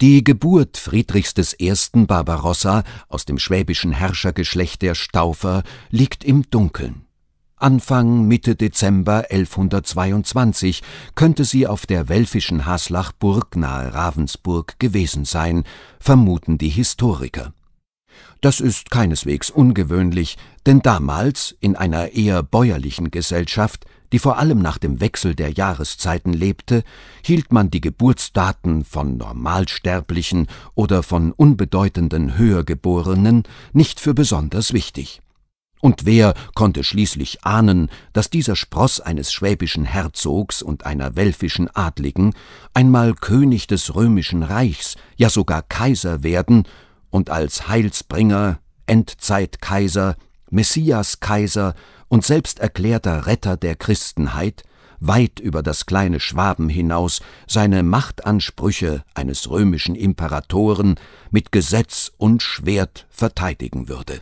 Die Geburt Friedrichs I. Barbarossa aus dem schwäbischen Herrschergeschlecht der Staufer liegt im Dunkeln. Anfang Mitte Dezember 1122 könnte sie auf der welfischen Haslachburg nahe Ravensburg gewesen sein, vermuten die Historiker. Das ist keineswegs ungewöhnlich, denn damals, in einer eher bäuerlichen Gesellschaft, die vor allem nach dem Wechsel der Jahreszeiten lebte, hielt man die Geburtsdaten von Normalsterblichen oder von unbedeutenden Höhergeborenen nicht für besonders wichtig. Und wer konnte schließlich ahnen, dass dieser Spross eines schwäbischen Herzogs und einer welfischen Adligen einmal König des römischen Reichs, ja sogar Kaiser werden und als Heilsbringer, Endzeitkaiser, Messias Kaiser und selbsterklärter Retter der Christenheit, weit über das kleine Schwaben hinaus seine Machtansprüche eines römischen Imperatoren mit Gesetz und Schwert verteidigen würde.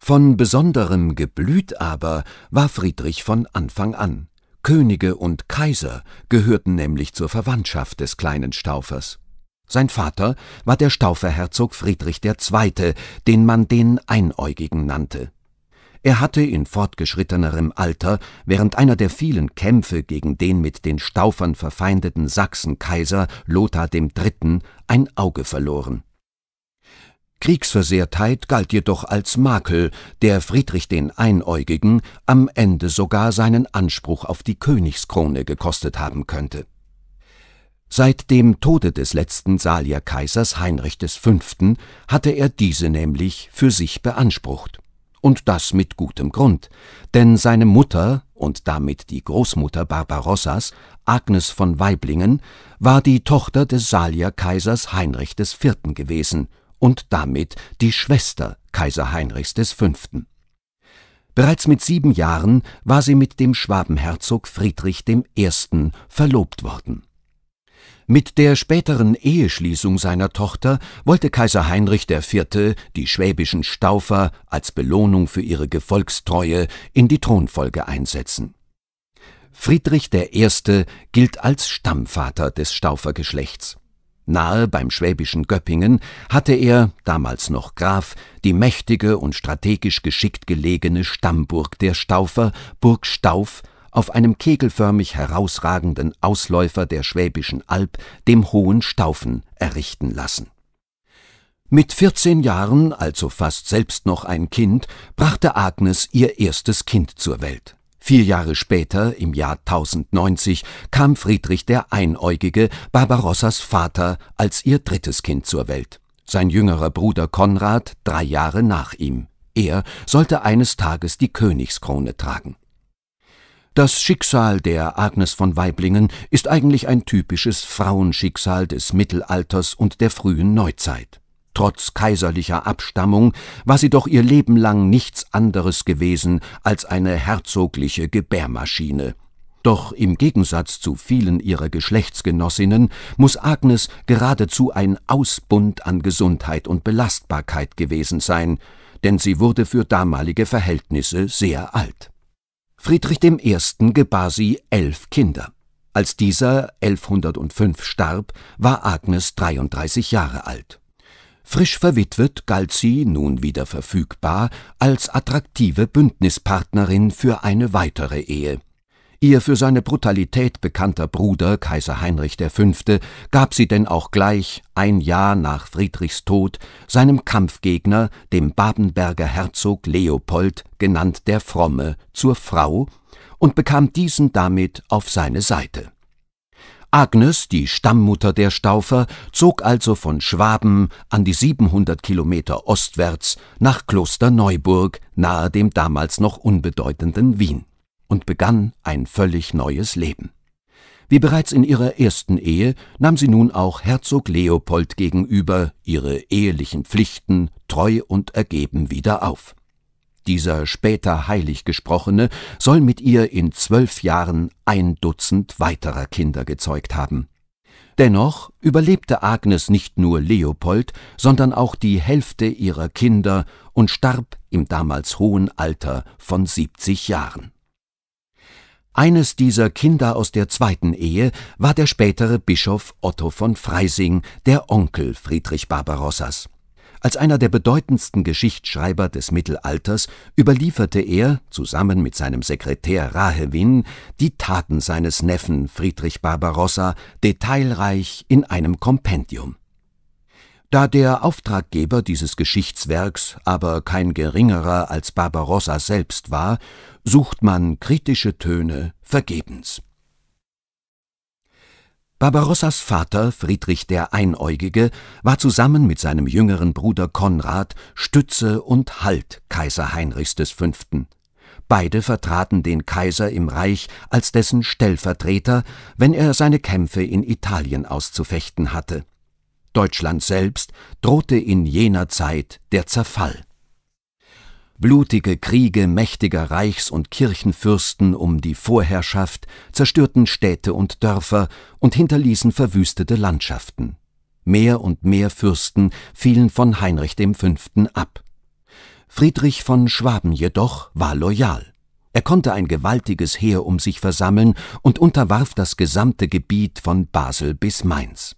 Von besonderem Geblüt aber war Friedrich von Anfang an. Könige und Kaiser gehörten nämlich zur Verwandtschaft des kleinen Staufers. Sein Vater war der Stauferherzog Friedrich II., den man den Einäugigen nannte. Er hatte in fortgeschrittenerem Alter während einer der vielen Kämpfe gegen den mit den Staufern verfeindeten Sachsenkaiser Lothar III. ein Auge verloren. Kriegsversehrtheit galt jedoch als Makel, der Friedrich den Einäugigen am Ende sogar seinen Anspruch auf die Königskrone gekostet haben könnte Seit dem Tode des letzten Salierkaisers Heinrich V. hatte er diese nämlich für sich beansprucht. Und das mit gutem Grund, denn seine Mutter und damit die Großmutter Barbarossas, Agnes von Weiblingen, war die Tochter des Salierkaisers Heinrich IV. gewesen und damit die Schwester Kaiser Heinrichs V. Bereits mit sieben Jahren war sie mit dem Schwabenherzog Friedrich I. verlobt worden mit der späteren Eheschließung seiner Tochter wollte Kaiser Heinrich IV. die schwäbischen Staufer als Belohnung für ihre Gefolgstreue in die Thronfolge einsetzen. Friedrich I. gilt als Stammvater des Staufergeschlechts. Nahe beim schwäbischen Göppingen hatte er, damals noch Graf, die mächtige und strategisch geschickt gelegene Stammburg der Staufer, Burg Stauf, auf einem kegelförmig herausragenden Ausläufer der Schwäbischen Alb, dem Hohen Staufen, errichten lassen. Mit 14 Jahren, also fast selbst noch ein Kind, brachte Agnes ihr erstes Kind zur Welt. Vier Jahre später, im Jahr 1090, kam Friedrich der Einäugige, Barbarossas Vater, als ihr drittes Kind zur Welt. Sein jüngerer Bruder Konrad drei Jahre nach ihm. Er sollte eines Tages die Königskrone tragen. Das Schicksal der Agnes von Weiblingen ist eigentlich ein typisches Frauenschicksal des Mittelalters und der frühen Neuzeit. Trotz kaiserlicher Abstammung war sie doch ihr Leben lang nichts anderes gewesen als eine herzogliche Gebärmaschine. Doch im Gegensatz zu vielen ihrer Geschlechtsgenossinnen muss Agnes geradezu ein Ausbund an Gesundheit und Belastbarkeit gewesen sein, denn sie wurde für damalige Verhältnisse sehr alt. Friedrich I. gebar sie elf Kinder. Als dieser 1105 starb, war Agnes 33 Jahre alt. Frisch verwitwet galt sie, nun wieder verfügbar, als attraktive Bündnispartnerin für eine weitere Ehe. Ihr für seine Brutalität bekannter Bruder, Kaiser Heinrich V., gab sie denn auch gleich, ein Jahr nach Friedrichs Tod, seinem Kampfgegner, dem Babenberger Herzog Leopold, genannt der Fromme, zur Frau und bekam diesen damit auf seine Seite. Agnes, die Stammmutter der Staufer, zog also von Schwaben an die 700 Kilometer ostwärts nach Klosterneuburg, nahe dem damals noch unbedeutenden Wien und begann ein völlig neues Leben. Wie bereits in ihrer ersten Ehe nahm sie nun auch Herzog Leopold gegenüber ihre ehelichen Pflichten treu und ergeben wieder auf. Dieser später heilig gesprochene soll mit ihr in zwölf Jahren ein Dutzend weiterer Kinder gezeugt haben. Dennoch überlebte Agnes nicht nur Leopold, sondern auch die Hälfte ihrer Kinder und starb im damals hohen Alter von 70 Jahren. Eines dieser Kinder aus der zweiten Ehe war der spätere Bischof Otto von Freising, der Onkel Friedrich Barbarossas. Als einer der bedeutendsten Geschichtsschreiber des Mittelalters überlieferte er, zusammen mit seinem Sekretär Rahewin, die Taten seines Neffen Friedrich Barbarossa detailreich in einem Kompendium. Da der Auftraggeber dieses Geschichtswerks aber kein geringerer als Barbarossa selbst war, sucht man kritische Töne vergebens. Barbarossas Vater Friedrich der Einäugige war zusammen mit seinem jüngeren Bruder Konrad Stütze und Halt Kaiser Heinrichs V. Beide vertraten den Kaiser im Reich als dessen Stellvertreter, wenn er seine Kämpfe in Italien auszufechten hatte. Deutschland selbst drohte in jener Zeit der Zerfall. Blutige Kriege mächtiger Reichs- und Kirchenfürsten um die Vorherrschaft zerstörten Städte und Dörfer und hinterließen verwüstete Landschaften. Mehr und mehr Fürsten fielen von Heinrich V. ab. Friedrich von Schwaben jedoch war loyal. Er konnte ein gewaltiges Heer um sich versammeln und unterwarf das gesamte Gebiet von Basel bis Mainz.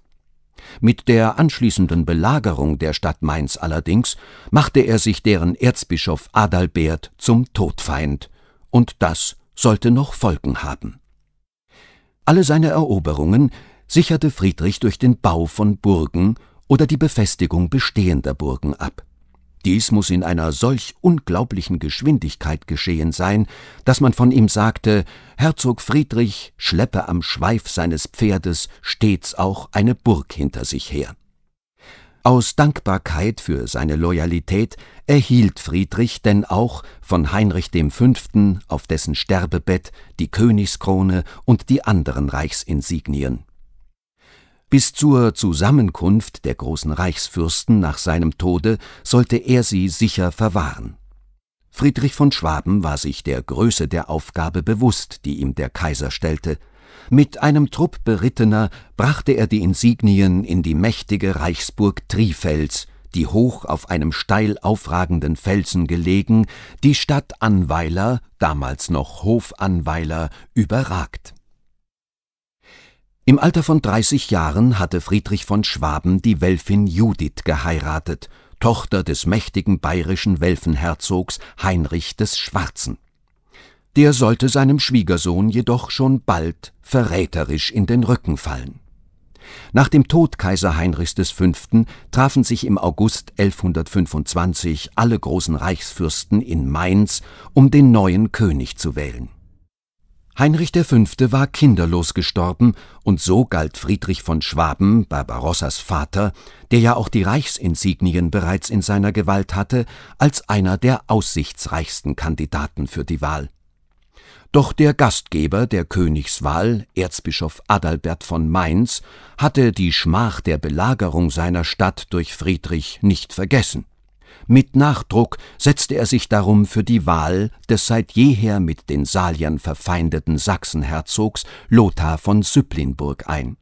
Mit der anschließenden Belagerung der Stadt Mainz allerdings machte er sich deren Erzbischof Adalbert zum Todfeind, und das sollte noch Folgen haben. Alle seine Eroberungen sicherte Friedrich durch den Bau von Burgen oder die Befestigung bestehender Burgen ab. Dies muß in einer solch unglaublichen Geschwindigkeit geschehen sein, daß man von ihm sagte, Herzog Friedrich schleppe am Schweif seines Pferdes stets auch eine Burg hinter sich her. Aus Dankbarkeit für seine Loyalität erhielt Friedrich denn auch von Heinrich dem Fünften auf dessen Sterbebett, die Königskrone und die anderen Reichsinsignien bis zur Zusammenkunft der großen Reichsfürsten nach seinem Tode sollte er sie sicher verwahren. Friedrich von Schwaben war sich der Größe der Aufgabe bewusst, die ihm der Kaiser stellte. Mit einem Trupp Berittener brachte er die Insignien in die mächtige Reichsburg Trifels, die hoch auf einem steil aufragenden Felsen gelegen, die Stadt Anweiler, damals noch Hof Annweiler, überragt im Alter von 30 Jahren hatte Friedrich von Schwaben die Welfin Judith geheiratet, Tochter des mächtigen bayerischen Welfenherzogs Heinrich des Schwarzen. Der sollte seinem Schwiegersohn jedoch schon bald verräterisch in den Rücken fallen. Nach dem Tod Kaiser Heinrichs V. trafen sich im August 1125 alle großen Reichsfürsten in Mainz, um den neuen König zu wählen Heinrich V. war kinderlos gestorben, und so galt Friedrich von Schwaben, Barbarossas Vater, der ja auch die Reichsinsignien bereits in seiner Gewalt hatte, als einer der aussichtsreichsten Kandidaten für die Wahl. Doch der Gastgeber der Königswahl, Erzbischof Adalbert von Mainz, hatte die Schmach der Belagerung seiner Stadt durch Friedrich nicht vergessen. Mit Nachdruck setzte er sich darum für die Wahl des seit jeher mit den Saliern verfeindeten Sachsenherzogs Lothar von Süpplinburg ein.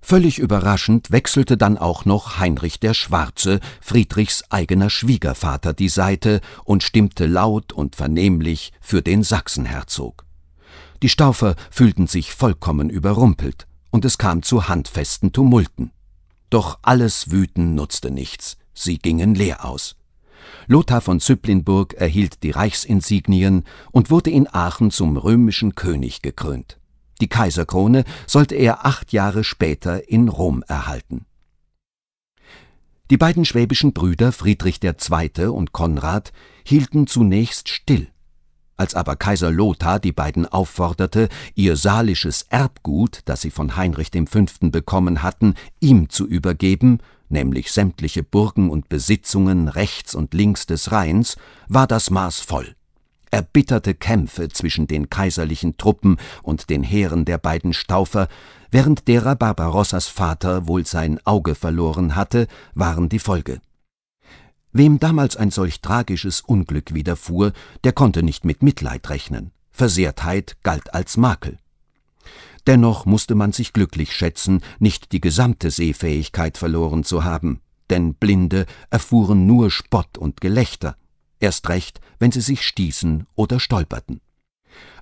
Völlig überraschend wechselte dann auch noch Heinrich der Schwarze, Friedrichs eigener Schwiegervater, die Seite und stimmte laut und vernehmlich für den Sachsenherzog. Die Staufer fühlten sich vollkommen überrumpelt, und es kam zu handfesten Tumulten. Doch alles Wüten nutzte nichts. Sie gingen leer aus. Lothar von Züplinburg erhielt die Reichsinsignien und wurde in Aachen zum römischen König gekrönt. Die Kaiserkrone sollte er acht Jahre später in Rom erhalten. Die beiden schwäbischen Brüder Friedrich II. und Konrad hielten zunächst still. Als aber Kaiser Lothar die beiden aufforderte, ihr saalisches Erbgut, das sie von Heinrich V. bekommen hatten, ihm zu übergeben, nämlich sämtliche Burgen und Besitzungen rechts und links des Rheins, war das Maß voll. Erbitterte Kämpfe zwischen den kaiserlichen Truppen und den Heeren der beiden Staufer, während derer Barbarossas Vater wohl sein Auge verloren hatte, waren die Folge. Wem damals ein solch tragisches Unglück widerfuhr, der konnte nicht mit Mitleid rechnen. Versehrtheit galt als Makel. Dennoch musste man sich glücklich schätzen, nicht die gesamte Sehfähigkeit verloren zu haben, denn Blinde erfuhren nur Spott und Gelächter, erst recht, wenn sie sich stießen oder stolperten.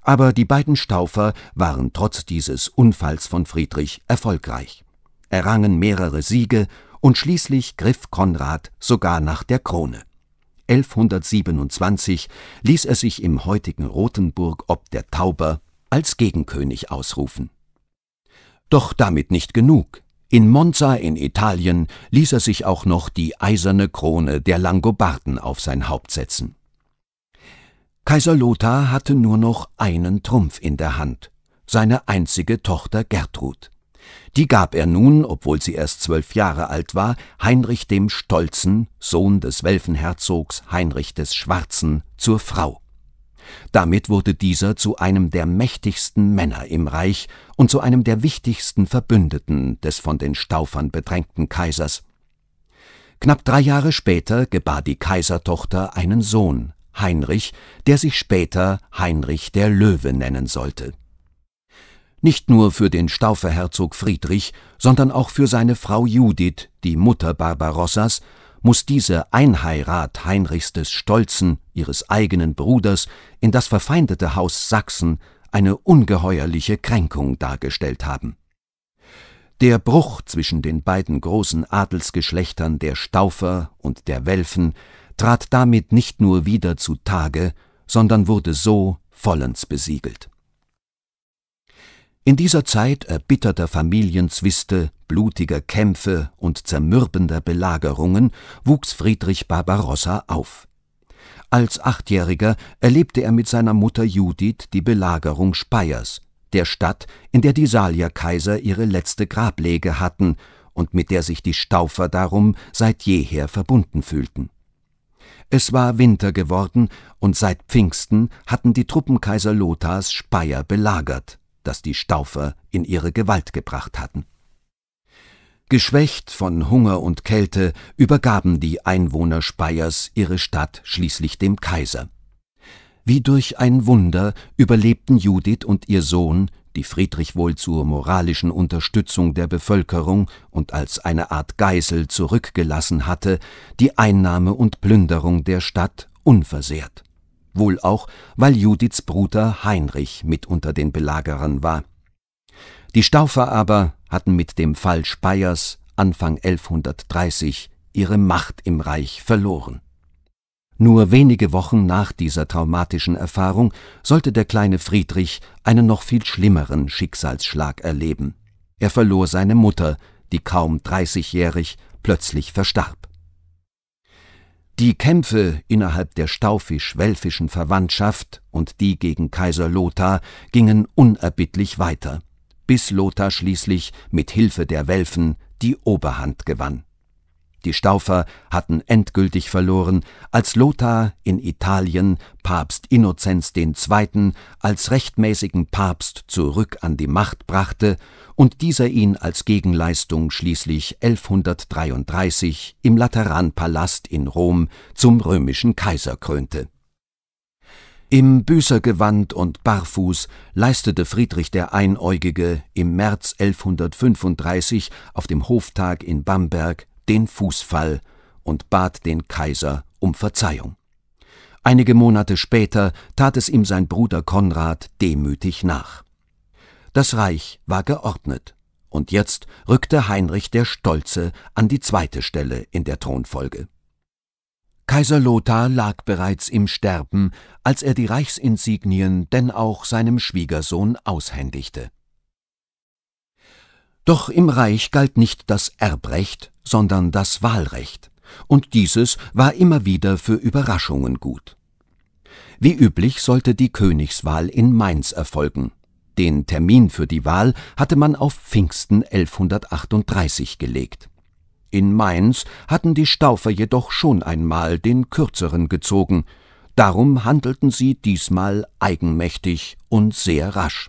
Aber die beiden Staufer waren trotz dieses Unfalls von Friedrich erfolgreich, errangen mehrere Siege und schließlich griff Konrad sogar nach der Krone. 1127 ließ er sich im heutigen Rothenburg ob der Tauber als Gegenkönig ausrufen. Doch damit nicht genug. In Monza in Italien ließ er sich auch noch die eiserne Krone der Langobarden auf sein Haupt setzen. Kaiser Lothar hatte nur noch einen Trumpf in der Hand, seine einzige Tochter Gertrud. Die gab er nun, obwohl sie erst zwölf Jahre alt war, Heinrich dem Stolzen, Sohn des Welfenherzogs Heinrich des Schwarzen, zur Frau. Damit wurde dieser zu einem der mächtigsten Männer im Reich und zu einem der wichtigsten Verbündeten des von den Staufern bedrängten Kaisers. Knapp drei Jahre später gebar die Kaisertochter einen Sohn, Heinrich, der sich später Heinrich der Löwe nennen sollte. Nicht nur für den Stauferherzog Friedrich, sondern auch für seine Frau Judith, die Mutter Barbarossas, muss diese Einheirat Heinrichs des Stolzen, ihres eigenen Bruders, in das verfeindete Haus Sachsen eine ungeheuerliche Kränkung dargestellt haben. Der Bruch zwischen den beiden großen Adelsgeschlechtern der Staufer und der Welfen trat damit nicht nur wieder zutage, sondern wurde so vollends besiegelt in dieser Zeit erbitterter Familienzwiste, blutiger Kämpfe und zermürbender Belagerungen wuchs Friedrich Barbarossa auf. Als Achtjähriger erlebte er mit seiner Mutter Judith die Belagerung Speyers, der Stadt, in der die Salierkaiser ihre letzte Grablege hatten und mit der sich die Staufer darum seit jeher verbunden fühlten. Es war Winter geworden und seit Pfingsten hatten die Truppen Kaiser Lothars Speyer belagert das die Staufer in ihre Gewalt gebracht hatten. Geschwächt von Hunger und Kälte übergaben die Einwohner Speyers ihre Stadt schließlich dem Kaiser. Wie durch ein Wunder überlebten Judith und ihr Sohn, die Friedrich wohl zur moralischen Unterstützung der Bevölkerung und als eine Art Geisel zurückgelassen hatte, die Einnahme und Plünderung der Stadt unversehrt wohl auch, weil Judiths Bruder Heinrich mit unter den Belagerern war. Die Staufer aber hatten mit dem Fall Speyers Anfang 1130 ihre Macht im Reich verloren. Nur wenige Wochen nach dieser traumatischen Erfahrung sollte der kleine Friedrich einen noch viel schlimmeren Schicksalsschlag erleben. Er verlor seine Mutter, die kaum 30-jährig plötzlich verstarb. Die Kämpfe innerhalb der staufisch-welfischen Verwandtschaft und die gegen Kaiser Lothar gingen unerbittlich weiter, bis Lothar schließlich mit Hilfe der Welfen die Oberhand gewann die Staufer hatten endgültig verloren, als Lothar in Italien Papst Innozenz II. als rechtmäßigen Papst zurück an die Macht brachte und dieser ihn als Gegenleistung schließlich 1133 im Lateranpalast in Rom zum römischen Kaiser krönte. Im Büßergewand und barfuß leistete Friedrich der Einäugige im März 1135 auf dem Hoftag in Bamberg den Fußfall und bat den Kaiser um Verzeihung. Einige Monate später tat es ihm sein Bruder Konrad demütig nach. Das Reich war geordnet, und jetzt rückte Heinrich der Stolze an die zweite Stelle in der Thronfolge. Kaiser Lothar lag bereits im Sterben, als er die Reichsinsignien denn auch seinem Schwiegersohn aushändigte. Doch im Reich galt nicht das Erbrecht, sondern das Wahlrecht, und dieses war immer wieder für Überraschungen gut. Wie üblich sollte die Königswahl in Mainz erfolgen. Den Termin für die Wahl hatte man auf Pfingsten 1138 gelegt. In Mainz hatten die Staufer jedoch schon einmal den kürzeren gezogen, darum handelten sie diesmal eigenmächtig und sehr rasch.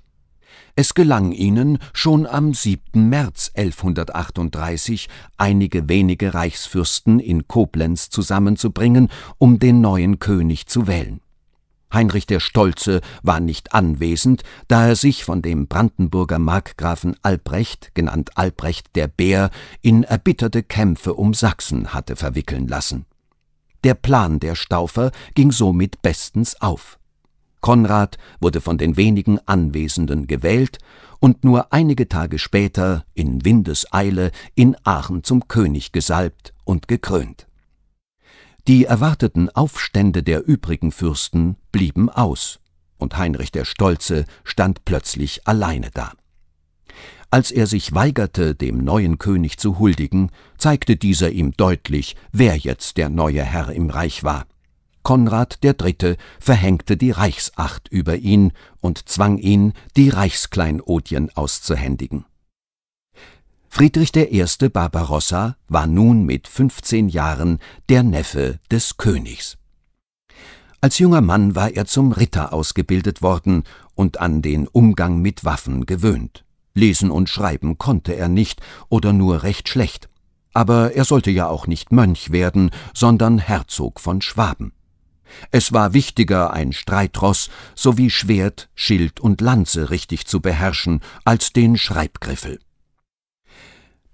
Es gelang ihnen, schon am 7. März 1138 einige wenige Reichsfürsten in Koblenz zusammenzubringen, um den neuen König zu wählen. Heinrich der Stolze war nicht anwesend, da er sich von dem Brandenburger Markgrafen Albrecht, genannt Albrecht der Bär, in erbitterte Kämpfe um Sachsen hatte verwickeln lassen. Der Plan der Staufer ging somit bestens auf. Konrad wurde von den wenigen Anwesenden gewählt und nur einige Tage später in Windeseile in Aachen zum König gesalbt und gekrönt. Die erwarteten Aufstände der übrigen Fürsten blieben aus, und Heinrich der Stolze stand plötzlich alleine da. Als er sich weigerte, dem neuen König zu huldigen, zeigte dieser ihm deutlich, wer jetzt der neue Herr im Reich war – Konrad III. verhängte die Reichsacht über ihn und zwang ihn, die Reichskleinodien auszuhändigen. Friedrich I. Barbarossa war nun mit 15 Jahren der Neffe des Königs. Als junger Mann war er zum Ritter ausgebildet worden und an den Umgang mit Waffen gewöhnt. Lesen und Schreiben konnte er nicht oder nur recht schlecht. Aber er sollte ja auch nicht Mönch werden, sondern Herzog von Schwaben. Es war wichtiger, ein Streitross sowie Schwert, Schild und Lanze richtig zu beherrschen, als den Schreibgriffel.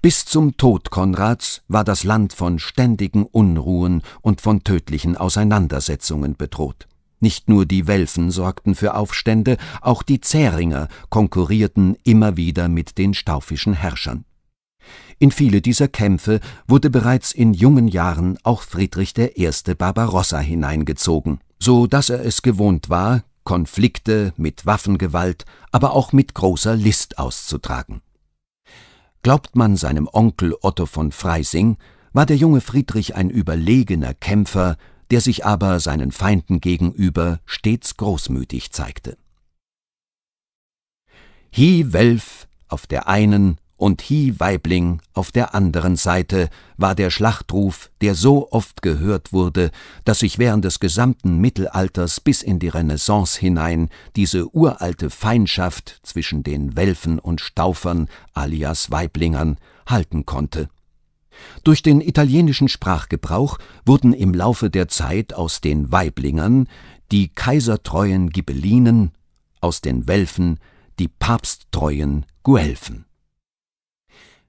Bis zum Tod Konrads war das Land von ständigen Unruhen und von tödlichen Auseinandersetzungen bedroht. Nicht nur die Welfen sorgten für Aufstände, auch die Zähringer konkurrierten immer wieder mit den staufischen Herrschern. In viele dieser Kämpfe wurde bereits in jungen Jahren auch Friedrich I. Barbarossa hineingezogen, so dass er es gewohnt war, Konflikte mit Waffengewalt, aber auch mit großer List auszutragen. Glaubt man seinem Onkel Otto von Freising, war der junge Friedrich ein überlegener Kämpfer, der sich aber seinen Feinden gegenüber stets großmütig zeigte. Hi Welf auf der einen und Hi-Weibling auf der anderen Seite war der Schlachtruf, der so oft gehört wurde, dass sich während des gesamten Mittelalters bis in die Renaissance hinein diese uralte Feindschaft zwischen den Welfen und Staufern alias Weiblingern halten konnte. Durch den italienischen Sprachgebrauch wurden im Laufe der Zeit aus den Weiblingern die kaisertreuen Ghibellinen, aus den Welfen die papsttreuen Guelfen.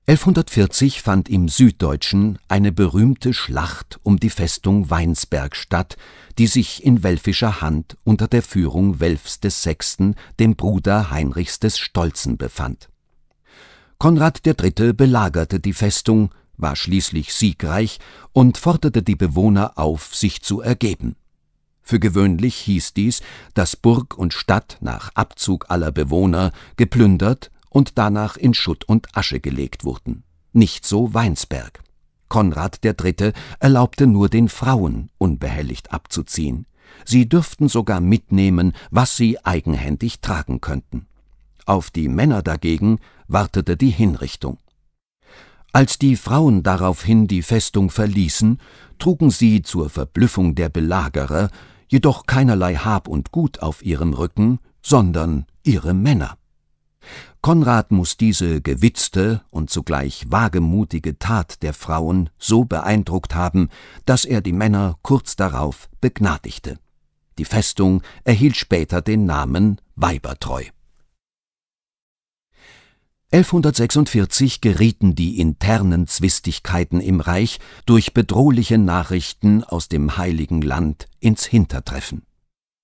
1140 fand im Süddeutschen eine berühmte Schlacht um die Festung Weinsberg statt, die sich in welfischer Hand unter der Führung Welfs VI., dem Bruder Heinrichs des Stolzen, befand. Konrad III. belagerte die Festung, war schließlich siegreich und forderte die Bewohner auf, sich zu ergeben. Für gewöhnlich hieß dies, dass Burg und Stadt nach Abzug aller Bewohner geplündert und danach in Schutt und Asche gelegt wurden. Nicht so Weinsberg. Konrad III. erlaubte nur den Frauen, unbehelligt abzuziehen. Sie dürften sogar mitnehmen, was sie eigenhändig tragen könnten. Auf die Männer dagegen wartete die Hinrichtung. Als die Frauen daraufhin die Festung verließen, trugen sie zur Verblüffung der Belagerer jedoch keinerlei Hab und Gut auf ihrem Rücken, sondern ihre Männer. Konrad muß diese gewitzte und zugleich wagemutige Tat der Frauen so beeindruckt haben, dass er die Männer kurz darauf begnadigte. Die Festung erhielt später den Namen Weibertreu. 1146 gerieten die internen Zwistigkeiten im Reich durch bedrohliche Nachrichten aus dem Heiligen Land ins Hintertreffen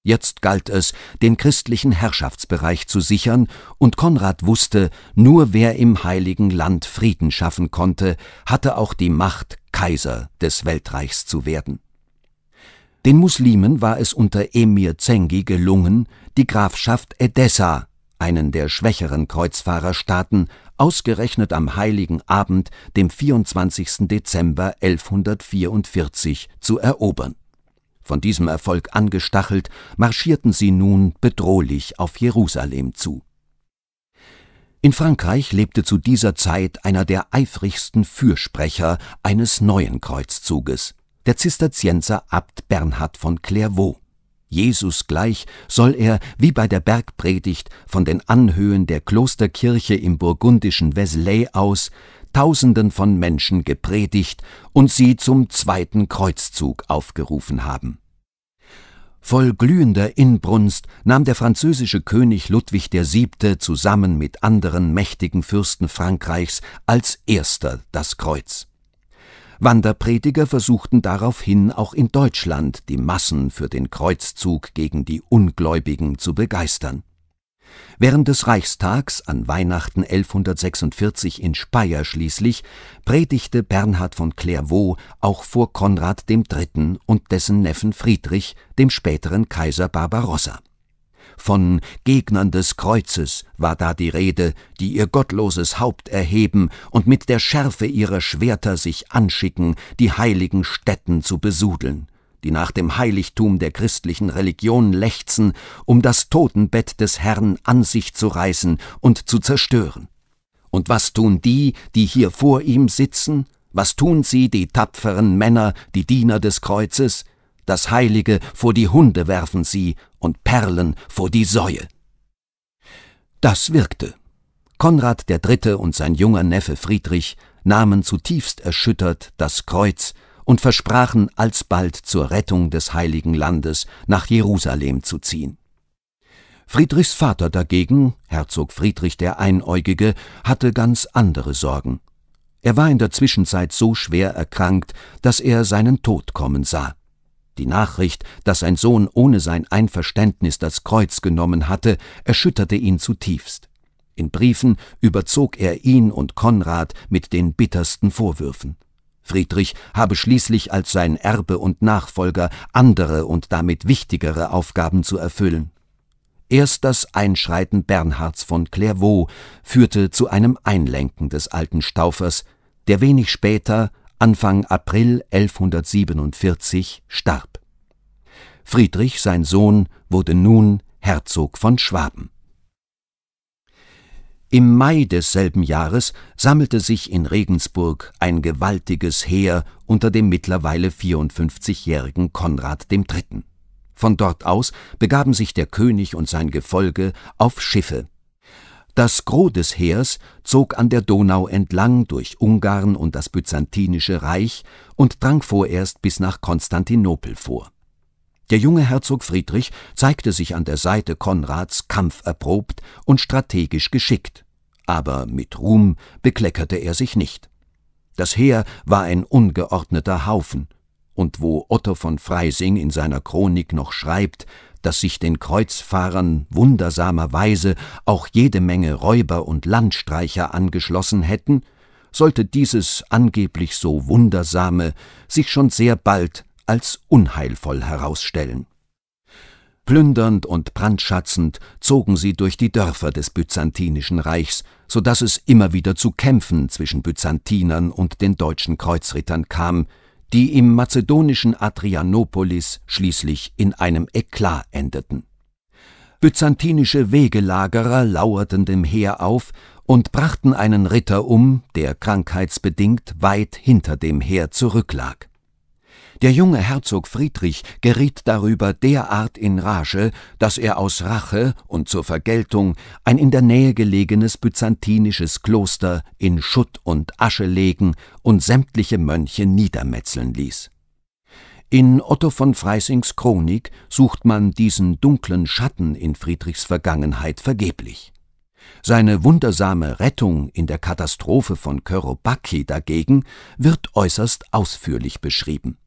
Jetzt galt es, den christlichen Herrschaftsbereich zu sichern, und Konrad wusste, nur wer im heiligen Land Frieden schaffen konnte, hatte auch die Macht, Kaiser des Weltreichs zu werden. Den Muslimen war es unter Emir Zengi gelungen, die Grafschaft Edessa, einen der schwächeren Kreuzfahrerstaaten, ausgerechnet am heiligen Abend, dem 24. Dezember 1144, zu erobern. Von diesem Erfolg angestachelt, marschierten sie nun bedrohlich auf Jerusalem zu. In Frankreich lebte zu dieser Zeit einer der eifrigsten Fürsprecher eines neuen Kreuzzuges, der Zisterzienser Abt Bernhard von Clairvaux. Jesus gleich soll er, wie bei der Bergpredigt, von den Anhöhen der Klosterkirche im burgundischen Wesley aus Tausenden von Menschen gepredigt und sie zum zweiten Kreuzzug aufgerufen haben. Voll glühender Inbrunst nahm der französische König Ludwig VII. zusammen mit anderen mächtigen Fürsten Frankreichs als erster das Kreuz. Wanderprediger versuchten daraufhin auch in Deutschland die Massen für den Kreuzzug gegen die Ungläubigen zu begeistern. Während des Reichstags an Weihnachten 1146 in Speyer schließlich predigte Bernhard von Clairvaux auch vor Konrad III. und dessen Neffen Friedrich, dem späteren Kaiser Barbarossa. Von Gegnern des Kreuzes war da die Rede, die ihr gottloses Haupt erheben und mit der Schärfe ihrer Schwerter sich anschicken, die heiligen Stätten zu besudeln die nach dem Heiligtum der christlichen Religion lechzen, um das Totenbett des Herrn an sich zu reißen und zu zerstören. Und was tun die, die hier vor ihm sitzen? Was tun sie, die tapferen Männer, die Diener des Kreuzes? Das Heilige vor die Hunde werfen sie und Perlen vor die Säue. Das wirkte. Konrad III. und sein junger Neffe Friedrich nahmen zutiefst erschüttert das Kreuz und versprachen alsbald zur Rettung des heiligen Landes nach Jerusalem zu ziehen. Friedrichs Vater dagegen, Herzog Friedrich der Einäugige, hatte ganz andere Sorgen. Er war in der Zwischenzeit so schwer erkrankt, dass er seinen Tod kommen sah. Die Nachricht, dass sein Sohn ohne sein Einverständnis das Kreuz genommen hatte, erschütterte ihn zutiefst. In Briefen überzog er ihn und Konrad mit den bittersten Vorwürfen. Friedrich habe schließlich als sein Erbe und Nachfolger andere und damit wichtigere Aufgaben zu erfüllen. Erst das Einschreiten Bernhards von Clairvaux führte zu einem Einlenken des alten Staufers, der wenig später, Anfang April 1147, starb. Friedrich, sein Sohn, wurde nun Herzog von Schwaben. Im Mai desselben Jahres sammelte sich in Regensburg ein gewaltiges Heer unter dem mittlerweile 54-jährigen Konrad III. Von dort aus begaben sich der König und sein Gefolge auf Schiffe. Das Gros des Heers zog an der Donau entlang durch Ungarn und das byzantinische Reich und drang vorerst bis nach Konstantinopel vor der junge Herzog Friedrich zeigte sich an der Seite Konrads kampferprobt und strategisch geschickt, aber mit Ruhm bekleckerte er sich nicht. Das Heer war ein ungeordneter Haufen, und wo Otto von Freising in seiner Chronik noch schreibt, dass sich den Kreuzfahrern wundersamerweise auch jede Menge Räuber und Landstreicher angeschlossen hätten, sollte dieses angeblich so wundersame sich schon sehr bald als unheilvoll herausstellen. Plündernd und brandschatzend zogen sie durch die Dörfer des byzantinischen Reichs, so daß es immer wieder zu Kämpfen zwischen Byzantinern und den deutschen Kreuzrittern kam, die im mazedonischen Adrianopolis schließlich in einem Eklat endeten. Byzantinische Wegelagerer lauerten dem Heer auf und brachten einen Ritter um, der krankheitsbedingt weit hinter dem Heer zurücklag. Der junge Herzog Friedrich geriet darüber derart in Rage, dass er aus Rache und zur Vergeltung ein in der Nähe gelegenes byzantinisches Kloster in Schutt und Asche legen und sämtliche Mönche niedermetzeln ließ. In Otto von Freisings Chronik sucht man diesen dunklen Schatten in Friedrichs Vergangenheit vergeblich. Seine wundersame Rettung in der Katastrophe von Körobaki dagegen wird äußerst ausführlich beschrieben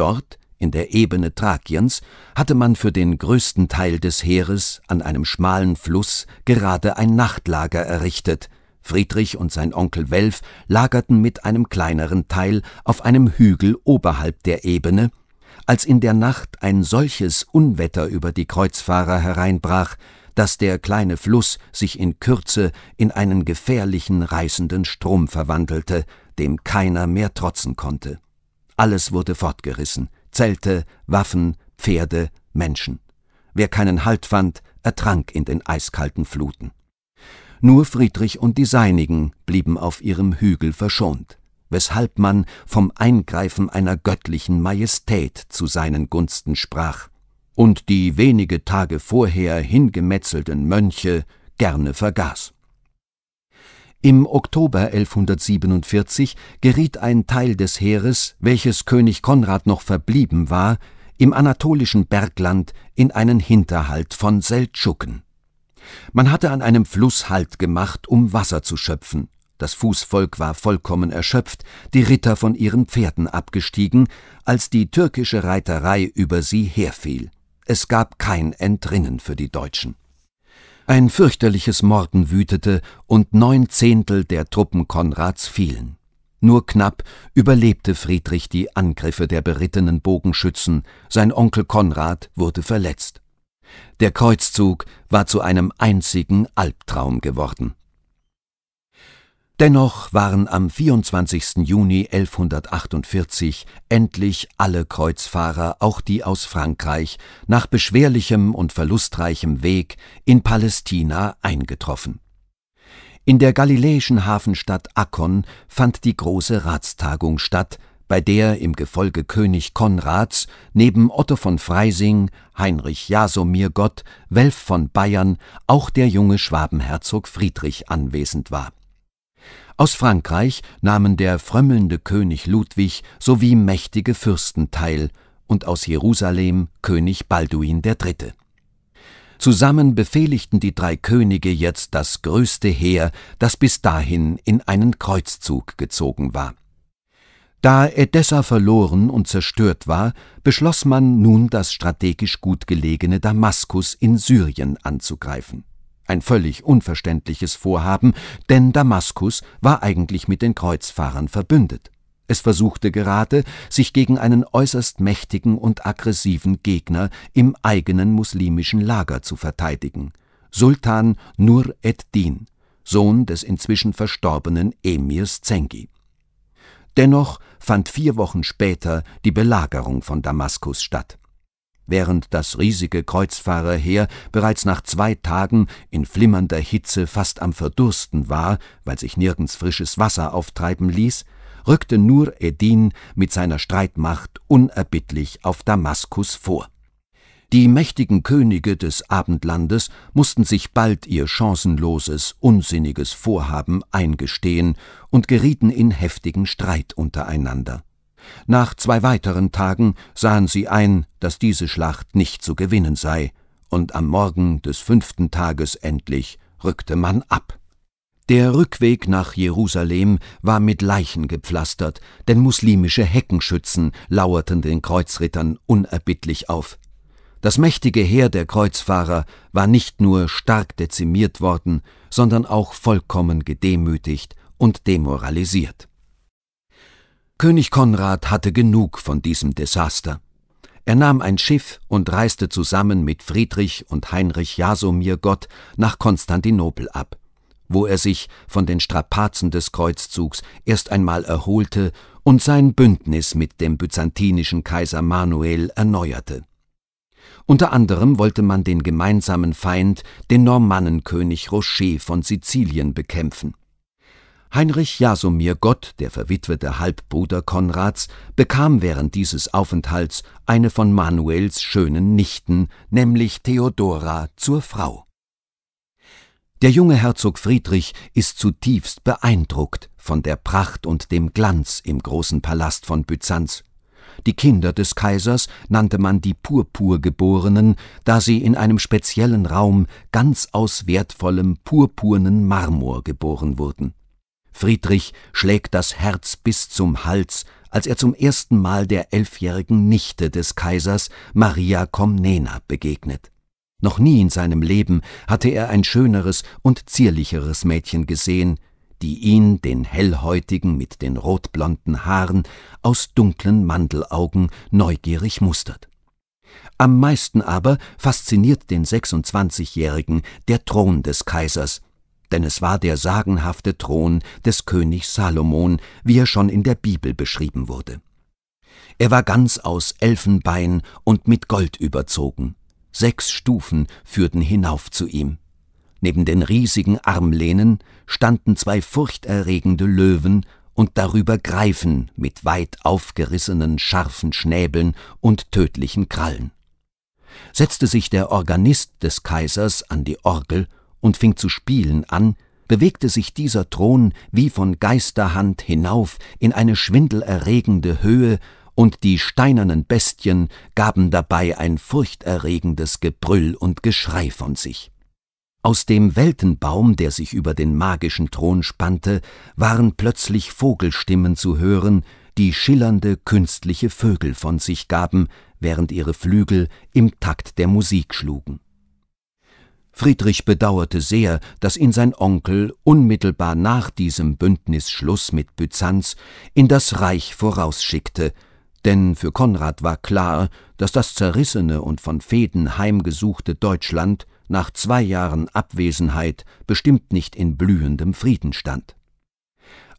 Dort, in der Ebene Thrakiens, hatte man für den größten Teil des Heeres an einem schmalen Fluss gerade ein Nachtlager errichtet. Friedrich und sein Onkel Welf lagerten mit einem kleineren Teil auf einem Hügel oberhalb der Ebene, als in der Nacht ein solches Unwetter über die Kreuzfahrer hereinbrach, dass der kleine Fluss sich in Kürze in einen gefährlichen reißenden Strom verwandelte, dem keiner mehr trotzen konnte. Alles wurde fortgerissen. Zelte, Waffen, Pferde, Menschen. Wer keinen Halt fand, ertrank in den eiskalten Fluten. Nur Friedrich und die Seinigen blieben auf ihrem Hügel verschont, weshalb man vom Eingreifen einer göttlichen Majestät zu seinen Gunsten sprach und die wenige Tage vorher hingemetzelten Mönche gerne vergaß. Im Oktober 1147 geriet ein Teil des Heeres, welches König Konrad noch verblieben war, im anatolischen Bergland in einen Hinterhalt von Seldschuken. Man hatte an einem Fluss Halt gemacht, um Wasser zu schöpfen. Das Fußvolk war vollkommen erschöpft, die Ritter von ihren Pferden abgestiegen, als die türkische Reiterei über sie herfiel. Es gab kein Entrinnen für die Deutschen. Ein fürchterliches Morden wütete und neun Zehntel der Truppen Konrads fielen. Nur knapp überlebte Friedrich die Angriffe der berittenen Bogenschützen, sein Onkel Konrad wurde verletzt. Der Kreuzzug war zu einem einzigen Albtraum geworden. Dennoch waren am 24. Juni 1148 endlich alle Kreuzfahrer, auch die aus Frankreich, nach beschwerlichem und verlustreichem Weg in Palästina eingetroffen. In der galiläischen Hafenstadt Akkon fand die große Ratstagung statt, bei der im Gefolge König Konrads neben Otto von Freising, Heinrich Jasomir Gott, Welf von Bayern auch der junge Schwabenherzog Friedrich anwesend war aus Frankreich nahmen der frömmelnde König Ludwig sowie mächtige Fürsten teil und aus Jerusalem König Balduin III. Zusammen befehligten die drei Könige jetzt das größte Heer, das bis dahin in einen Kreuzzug gezogen war. Da Edessa verloren und zerstört war, beschloss man nun, das strategisch gut gelegene Damaskus in Syrien anzugreifen. Ein völlig unverständliches Vorhaben, denn Damaskus war eigentlich mit den Kreuzfahrern verbündet. Es versuchte gerade, sich gegen einen äußerst mächtigen und aggressiven Gegner im eigenen muslimischen Lager zu verteidigen. Sultan Nur ed-Din, Sohn des inzwischen verstorbenen Emirs Zengi. Dennoch fand vier Wochen später die Belagerung von Damaskus statt während das riesige Kreuzfahrerheer bereits nach zwei Tagen in flimmernder Hitze fast am Verdursten war, weil sich nirgends frisches Wasser auftreiben ließ, rückte Nur Eddin mit seiner Streitmacht unerbittlich auf Damaskus vor. Die mächtigen Könige des Abendlandes mussten sich bald ihr chancenloses, unsinniges Vorhaben eingestehen und gerieten in heftigen Streit untereinander. Nach zwei weiteren Tagen sahen sie ein, dass diese Schlacht nicht zu gewinnen sei, und am Morgen des fünften Tages endlich rückte man ab. Der Rückweg nach Jerusalem war mit Leichen gepflastert, denn muslimische Heckenschützen lauerten den Kreuzrittern unerbittlich auf. Das mächtige Heer der Kreuzfahrer war nicht nur stark dezimiert worden, sondern auch vollkommen gedemütigt und demoralisiert. König Konrad hatte genug von diesem Desaster. Er nahm ein Schiff und reiste zusammen mit Friedrich und Heinrich Jasomir Gott nach Konstantinopel ab, wo er sich von den Strapazen des Kreuzzugs erst einmal erholte und sein Bündnis mit dem byzantinischen Kaiser Manuel erneuerte. Unter anderem wollte man den gemeinsamen Feind, den Normannenkönig Rocher von Sizilien, bekämpfen. Heinrich Jasomir Gott, der verwitwete Halbbruder Konrads, bekam während dieses Aufenthalts eine von Manuels schönen Nichten, nämlich Theodora, zur Frau. Der junge Herzog Friedrich ist zutiefst beeindruckt von der Pracht und dem Glanz im großen Palast von Byzanz. Die Kinder des Kaisers nannte man die Purpurgeborenen, da sie in einem speziellen Raum ganz aus wertvollem purpurnen Marmor geboren wurden. Friedrich schlägt das Herz bis zum Hals, als er zum ersten Mal der elfjährigen Nichte des Kaisers Maria Komnena begegnet. Noch nie in seinem Leben hatte er ein schöneres und zierlicheres Mädchen gesehen, die ihn, den hellhäutigen mit den rotblonden Haaren, aus dunklen Mandelaugen neugierig mustert. Am meisten aber fasziniert den 26-Jährigen der Thron des Kaisers, denn es war der sagenhafte Thron des Königs Salomon, wie er schon in der Bibel beschrieben wurde. Er war ganz aus Elfenbein und mit Gold überzogen. Sechs Stufen führten hinauf zu ihm. Neben den riesigen Armlehnen standen zwei furchterregende Löwen und darüber Greifen mit weit aufgerissenen, scharfen Schnäbeln und tödlichen Krallen. Setzte sich der Organist des Kaisers an die Orgel und fing zu spielen an, bewegte sich dieser Thron wie von Geisterhand hinauf in eine schwindelerregende Höhe, und die steinernen Bestien gaben dabei ein furchterregendes Gebrüll und Geschrei von sich. Aus dem Weltenbaum, der sich über den magischen Thron spannte, waren plötzlich Vogelstimmen zu hören, die schillernde künstliche Vögel von sich gaben, während ihre Flügel im Takt der Musik schlugen. Friedrich bedauerte sehr, dass ihn sein Onkel unmittelbar nach diesem Bündnisschluss mit Byzanz in das Reich vorausschickte, denn für Konrad war klar, dass das zerrissene und von Fäden heimgesuchte Deutschland nach zwei Jahren Abwesenheit bestimmt nicht in blühendem Frieden stand.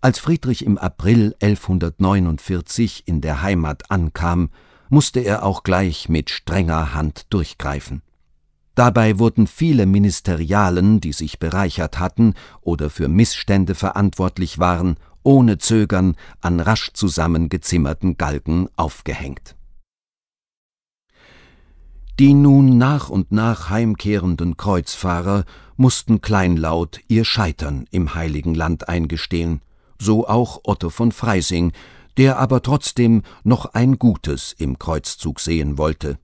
Als Friedrich im April 1149 in der Heimat ankam, musste er auch gleich mit strenger Hand durchgreifen. Dabei wurden viele Ministerialen, die sich bereichert hatten oder für Missstände verantwortlich waren, ohne Zögern an rasch zusammengezimmerten Galgen aufgehängt. Die nun nach und nach heimkehrenden Kreuzfahrer mussten kleinlaut ihr Scheitern im heiligen Land eingestehen, so auch Otto von Freising, der aber trotzdem noch ein Gutes im Kreuzzug sehen wollte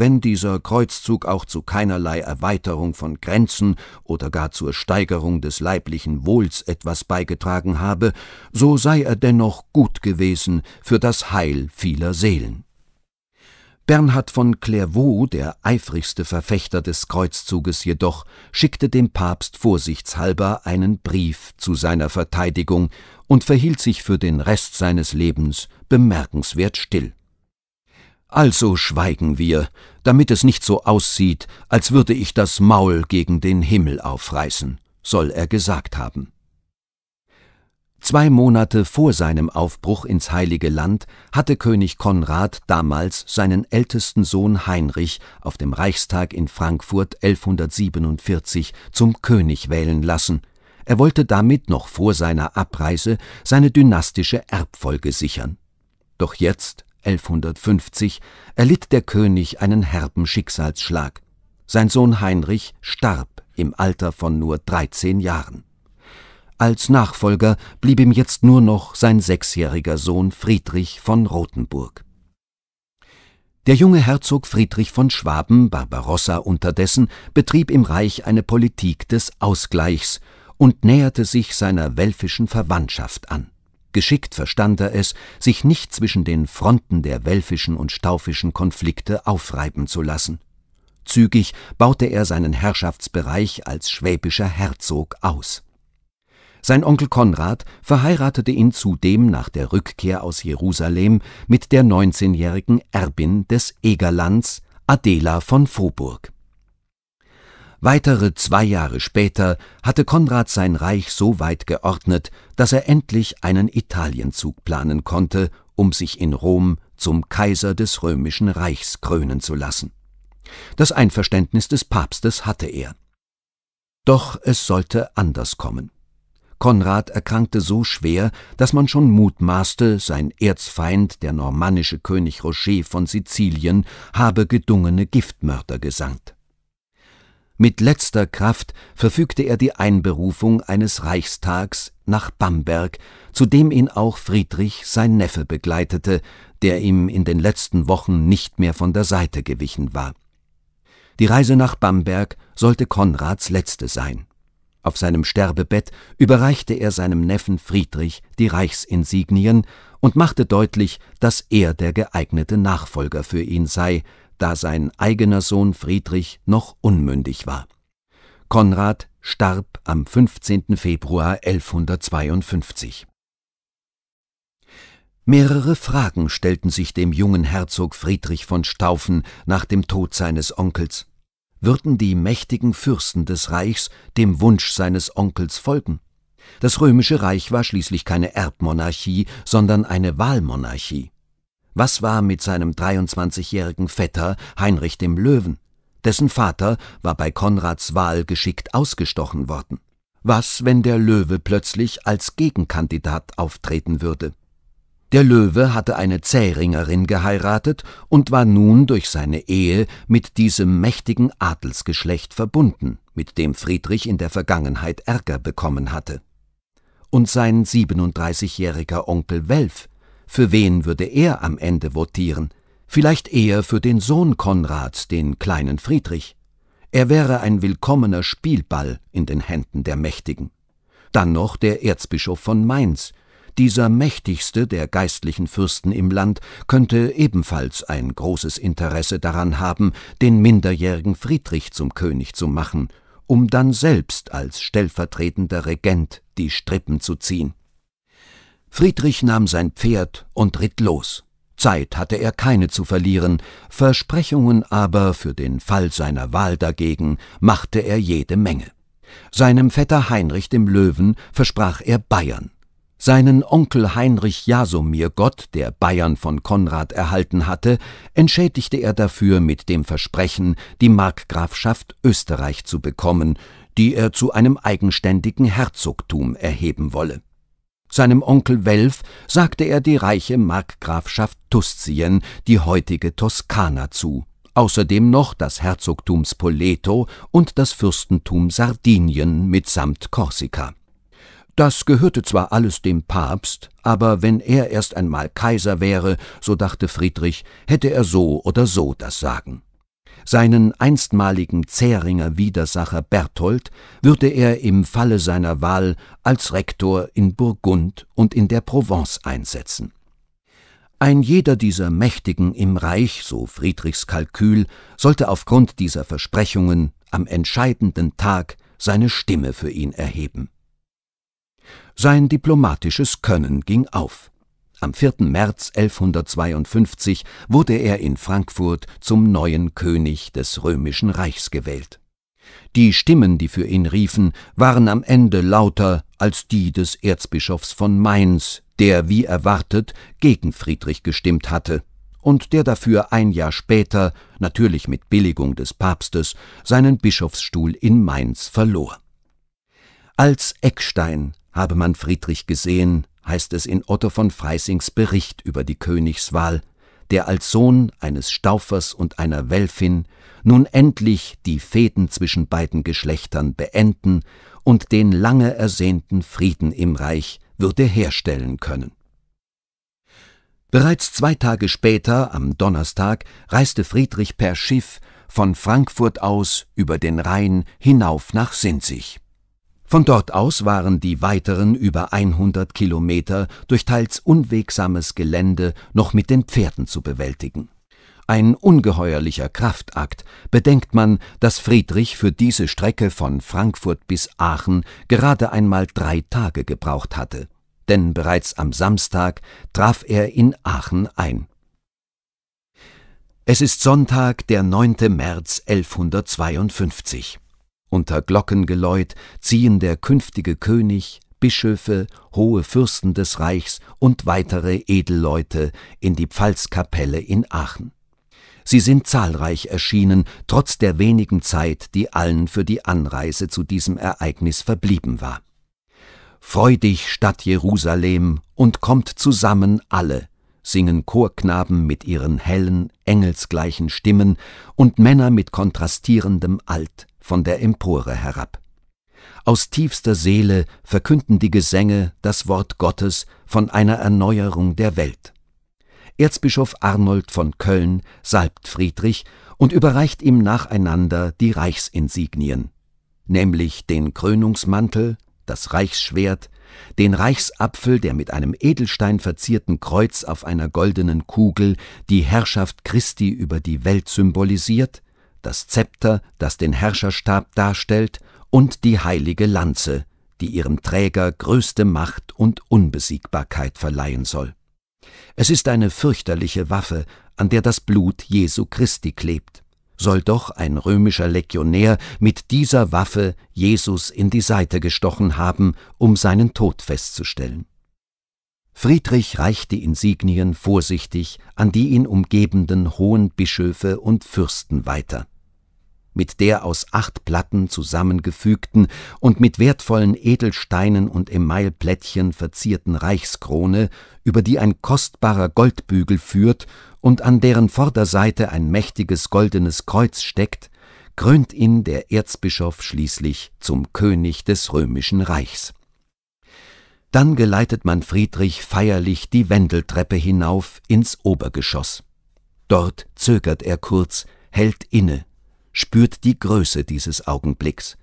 wenn dieser Kreuzzug auch zu keinerlei Erweiterung von Grenzen oder gar zur Steigerung des leiblichen Wohls etwas beigetragen habe, so sei er dennoch gut gewesen für das Heil vieler Seelen. Bernhard von Clairvaux, der eifrigste Verfechter des Kreuzzuges jedoch, schickte dem Papst vorsichtshalber einen Brief zu seiner Verteidigung und verhielt sich für den Rest seines Lebens bemerkenswert still. Also schweigen wir, damit es nicht so aussieht, als würde ich das Maul gegen den Himmel aufreißen, soll er gesagt haben. Zwei Monate vor seinem Aufbruch ins Heilige Land hatte König Konrad damals seinen ältesten Sohn Heinrich auf dem Reichstag in Frankfurt 1147 zum König wählen lassen. Er wollte damit noch vor seiner Abreise seine dynastische Erbfolge sichern. Doch jetzt 1150, erlitt der König einen herben Schicksalsschlag. Sein Sohn Heinrich starb im Alter von nur 13 Jahren. Als Nachfolger blieb ihm jetzt nur noch sein sechsjähriger Sohn Friedrich von Rothenburg. Der junge Herzog Friedrich von Schwaben, Barbarossa unterdessen, betrieb im Reich eine Politik des Ausgleichs und näherte sich seiner welfischen Verwandtschaft an. Geschickt verstand er es, sich nicht zwischen den Fronten der welfischen und staufischen Konflikte aufreiben zu lassen. Zügig baute er seinen Herrschaftsbereich als schwäbischer Herzog aus. Sein Onkel Konrad verheiratete ihn zudem nach der Rückkehr aus Jerusalem mit der 19-jährigen Erbin des Egerlands, Adela von Voburg. Weitere zwei Jahre später hatte Konrad sein Reich so weit geordnet, dass er endlich einen Italienzug planen konnte, um sich in Rom zum Kaiser des römischen Reichs krönen zu lassen. Das Einverständnis des Papstes hatte er. Doch es sollte anders kommen. Konrad erkrankte so schwer, dass man schon mutmaßte, sein Erzfeind, der normannische König Roger von Sizilien, habe gedungene Giftmörder gesandt. Mit letzter Kraft verfügte er die Einberufung eines Reichstags nach Bamberg, zu dem ihn auch Friedrich, sein Neffe, begleitete, der ihm in den letzten Wochen nicht mehr von der Seite gewichen war. Die Reise nach Bamberg sollte Konrads letzte sein. Auf seinem Sterbebett überreichte er seinem Neffen Friedrich die Reichsinsignien und machte deutlich, dass er der geeignete Nachfolger für ihn sei, da sein eigener Sohn Friedrich noch unmündig war. Konrad starb am 15. Februar 1152. Mehrere Fragen stellten sich dem jungen Herzog Friedrich von Staufen nach dem Tod seines Onkels. Würden die mächtigen Fürsten des Reichs dem Wunsch seines Onkels folgen? Das römische Reich war schließlich keine Erbmonarchie, sondern eine Wahlmonarchie. Was war mit seinem 23-jährigen Vetter Heinrich dem Löwen? Dessen Vater war bei Konrads Wahl geschickt ausgestochen worden. Was, wenn der Löwe plötzlich als Gegenkandidat auftreten würde? Der Löwe hatte eine Zähringerin geheiratet und war nun durch seine Ehe mit diesem mächtigen Adelsgeschlecht verbunden, mit dem Friedrich in der Vergangenheit Ärger bekommen hatte. Und sein 37-jähriger Onkel Welf für wen würde er am Ende votieren? Vielleicht eher für den Sohn Konrads, den kleinen Friedrich. Er wäre ein willkommener Spielball in den Händen der Mächtigen. Dann noch der Erzbischof von Mainz. Dieser mächtigste der geistlichen Fürsten im Land könnte ebenfalls ein großes Interesse daran haben, den minderjährigen Friedrich zum König zu machen, um dann selbst als stellvertretender Regent die Strippen zu ziehen. Friedrich nahm sein Pferd und ritt los. Zeit hatte er keine zu verlieren, Versprechungen aber für den Fall seiner Wahl dagegen machte er jede Menge. Seinem Vetter Heinrich dem Löwen versprach er Bayern. Seinen Onkel Heinrich Jasomir Gott, der Bayern von Konrad erhalten hatte, entschädigte er dafür mit dem Versprechen, die Markgrafschaft Österreich zu bekommen, die er zu einem eigenständigen Herzogtum erheben wolle. Seinem Onkel Welf sagte er die reiche Markgrafschaft Tuszien, die heutige Toskana, zu, außerdem noch das Herzogtum Spoleto und das Fürstentum Sardinien mitsamt Korsika. Das gehörte zwar alles dem Papst, aber wenn er erst einmal Kaiser wäre, so dachte Friedrich, hätte er so oder so das Sagen. Seinen einstmaligen Zähringer Widersacher Berthold würde er im Falle seiner Wahl als Rektor in Burgund und in der Provence einsetzen. Ein jeder dieser Mächtigen im Reich, so Friedrichs Kalkül, sollte aufgrund dieser Versprechungen am entscheidenden Tag seine Stimme für ihn erheben. Sein diplomatisches Können ging auf. Am 4. März 1152 wurde er in Frankfurt zum neuen König des römischen Reichs gewählt. Die Stimmen, die für ihn riefen, waren am Ende lauter als die des Erzbischofs von Mainz, der, wie erwartet, gegen Friedrich gestimmt hatte und der dafür ein Jahr später, natürlich mit Billigung des Papstes, seinen Bischofsstuhl in Mainz verlor. Als Eckstein habe man Friedrich gesehen, heißt es in Otto von Freisings Bericht über die Königswahl, der als Sohn eines Staufers und einer Welfin nun endlich die Fehden zwischen beiden Geschlechtern beenden und den lange ersehnten Frieden im Reich würde herstellen können. Bereits zwei Tage später, am Donnerstag, reiste Friedrich per Schiff von Frankfurt aus über den Rhein hinauf nach Sinzig. Von dort aus waren die weiteren über 100 Kilometer durch teils unwegsames Gelände noch mit den Pferden zu bewältigen. Ein ungeheuerlicher Kraftakt, bedenkt man, dass Friedrich für diese Strecke von Frankfurt bis Aachen gerade einmal drei Tage gebraucht hatte. Denn bereits am Samstag traf er in Aachen ein. Es ist Sonntag, der 9. März 1152. Unter Glockengeläut ziehen der künftige König, Bischöfe, hohe Fürsten des Reichs und weitere Edelleute in die Pfalzkapelle in Aachen. Sie sind zahlreich erschienen, trotz der wenigen Zeit, die allen für die Anreise zu diesem Ereignis verblieben war. Freu dich, Stadt Jerusalem, und kommt zusammen alle, singen Chorknaben mit ihren hellen, engelsgleichen Stimmen und Männer mit kontrastierendem Alt, von der Empore herab. Aus tiefster Seele verkünden die Gesänge das Wort Gottes von einer Erneuerung der Welt. Erzbischof Arnold von Köln salbt Friedrich und überreicht ihm nacheinander die Reichsinsignien, nämlich den Krönungsmantel, das Reichsschwert, den Reichsapfel, der mit einem Edelstein verzierten Kreuz auf einer goldenen Kugel die Herrschaft Christi über die Welt symbolisiert, das Zepter, das den Herrscherstab darstellt, und die heilige Lanze, die ihrem Träger größte Macht und Unbesiegbarkeit verleihen soll. Es ist eine fürchterliche Waffe, an der das Blut Jesu Christi klebt. Soll doch ein römischer Legionär mit dieser Waffe Jesus in die Seite gestochen haben, um seinen Tod festzustellen. Friedrich reicht die Insignien vorsichtig an die ihn umgebenden hohen Bischöfe und Fürsten weiter. Mit der aus acht Platten zusammengefügten und mit wertvollen Edelsteinen und Emailplättchen verzierten Reichskrone, über die ein kostbarer Goldbügel führt und an deren Vorderseite ein mächtiges goldenes Kreuz steckt, krönt ihn der Erzbischof schließlich zum König des römischen Reichs. Dann geleitet man Friedrich feierlich die Wendeltreppe hinauf ins Obergeschoss. Dort zögert er kurz, hält inne, spürt die Größe dieses Augenblicks.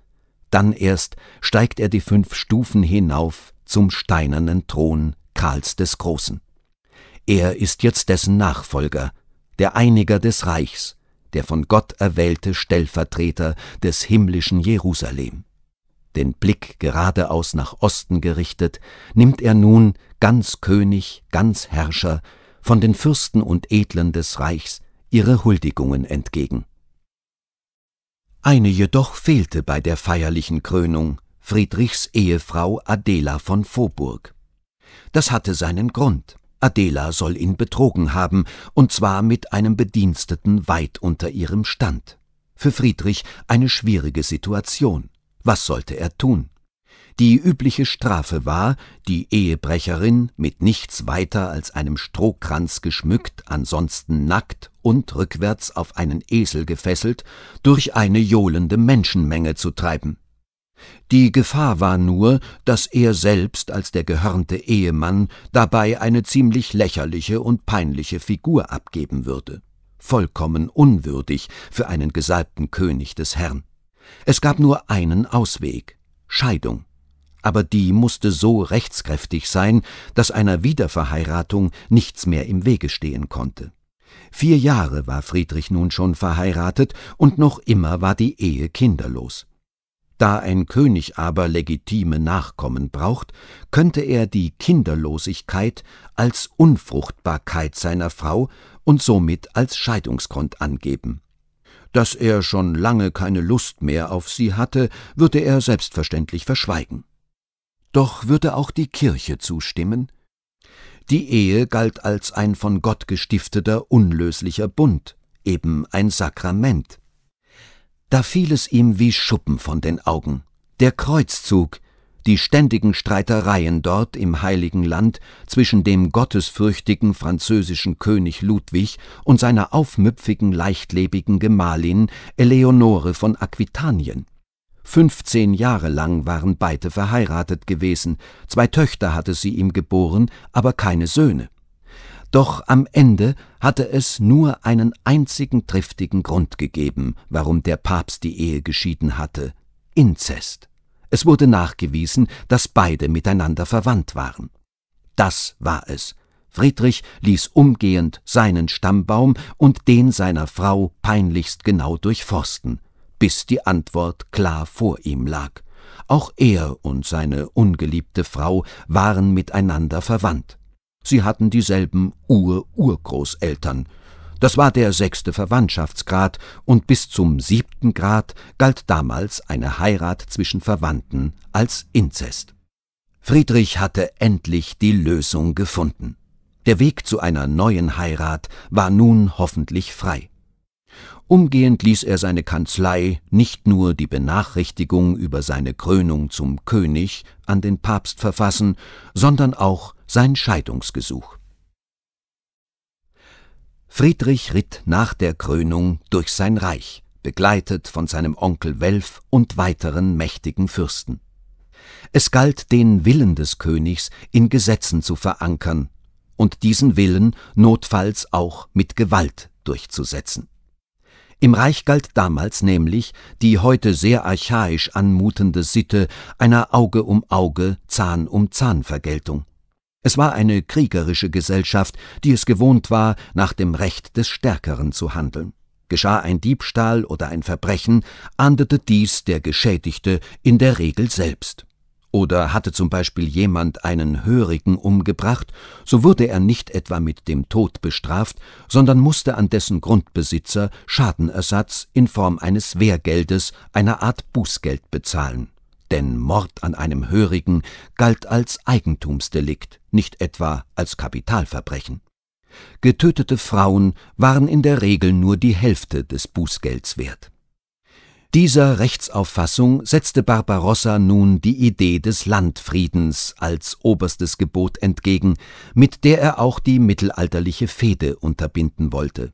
Dann erst steigt er die fünf Stufen hinauf zum steinernen Thron Karls des Großen. Er ist jetzt dessen Nachfolger, der Einiger des Reichs, der von Gott erwählte Stellvertreter des himmlischen Jerusalem den Blick geradeaus nach Osten gerichtet, nimmt er nun, ganz König, ganz Herrscher, von den Fürsten und Edlen des Reichs ihre Huldigungen entgegen. Eine jedoch fehlte bei der feierlichen Krönung, Friedrichs Ehefrau Adela von Voburg. Das hatte seinen Grund. Adela soll ihn betrogen haben, und zwar mit einem Bediensteten weit unter ihrem Stand. Für Friedrich eine schwierige Situation. Was sollte er tun? Die übliche Strafe war, die Ehebrecherin mit nichts weiter als einem Strohkranz geschmückt, ansonsten nackt und rückwärts auf einen Esel gefesselt, durch eine johlende Menschenmenge zu treiben. Die Gefahr war nur, dass er selbst als der gehörnte Ehemann dabei eine ziemlich lächerliche und peinliche Figur abgeben würde, vollkommen unwürdig für einen gesalbten König des Herrn. Es gab nur einen Ausweg Scheidung. Aber die musste so rechtskräftig sein, dass einer Wiederverheiratung nichts mehr im Wege stehen konnte. Vier Jahre war Friedrich nun schon verheiratet, und noch immer war die Ehe kinderlos. Da ein König aber legitime Nachkommen braucht, könnte er die Kinderlosigkeit als Unfruchtbarkeit seiner Frau und somit als Scheidungsgrund angeben. Dass er schon lange keine Lust mehr auf sie hatte, würde er selbstverständlich verschweigen. Doch würde auch die Kirche zustimmen? Die Ehe galt als ein von Gott gestifteter, unlöslicher Bund, eben ein Sakrament. Da fiel es ihm wie Schuppen von den Augen. Der Kreuzzug, die ständigen Streitereien dort im Heiligen Land zwischen dem gottesfürchtigen französischen König Ludwig und seiner aufmüpfigen, leichtlebigen Gemahlin Eleonore von Aquitanien. Fünfzehn Jahre lang waren beide verheiratet gewesen, zwei Töchter hatte sie ihm geboren, aber keine Söhne. Doch am Ende hatte es nur einen einzigen triftigen Grund gegeben, warum der Papst die Ehe geschieden hatte Inzest. Es wurde nachgewiesen, dass beide miteinander verwandt waren. Das war es. Friedrich ließ umgehend seinen Stammbaum und den seiner Frau peinlichst genau durchforsten, bis die Antwort klar vor ihm lag. Auch er und seine ungeliebte Frau waren miteinander verwandt. Sie hatten dieselben Ur-Urgroßeltern, das war der sechste Verwandtschaftsgrad, und bis zum siebten Grad galt damals eine Heirat zwischen Verwandten als Inzest. Friedrich hatte endlich die Lösung gefunden. Der Weg zu einer neuen Heirat war nun hoffentlich frei. Umgehend ließ er seine Kanzlei nicht nur die Benachrichtigung über seine Krönung zum König an den Papst verfassen, sondern auch sein Scheidungsgesuch. Friedrich ritt nach der Krönung durch sein Reich, begleitet von seinem Onkel Welf und weiteren mächtigen Fürsten. Es galt, den Willen des Königs in Gesetzen zu verankern und diesen Willen notfalls auch mit Gewalt durchzusetzen. Im Reich galt damals nämlich die heute sehr archaisch anmutende Sitte einer Auge um Auge, Zahn um Zahn Vergeltung. Es war eine kriegerische Gesellschaft, die es gewohnt war, nach dem Recht des Stärkeren zu handeln. Geschah ein Diebstahl oder ein Verbrechen, ahndete dies der Geschädigte in der Regel selbst. Oder hatte zum Beispiel jemand einen Hörigen umgebracht, so wurde er nicht etwa mit dem Tod bestraft, sondern musste an dessen Grundbesitzer Schadenersatz in Form eines Wehrgeldes, einer Art Bußgeld bezahlen denn Mord an einem Hörigen galt als Eigentumsdelikt, nicht etwa als Kapitalverbrechen. Getötete Frauen waren in der Regel nur die Hälfte des Bußgelds wert. Dieser Rechtsauffassung setzte Barbarossa nun die Idee des Landfriedens als oberstes Gebot entgegen, mit der er auch die mittelalterliche Fehde unterbinden wollte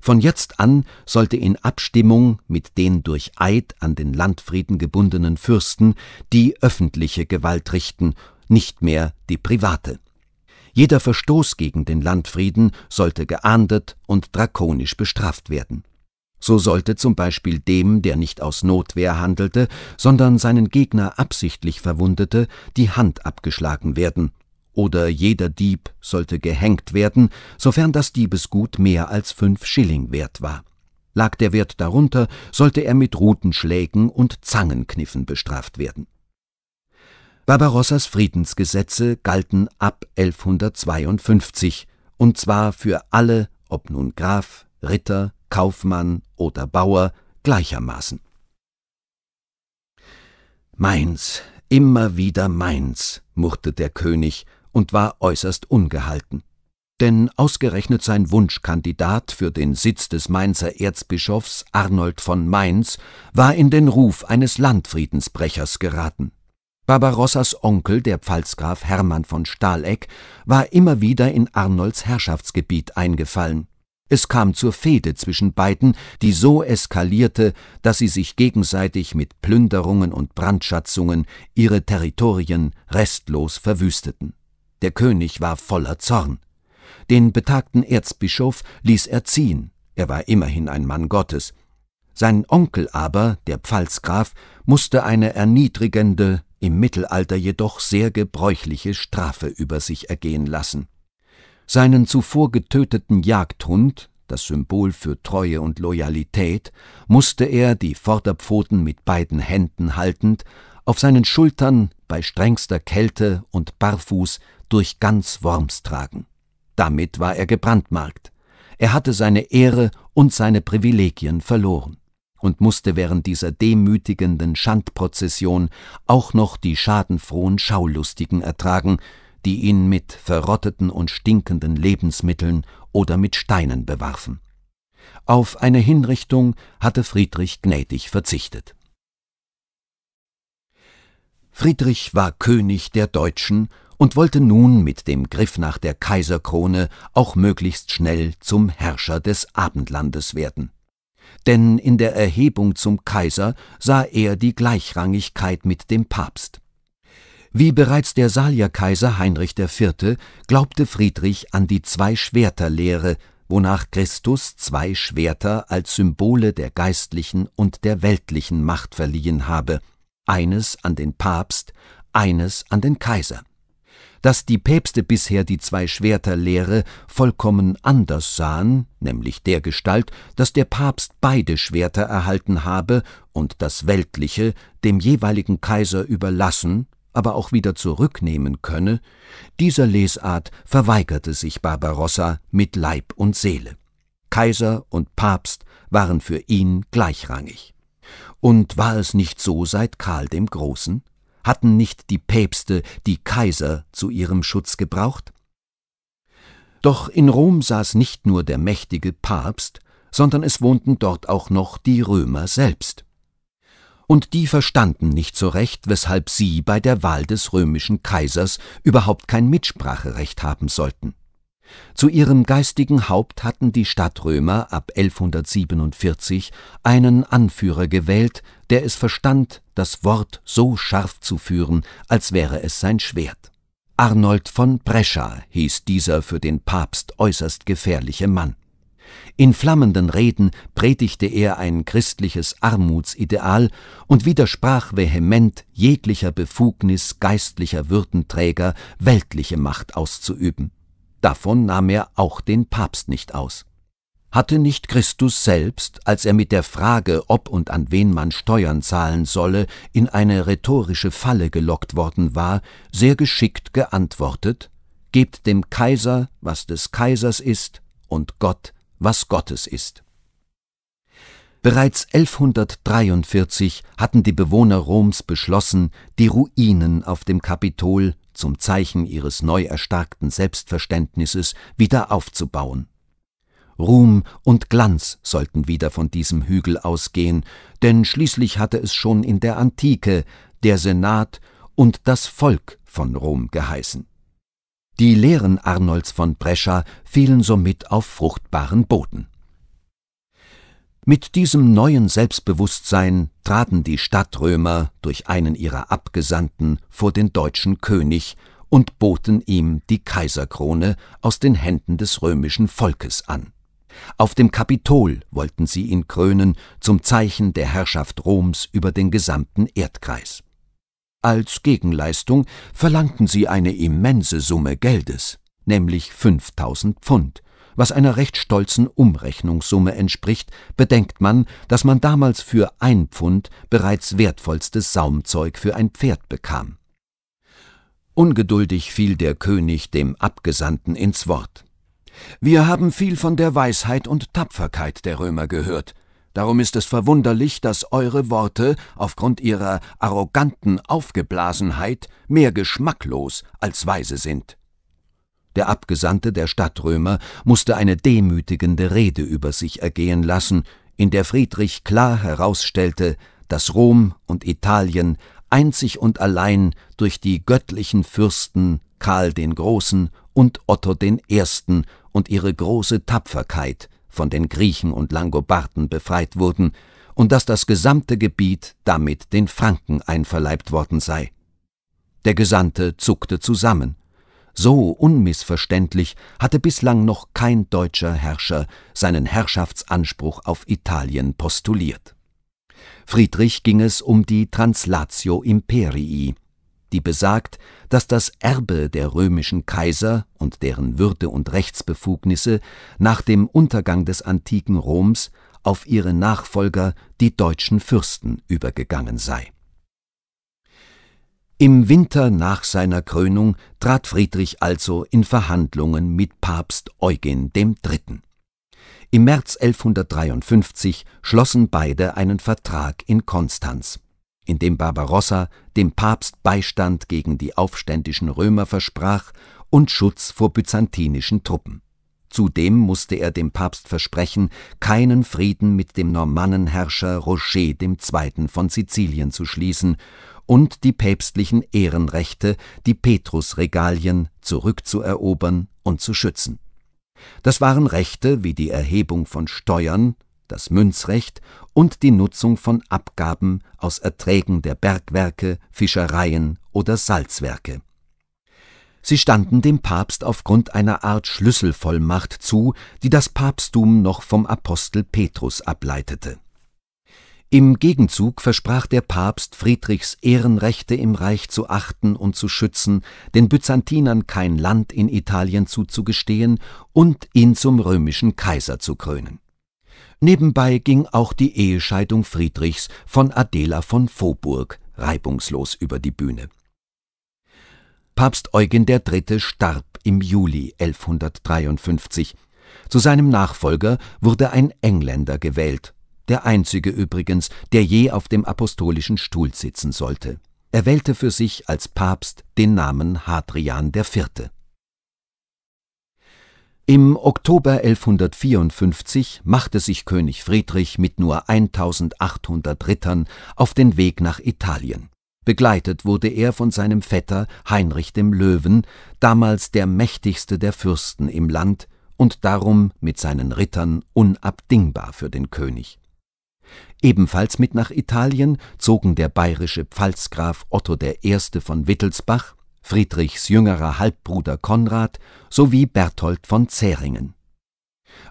von jetzt an sollte in Abstimmung mit den durch Eid an den Landfrieden gebundenen Fürsten die öffentliche Gewalt richten, nicht mehr die private. Jeder Verstoß gegen den Landfrieden sollte geahndet und drakonisch bestraft werden. So sollte zum Beispiel dem, der nicht aus Notwehr handelte, sondern seinen Gegner absichtlich verwundete, die Hand abgeschlagen werden oder jeder Dieb sollte gehängt werden, sofern das Diebesgut mehr als fünf Schilling wert war. Lag der Wert darunter, sollte er mit Rutenschlägen und Zangenkniffen bestraft werden. Barbarossas Friedensgesetze galten ab 1152, und zwar für alle, ob nun Graf, Ritter, Kaufmann oder Bauer, gleichermaßen. Meins, immer wieder meins, murrte der König und war äußerst ungehalten. Denn ausgerechnet sein Wunschkandidat für den Sitz des Mainzer Erzbischofs Arnold von Mainz war in den Ruf eines Landfriedensbrechers geraten. Barbarossas Onkel, der Pfalzgraf Hermann von Stahleck, war immer wieder in Arnolds Herrschaftsgebiet eingefallen. Es kam zur Fehde zwischen beiden, die so eskalierte, dass sie sich gegenseitig mit Plünderungen und Brandschatzungen ihre Territorien restlos verwüsteten. Der König war voller Zorn. Den betagten Erzbischof ließ er ziehen, er war immerhin ein Mann Gottes. Sein Onkel aber, der Pfalzgraf, musste eine erniedrigende, im Mittelalter jedoch sehr gebräuchliche Strafe über sich ergehen lassen. Seinen zuvor getöteten Jagdhund, das Symbol für Treue und Loyalität, musste er die Vorderpfoten mit beiden Händen haltend auf seinen Schultern bei strengster Kälte und barfuß durch ganz Worms tragen. Damit war er gebrandmarkt. Er hatte seine Ehre und seine Privilegien verloren und musste während dieser demütigenden Schandprozession auch noch die schadenfrohen Schaulustigen ertragen, die ihn mit verrotteten und stinkenden Lebensmitteln oder mit Steinen bewarfen. Auf eine Hinrichtung hatte Friedrich gnädig verzichtet. Friedrich war König der Deutschen und wollte nun mit dem Griff nach der Kaiserkrone auch möglichst schnell zum Herrscher des Abendlandes werden. Denn in der Erhebung zum Kaiser sah er die Gleichrangigkeit mit dem Papst. Wie bereits der Salierkaiser Heinrich IV. glaubte Friedrich an die Zwei-Schwerter-Lehre, wonach Christus zwei Schwerter als Symbole der geistlichen und der weltlichen Macht verliehen habe – eines an den Papst, eines an den Kaiser. Dass die Päpste bisher die Zwei-Schwerter-Lehre vollkommen anders sahen, nämlich der Gestalt, dass der Papst beide Schwerter erhalten habe und das Weltliche dem jeweiligen Kaiser überlassen, aber auch wieder zurücknehmen könne, dieser Lesart verweigerte sich Barbarossa mit Leib und Seele. Kaiser und Papst waren für ihn gleichrangig. Und war es nicht so seit Karl dem Großen? Hatten nicht die Päpste die Kaiser zu ihrem Schutz gebraucht? Doch in Rom saß nicht nur der mächtige Papst, sondern es wohnten dort auch noch die Römer selbst. Und die verstanden nicht so recht, weshalb sie bei der Wahl des römischen Kaisers überhaupt kein Mitspracherecht haben sollten. Zu ihrem geistigen Haupt hatten die Stadtrömer ab 1147 einen Anführer gewählt, der es verstand, das Wort so scharf zu führen, als wäre es sein Schwert. Arnold von Brescia hieß dieser für den Papst äußerst gefährliche Mann. In flammenden Reden predigte er ein christliches Armutsideal und widersprach vehement jeglicher Befugnis geistlicher Würdenträger, weltliche Macht auszuüben davon nahm er auch den Papst nicht aus. Hatte nicht Christus selbst, als er mit der Frage, ob und an wen man Steuern zahlen solle, in eine rhetorische Falle gelockt worden war, sehr geschickt geantwortet Gebt dem Kaiser, was des Kaisers ist, und Gott, was Gottes ist. Bereits 1143 hatten die Bewohner Roms beschlossen, die Ruinen auf dem Kapitol zum Zeichen ihres neu erstarkten Selbstverständnisses wieder aufzubauen. Ruhm und Glanz sollten wieder von diesem Hügel ausgehen, denn schließlich hatte es schon in der Antike der Senat und das Volk von Rom geheißen. Die Lehren Arnolds von Brescia fielen somit auf fruchtbaren Boden. Mit diesem neuen Selbstbewusstsein traten die Stadtrömer durch einen ihrer Abgesandten vor den deutschen König und boten ihm die Kaiserkrone aus den Händen des römischen Volkes an. Auf dem Kapitol wollten sie ihn krönen zum Zeichen der Herrschaft Roms über den gesamten Erdkreis. Als Gegenleistung verlangten sie eine immense Summe Geldes, nämlich 5000 Pfund, was einer recht stolzen Umrechnungssumme entspricht, bedenkt man, dass man damals für ein Pfund bereits wertvollstes Saumzeug für ein Pferd bekam. Ungeduldig fiel der König dem Abgesandten ins Wort. Wir haben viel von der Weisheit und Tapferkeit der Römer gehört, Darum ist es verwunderlich, dass eure Worte aufgrund ihrer arroganten Aufgeblasenheit mehr geschmacklos als weise sind. Der Abgesandte der Stadtrömer musste eine demütigende Rede über sich ergehen lassen, in der Friedrich klar herausstellte, dass Rom und Italien einzig und allein durch die göttlichen Fürsten Karl den Großen und Otto den Ersten und ihre große Tapferkeit von den Griechen und Langobarden befreit wurden und dass das gesamte Gebiet damit den Franken einverleibt worden sei. Der Gesandte zuckte zusammen so unmissverständlich hatte bislang noch kein deutscher Herrscher seinen Herrschaftsanspruch auf Italien postuliert. Friedrich ging es um die Translatio Imperii, die besagt, dass das Erbe der römischen Kaiser und deren Würde und Rechtsbefugnisse nach dem Untergang des antiken Roms auf ihre Nachfolger, die deutschen Fürsten, übergegangen sei im Winter nach seiner Krönung trat Friedrich also in Verhandlungen mit Papst Eugen III. Im März 1153 schlossen beide einen Vertrag in Konstanz, in dem Barbarossa dem Papst Beistand gegen die aufständischen Römer versprach und Schutz vor byzantinischen Truppen. Zudem musste er dem Papst versprechen, keinen Frieden mit dem Normannenherrscher Rocher II. von Sizilien zu schließen und die päpstlichen Ehrenrechte, die Petrusregalien, zurückzuerobern und zu schützen. Das waren Rechte wie die Erhebung von Steuern, das Münzrecht und die Nutzung von Abgaben aus Erträgen der Bergwerke, Fischereien oder Salzwerke. Sie standen dem Papst aufgrund einer Art Schlüsselvollmacht zu, die das Papsttum noch vom Apostel Petrus ableitete im Gegenzug versprach der Papst, Friedrichs Ehrenrechte im Reich zu achten und zu schützen, den Byzantinern kein Land in Italien zuzugestehen und ihn zum römischen Kaiser zu krönen. Nebenbei ging auch die Ehescheidung Friedrichs von Adela von Voburg reibungslos über die Bühne. Papst Eugen III. starb im Juli 1153. Zu seinem Nachfolger wurde ein Engländer gewählt, der einzige übrigens, der je auf dem apostolischen Stuhl sitzen sollte. Er wählte für sich als Papst den Namen Hadrian IV. Im Oktober 1154 machte sich König Friedrich mit nur 1800 Rittern auf den Weg nach Italien. Begleitet wurde er von seinem Vetter Heinrich dem Löwen, damals der mächtigste der Fürsten im Land und darum mit seinen Rittern unabdingbar für den König. Ebenfalls mit nach Italien zogen der bayerische Pfalzgraf Otto I. von Wittelsbach, Friedrichs jüngerer Halbbruder Konrad sowie Berthold von Zähringen.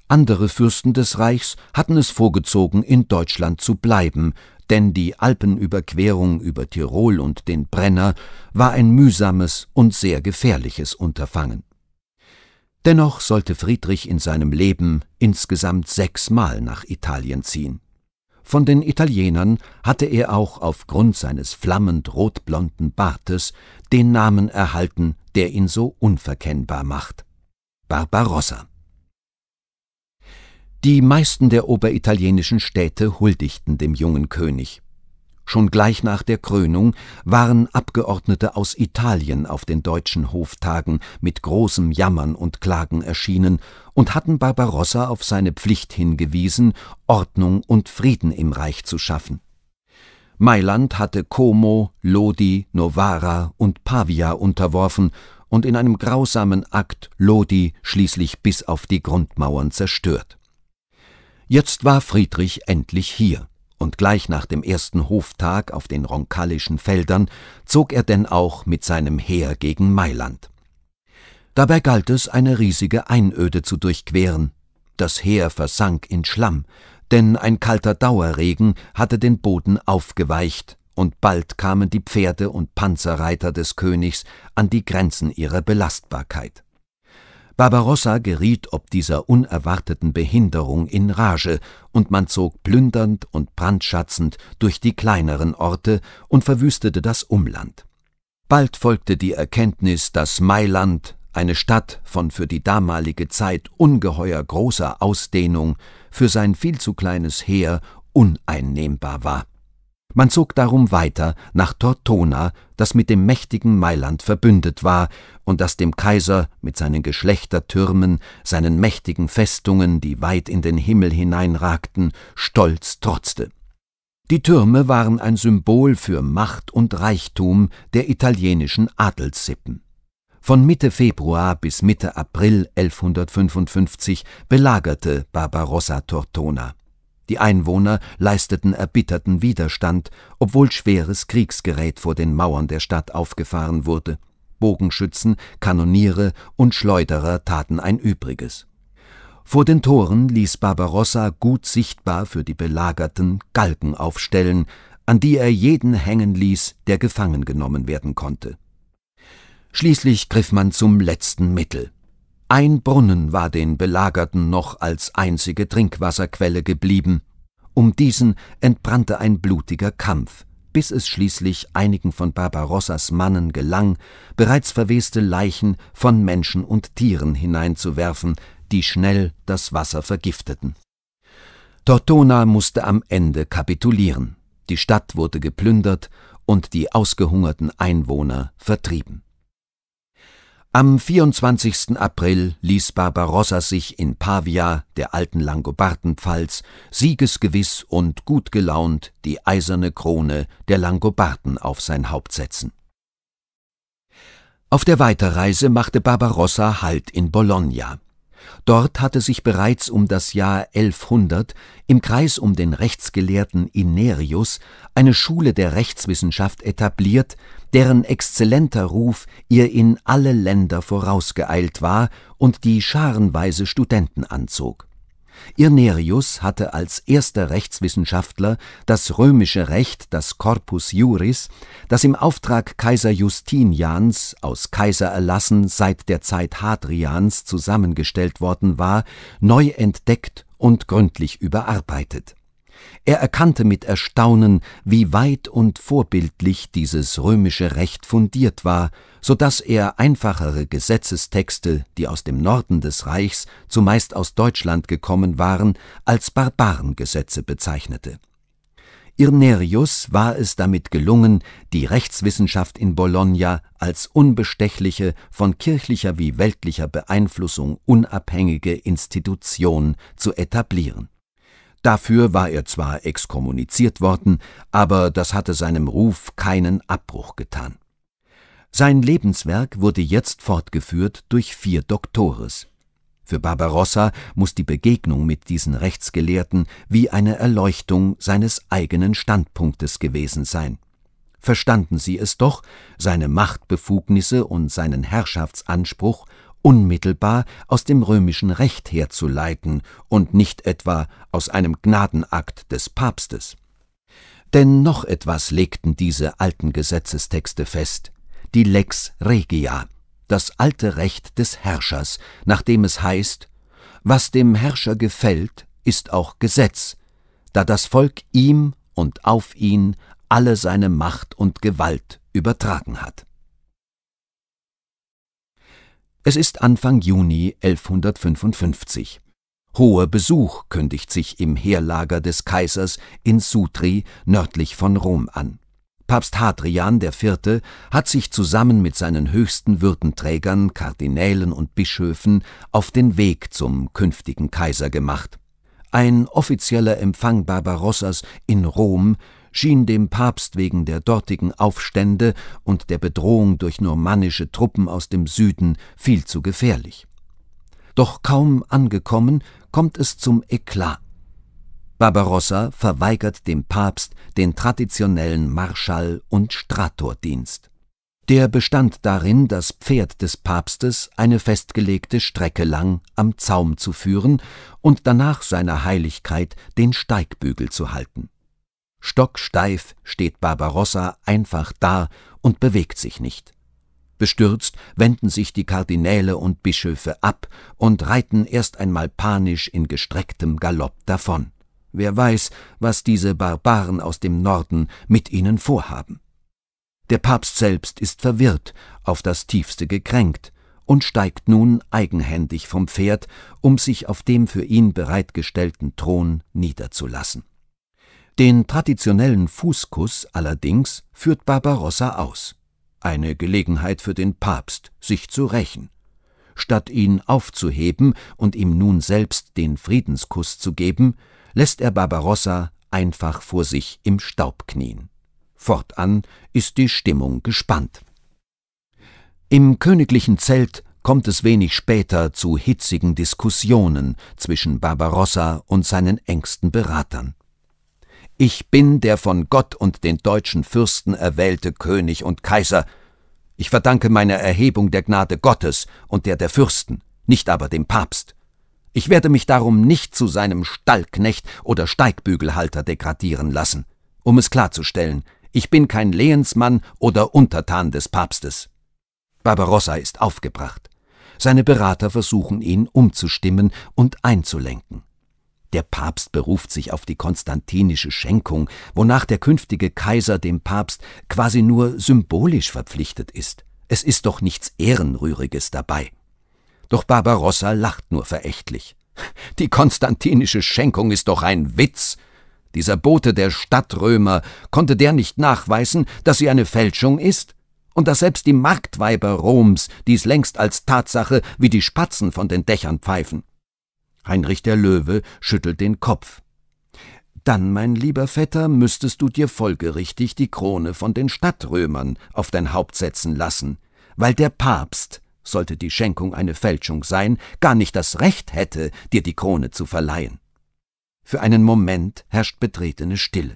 Andere Fürsten des Reichs hatten es vorgezogen, in Deutschland zu bleiben, denn die Alpenüberquerung über Tirol und den Brenner war ein mühsames und sehr gefährliches Unterfangen. Dennoch sollte Friedrich in seinem Leben insgesamt sechsmal nach Italien ziehen. Von den Italienern hatte er auch aufgrund seines flammend rotblonden Bartes den Namen erhalten, der ihn so unverkennbar macht. Barbarossa. Die meisten der oberitalienischen Städte huldigten dem jungen König. Schon gleich nach der Krönung waren Abgeordnete aus Italien auf den deutschen Hoftagen mit großem Jammern und Klagen erschienen und hatten Barbarossa auf seine Pflicht hingewiesen, Ordnung und Frieden im Reich zu schaffen. Mailand hatte Como, Lodi, Novara und Pavia unterworfen und in einem grausamen Akt Lodi schließlich bis auf die Grundmauern zerstört. Jetzt war Friedrich endlich hier und gleich nach dem ersten Hoftag auf den ronkallischen Feldern zog er denn auch mit seinem Heer gegen Mailand. Dabei galt es, eine riesige Einöde zu durchqueren. Das Heer versank in Schlamm, denn ein kalter Dauerregen hatte den Boden aufgeweicht, und bald kamen die Pferde und Panzerreiter des Königs an die Grenzen ihrer Belastbarkeit. Barbarossa geriet ob dieser unerwarteten Behinderung in Rage, und man zog plündernd und brandschatzend durch die kleineren Orte und verwüstete das Umland. Bald folgte die Erkenntnis, dass Mailand, eine Stadt von für die damalige Zeit ungeheuer großer Ausdehnung, für sein viel zu kleines Heer uneinnehmbar war. Man zog darum weiter nach Tortona, das mit dem mächtigen Mailand verbündet war und das dem Kaiser mit seinen Geschlechtertürmen, seinen mächtigen Festungen, die weit in den Himmel hineinragten, stolz trotzte. Die Türme waren ein Symbol für Macht und Reichtum der italienischen Adelssippen. Von Mitte Februar bis Mitte April 1155 belagerte Barbarossa Tortona. Die Einwohner leisteten erbitterten Widerstand, obwohl schweres Kriegsgerät vor den Mauern der Stadt aufgefahren wurde. Bogenschützen, Kanoniere und Schleuderer taten ein Übriges. Vor den Toren ließ Barbarossa gut sichtbar für die Belagerten Galgen aufstellen, an die er jeden hängen ließ, der gefangen genommen werden konnte. Schließlich griff man zum letzten Mittel. Ein Brunnen war den Belagerten noch als einzige Trinkwasserquelle geblieben. Um diesen entbrannte ein blutiger Kampf, bis es schließlich einigen von Barbarossas Mannen gelang, bereits verweste Leichen von Menschen und Tieren hineinzuwerfen, die schnell das Wasser vergifteten. Tortona musste am Ende kapitulieren. Die Stadt wurde geplündert und die ausgehungerten Einwohner vertrieben. Am 24. April ließ Barbarossa sich in Pavia, der alten Langobardenpfalz, siegesgewiss und gut gelaunt die eiserne Krone der Langobarden auf sein Haupt setzen. Auf der Weiterreise machte Barbarossa Halt in Bologna. Dort hatte sich bereits um das Jahr 1100 im Kreis um den Rechtsgelehrten Inerius eine Schule der Rechtswissenschaft etabliert, deren exzellenter Ruf ihr in alle Länder vorausgeeilt war und die scharenweise Studenten anzog. Irnerius hatte als erster Rechtswissenschaftler das römische Recht, das Corpus Juris, das im Auftrag Kaiser Justinians aus Kaiser erlassen seit der Zeit Hadrians zusammengestellt worden war, neu entdeckt und gründlich überarbeitet er erkannte mit Erstaunen, wie weit und vorbildlich dieses römische Recht fundiert war, so daß er einfachere Gesetzestexte, die aus dem Norden des Reichs, zumeist aus Deutschland gekommen waren, als Barbarengesetze bezeichnete. Irnerius war es damit gelungen, die Rechtswissenschaft in Bologna als unbestechliche, von kirchlicher wie weltlicher Beeinflussung unabhängige Institution zu etablieren Dafür war er zwar exkommuniziert worden, aber das hatte seinem Ruf keinen Abbruch getan. Sein Lebenswerk wurde jetzt fortgeführt durch vier Doktores. Für Barbarossa muß die Begegnung mit diesen Rechtsgelehrten wie eine Erleuchtung seines eigenen Standpunktes gewesen sein. Verstanden sie es doch, seine Machtbefugnisse und seinen Herrschaftsanspruch unmittelbar aus dem römischen Recht herzuleiten und nicht etwa aus einem Gnadenakt des Papstes. Denn noch etwas legten diese alten Gesetzestexte fest, die Lex Regia, das alte Recht des Herrschers, nachdem es heißt, was dem Herrscher gefällt, ist auch Gesetz, da das Volk ihm und auf ihn alle seine Macht und Gewalt übertragen hat. Es ist Anfang Juni 1155. Hoher Besuch kündigt sich im Heerlager des Kaisers in Sutri nördlich von Rom an. Papst Hadrian IV. hat sich zusammen mit seinen höchsten Würdenträgern, Kardinälen und Bischöfen auf den Weg zum künftigen Kaiser gemacht. Ein offizieller Empfang Barbarossas in Rom schien dem Papst wegen der dortigen Aufstände und der Bedrohung durch normannische Truppen aus dem Süden viel zu gefährlich. Doch kaum angekommen, kommt es zum Eklat. Barbarossa verweigert dem Papst den traditionellen Marschall- und Stratordienst. Der bestand darin, das Pferd des Papstes eine festgelegte Strecke lang am Zaum zu führen und danach seiner Heiligkeit den Steigbügel zu halten. Stocksteif steht Barbarossa einfach da und bewegt sich nicht. Bestürzt wenden sich die Kardinäle und Bischöfe ab und reiten erst einmal panisch in gestrecktem Galopp davon. Wer weiß, was diese Barbaren aus dem Norden mit ihnen vorhaben. Der Papst selbst ist verwirrt, auf das tiefste gekränkt und steigt nun eigenhändig vom Pferd, um sich auf dem für ihn bereitgestellten Thron niederzulassen. Den traditionellen Fußkuss allerdings führt Barbarossa aus. Eine Gelegenheit für den Papst, sich zu rächen. Statt ihn aufzuheben und ihm nun selbst den Friedenskuss zu geben, lässt er Barbarossa einfach vor sich im Staub knien. Fortan ist die Stimmung gespannt. Im königlichen Zelt kommt es wenig später zu hitzigen Diskussionen zwischen Barbarossa und seinen engsten Beratern. Ich bin der von Gott und den deutschen Fürsten erwählte König und Kaiser. Ich verdanke meine Erhebung der Gnade Gottes und der der Fürsten, nicht aber dem Papst. Ich werde mich darum nicht zu seinem Stallknecht oder Steigbügelhalter degradieren lassen. Um es klarzustellen, ich bin kein Lehensmann oder Untertan des Papstes. Barbarossa ist aufgebracht. Seine Berater versuchen ihn umzustimmen und einzulenken. Der Papst beruft sich auf die konstantinische Schenkung, wonach der künftige Kaiser dem Papst quasi nur symbolisch verpflichtet ist. Es ist doch nichts Ehrenrühriges dabei. Doch Barbarossa lacht nur verächtlich. Die konstantinische Schenkung ist doch ein Witz. Dieser Bote der Stadtrömer, konnte der nicht nachweisen, dass sie eine Fälschung ist? Und dass selbst die Marktweiber Roms dies längst als Tatsache wie die Spatzen von den Dächern pfeifen? Heinrich der Löwe schüttelt den Kopf. Dann, mein lieber Vetter, müsstest du dir folgerichtig die Krone von den Stadtrömern auf dein Haupt setzen lassen, weil der Papst, sollte die Schenkung eine Fälschung sein, gar nicht das Recht hätte, dir die Krone zu verleihen. Für einen Moment herrscht betretene Stille.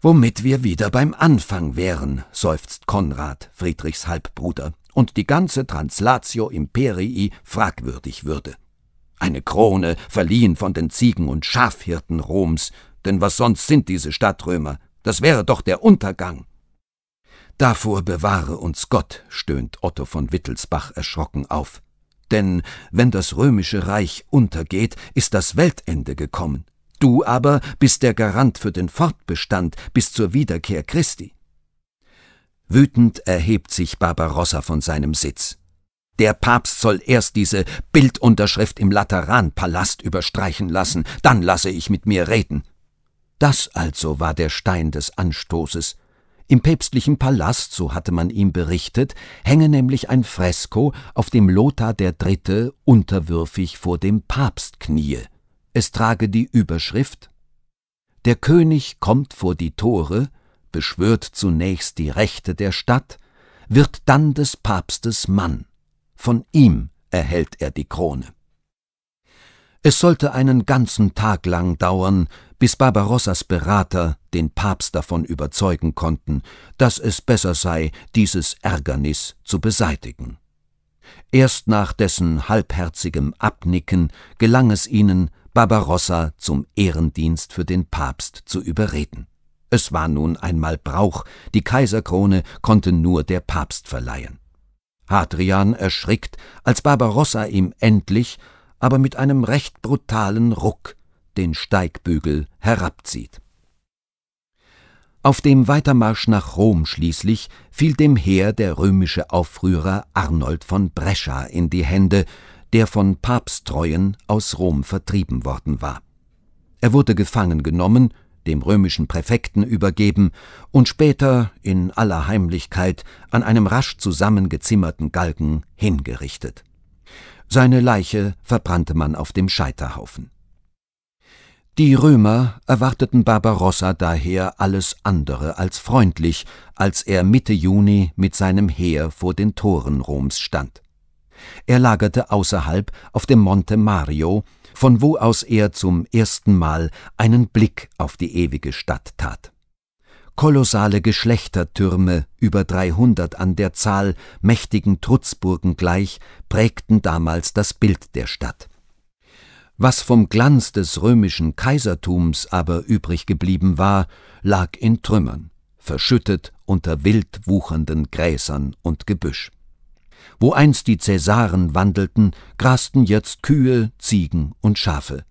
Womit wir wieder beim Anfang wären, seufzt Konrad, Friedrichs Halbbruder, und die ganze Translatio Imperii fragwürdig würde eine Krone, verliehen von den Ziegen- und Schafhirten Roms, denn was sonst sind diese Stadtrömer? Das wäre doch der Untergang. Davor bewahre uns Gott, stöhnt Otto von Wittelsbach erschrocken auf. Denn wenn das römische Reich untergeht, ist das Weltende gekommen. Du aber bist der Garant für den Fortbestand bis zur Wiederkehr Christi. Wütend erhebt sich Barbarossa von seinem Sitz. Der Papst soll erst diese Bildunterschrift im Lateranpalast überstreichen lassen, dann lasse ich mit mir reden. Das also war der Stein des Anstoßes. Im päpstlichen Palast, so hatte man ihm berichtet, hänge nämlich ein Fresko, auf dem Lothar III. unterwürfig vor dem Papst knie. Es trage die Überschrift Der König kommt vor die Tore, beschwört zunächst die Rechte der Stadt, wird dann des Papstes Mann. Von ihm erhält er die Krone. Es sollte einen ganzen Tag lang dauern, bis Barbarossas Berater den Papst davon überzeugen konnten, dass es besser sei, dieses Ärgernis zu beseitigen. Erst nach dessen halbherzigem Abnicken gelang es ihnen, Barbarossa zum Ehrendienst für den Papst zu überreden. Es war nun einmal Brauch, die Kaiserkrone konnte nur der Papst verleihen. Hadrian erschrickt, als Barbarossa ihm endlich, aber mit einem recht brutalen Ruck den Steigbügel herabzieht. Auf dem Weitermarsch nach Rom schließlich fiel dem Heer der römische Aufrührer Arnold von Brescia in die Hände, der von Papsttreuen aus Rom vertrieben worden war. Er wurde gefangen genommen dem römischen Präfekten übergeben und später in aller Heimlichkeit an einem rasch zusammengezimmerten Galgen hingerichtet. Seine Leiche verbrannte man auf dem Scheiterhaufen. Die Römer erwarteten Barbarossa daher alles andere als freundlich, als er Mitte Juni mit seinem Heer vor den Toren Roms stand. Er lagerte außerhalb auf dem Monte Mario, von wo aus er zum ersten Mal einen Blick auf die ewige Stadt tat. Kolossale Geschlechtertürme, über 300 an der Zahl, mächtigen Trutzburgen gleich, prägten damals das Bild der Stadt. Was vom Glanz des römischen Kaisertums aber übrig geblieben war, lag in Trümmern, verschüttet unter wild wuchernden Gräsern und Gebüsch. Wo einst die Cäsaren wandelten, grasten jetzt Kühe, Ziegen und Schafe.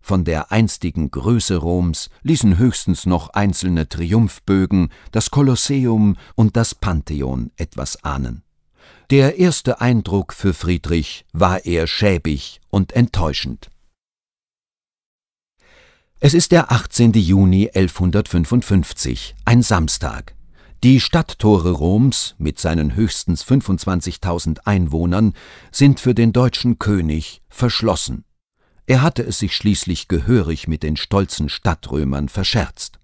Von der einstigen Größe Roms ließen höchstens noch einzelne Triumphbögen, das Kolosseum und das Pantheon etwas ahnen. Der erste Eindruck für Friedrich war eher schäbig und enttäuschend. Es ist der 18. Juni 1155, ein Samstag. Die Stadttore Roms mit seinen höchstens 25.000 Einwohnern sind für den deutschen König verschlossen. Er hatte es sich schließlich gehörig mit den stolzen Stadtrömern verscherzt.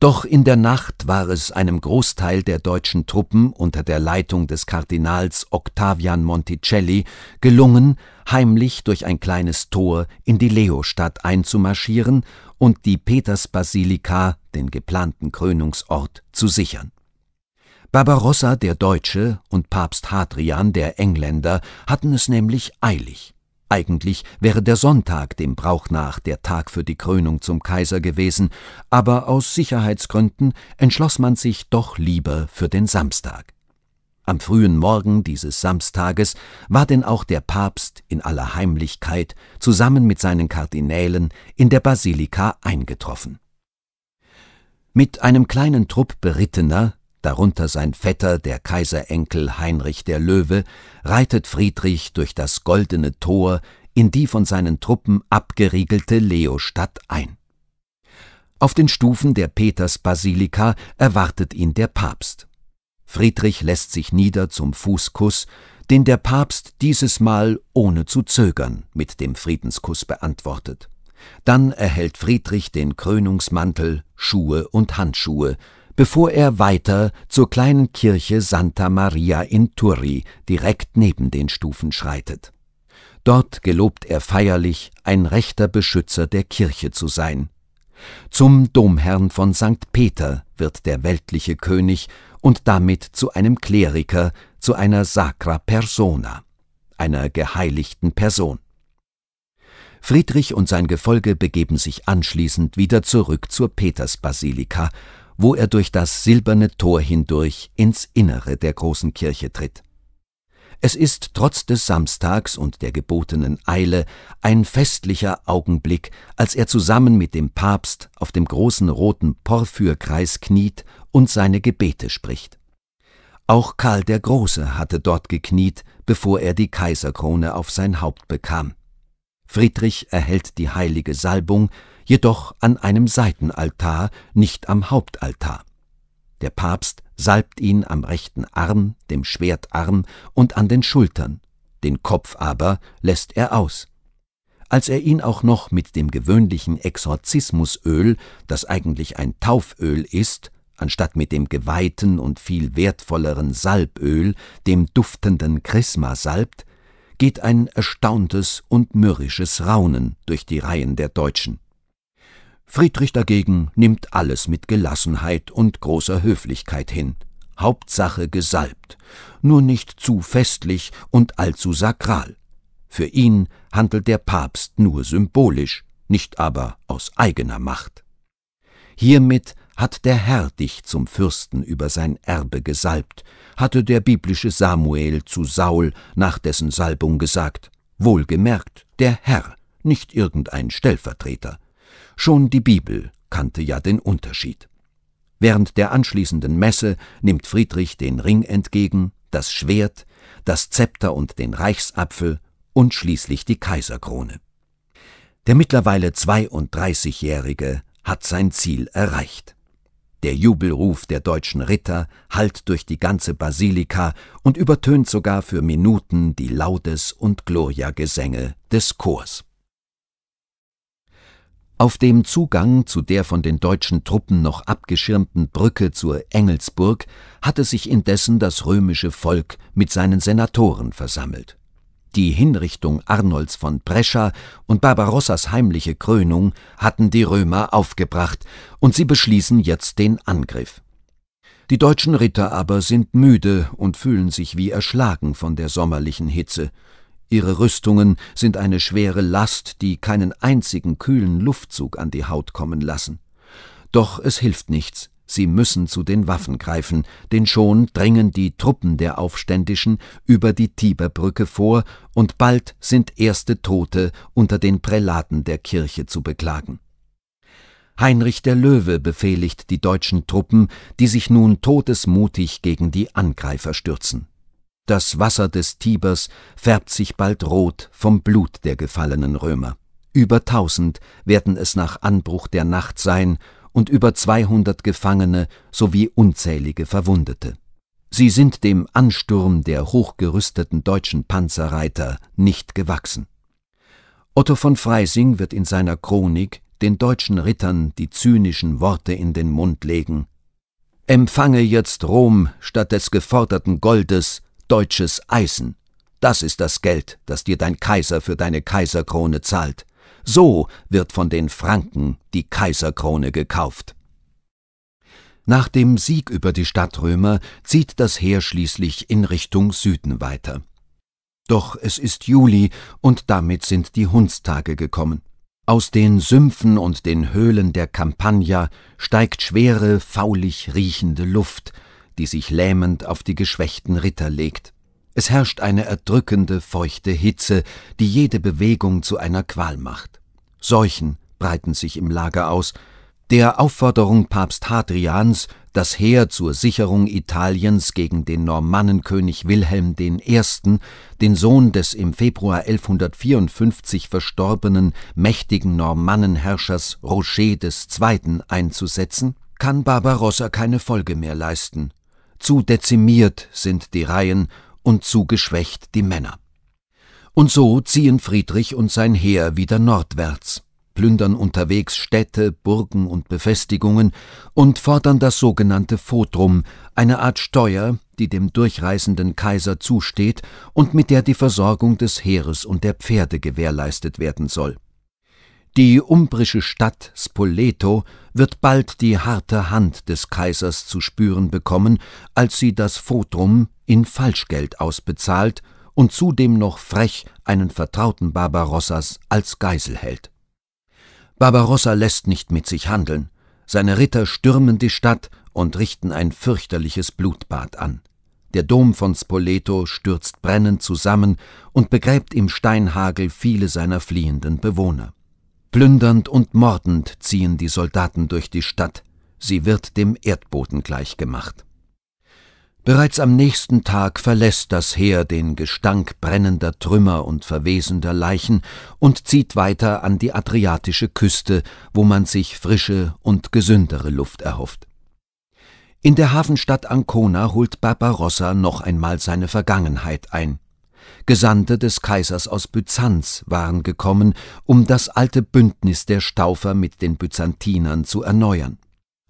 Doch in der Nacht war es einem Großteil der deutschen Truppen unter der Leitung des Kardinals Octavian Monticelli gelungen, heimlich durch ein kleines Tor in die Leostadt einzumarschieren und die Petersbasilika, den geplanten Krönungsort, zu sichern. Barbarossa der Deutsche und Papst Hadrian der Engländer hatten es nämlich eilig. Eigentlich wäre der Sonntag dem Brauch nach der Tag für die Krönung zum Kaiser gewesen, aber aus Sicherheitsgründen entschloss man sich doch lieber für den Samstag. Am frühen Morgen dieses Samstages war denn auch der Papst in aller Heimlichkeit zusammen mit seinen Kardinälen in der Basilika eingetroffen. Mit einem kleinen Trupp Berittener, darunter sein Vetter, der Kaiserenkel Heinrich der Löwe, reitet Friedrich durch das goldene Tor in die von seinen Truppen abgeriegelte Leostadt ein. Auf den Stufen der Petersbasilika erwartet ihn der Papst. Friedrich lässt sich nieder zum Fußkuss, den der Papst dieses Mal ohne zu zögern mit dem Friedenskuss beantwortet. Dann erhält Friedrich den Krönungsmantel, Schuhe und Handschuhe, bevor er weiter zur kleinen Kirche Santa Maria in Turri direkt neben den Stufen schreitet. Dort gelobt er feierlich, ein rechter Beschützer der Kirche zu sein, zum Domherrn von St. Peter wird der weltliche König und damit zu einem Kleriker, zu einer Sacra Persona, einer geheiligten Person. Friedrich und sein Gefolge begeben sich anschließend wieder zurück zur Petersbasilika, wo er durch das silberne Tor hindurch ins Innere der großen Kirche tritt. Es ist trotz des Samstags und der gebotenen Eile ein festlicher Augenblick, als er zusammen mit dem Papst auf dem großen roten Porphyrkreis kniet und seine Gebete spricht. Auch Karl der Große hatte dort gekniet, bevor er die Kaiserkrone auf sein Haupt bekam. Friedrich erhält die heilige Salbung, jedoch an einem Seitenaltar, nicht am Hauptaltar. Der Papst salbt ihn am rechten Arm, dem Schwertarm und an den Schultern, den Kopf aber lässt er aus. Als er ihn auch noch mit dem gewöhnlichen Exorzismusöl, das eigentlich ein Tauföl ist, anstatt mit dem geweihten und viel wertvolleren Salböl, dem duftenden Chrisma salbt, geht ein erstauntes und mürrisches Raunen durch die Reihen der Deutschen. Friedrich dagegen nimmt alles mit Gelassenheit und großer Höflichkeit hin, Hauptsache gesalbt, nur nicht zu festlich und allzu sakral. Für ihn handelt der Papst nur symbolisch, nicht aber aus eigener Macht. Hiermit hat der Herr dich zum Fürsten über sein Erbe gesalbt, hatte der biblische Samuel zu Saul nach dessen Salbung gesagt, wohlgemerkt der Herr, nicht irgendein Stellvertreter. Schon die Bibel kannte ja den Unterschied. Während der anschließenden Messe nimmt Friedrich den Ring entgegen, das Schwert, das Zepter und den Reichsapfel und schließlich die Kaiserkrone. Der mittlerweile 32-Jährige hat sein Ziel erreicht. Der Jubelruf der deutschen Ritter hallt durch die ganze Basilika und übertönt sogar für Minuten die Laudes- und Gloria-Gesänge des Chors. Auf dem Zugang zu der von den deutschen Truppen noch abgeschirmten Brücke zur Engelsburg hatte sich indessen das römische Volk mit seinen Senatoren versammelt. Die Hinrichtung Arnolds von Brescia und Barbarossas heimliche Krönung hatten die Römer aufgebracht, und sie beschließen jetzt den Angriff. Die deutschen Ritter aber sind müde und fühlen sich wie erschlagen von der sommerlichen Hitze. Ihre Rüstungen sind eine schwere Last, die keinen einzigen kühlen Luftzug an die Haut kommen lassen. Doch es hilft nichts, sie müssen zu den Waffen greifen, denn schon drängen die Truppen der Aufständischen über die Tiberbrücke vor, und bald sind erste Tote unter den Prälaten der Kirche zu beklagen. Heinrich der Löwe befehligt die deutschen Truppen, die sich nun todesmutig gegen die Angreifer stürzen das Wasser des Tibers färbt sich bald rot vom Blut der gefallenen Römer. Über tausend werden es nach Anbruch der Nacht sein und über 200 Gefangene sowie unzählige Verwundete. Sie sind dem Ansturm der hochgerüsteten deutschen Panzerreiter nicht gewachsen. Otto von Freising wird in seiner Chronik den deutschen Rittern die zynischen Worte in den Mund legen. Empfange jetzt Rom statt des geforderten Goldes deutsches Eisen. Das ist das Geld, das dir dein Kaiser für deine Kaiserkrone zahlt. So wird von den Franken die Kaiserkrone gekauft. Nach dem Sieg über die Stadtrömer zieht das Heer schließlich in Richtung Süden weiter. Doch es ist Juli und damit sind die Hundstage gekommen. Aus den Sümpfen und den Höhlen der Campagna steigt schwere, faulig riechende Luft die sich lähmend auf die geschwächten Ritter legt. Es herrscht eine erdrückende, feuchte Hitze, die jede Bewegung zu einer Qual macht. Seuchen breiten sich im Lager aus. Der Aufforderung Papst Hadrians, das Heer zur Sicherung Italiens gegen den Normannenkönig Wilhelm I., den Sohn des im Februar 1154 verstorbenen mächtigen Normannenherrschers Roger II., einzusetzen, kann Barbarossa keine Folge mehr leisten zu dezimiert sind die Reihen und zu geschwächt die Männer. Und so ziehen Friedrich und sein Heer wieder nordwärts, plündern unterwegs Städte, Burgen und Befestigungen und fordern das sogenannte Fotrum, eine Art Steuer, die dem durchreisenden Kaiser zusteht und mit der die Versorgung des Heeres und der Pferde gewährleistet werden soll. Die umbrische Stadt Spoleto wird bald die harte Hand des Kaisers zu spüren bekommen, als sie das Fotum in Falschgeld ausbezahlt und zudem noch frech einen Vertrauten Barbarossas als Geisel hält. Barbarossa lässt nicht mit sich handeln. Seine Ritter stürmen die Stadt und richten ein fürchterliches Blutbad an. Der Dom von Spoleto stürzt brennend zusammen und begräbt im Steinhagel viele seiner fliehenden Bewohner. Plündernd und mordend ziehen die Soldaten durch die Stadt, sie wird dem Erdboden gleichgemacht. Bereits am nächsten Tag verlässt das Heer den Gestank brennender Trümmer und verwesender Leichen und zieht weiter an die adriatische Küste, wo man sich frische und gesündere Luft erhofft. In der Hafenstadt Ancona holt Barbarossa noch einmal seine Vergangenheit ein. Gesandte des Kaisers aus Byzanz waren gekommen, um das alte Bündnis der Staufer mit den Byzantinern zu erneuern.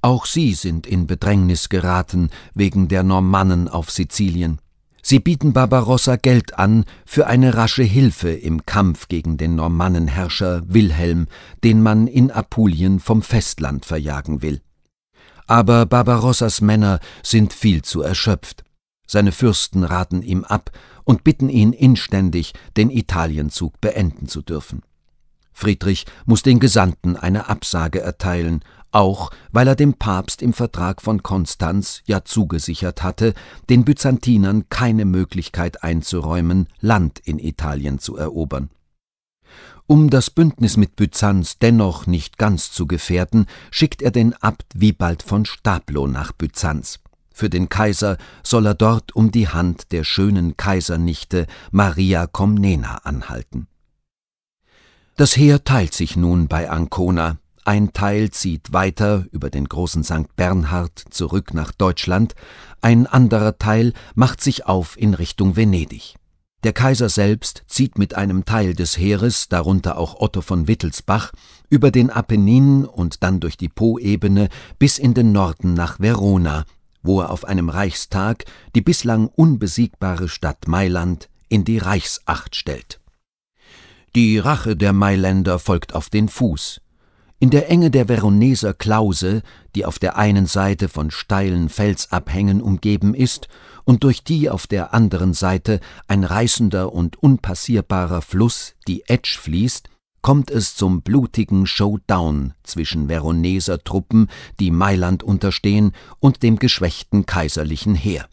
Auch sie sind in Bedrängnis geraten wegen der Normannen auf Sizilien. Sie bieten Barbarossa Geld an für eine rasche Hilfe im Kampf gegen den Normannenherrscher Wilhelm, den man in Apulien vom Festland verjagen will. Aber Barbarossas Männer sind viel zu erschöpft. Seine Fürsten raten ihm ab und bitten ihn inständig, den Italienzug beenden zu dürfen. Friedrich muss den Gesandten eine Absage erteilen, auch weil er dem Papst im Vertrag von Konstanz ja zugesichert hatte, den Byzantinern keine Möglichkeit einzuräumen, Land in Italien zu erobern. Um das Bündnis mit Byzanz dennoch nicht ganz zu gefährden, schickt er den Abt Wibald von Stablo nach Byzanz. Für den Kaiser soll er dort um die Hand der schönen Kaisernichte Maria Komnena anhalten. Das Heer teilt sich nun bei Ancona. Ein Teil zieht weiter über den großen St. Bernhard zurück nach Deutschland, ein anderer Teil macht sich auf in Richtung Venedig. Der Kaiser selbst zieht mit einem Teil des Heeres, darunter auch Otto von Wittelsbach, über den Apennin und dann durch die Poebene bis in den Norden nach Verona, wo er auf einem Reichstag die bislang unbesiegbare Stadt Mailand in die Reichsacht stellt. Die Rache der Mailänder folgt auf den Fuß. In der Enge der Veroneser Klause, die auf der einen Seite von steilen Felsabhängen umgeben ist und durch die auf der anderen Seite ein reißender und unpassierbarer Fluss, die Etsch, fließt, kommt es zum blutigen Showdown zwischen Veroneser Truppen, die Mailand unterstehen, und dem geschwächten kaiserlichen Heer.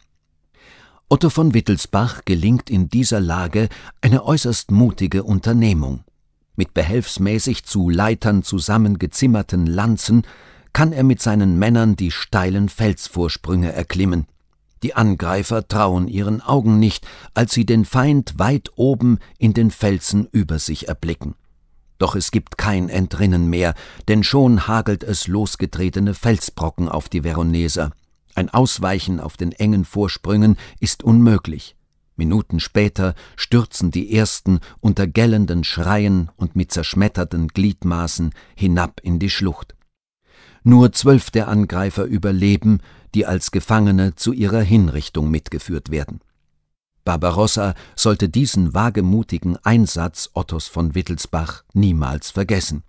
Otto von Wittelsbach gelingt in dieser Lage eine äußerst mutige Unternehmung. Mit behelfsmäßig zu Leitern zusammengezimmerten Lanzen kann er mit seinen Männern die steilen Felsvorsprünge erklimmen. Die Angreifer trauen ihren Augen nicht, als sie den Feind weit oben in den Felsen über sich erblicken. Doch es gibt kein Entrinnen mehr, denn schon hagelt es losgetretene Felsbrocken auf die Veroneser. Ein Ausweichen auf den engen Vorsprüngen ist unmöglich. Minuten später stürzen die ersten unter gellenden Schreien und mit zerschmetterten Gliedmaßen hinab in die Schlucht. Nur zwölf der Angreifer überleben, die als Gefangene zu ihrer Hinrichtung mitgeführt werden. Barbarossa sollte diesen wagemutigen Einsatz Ottos von Wittelsbach niemals vergessen.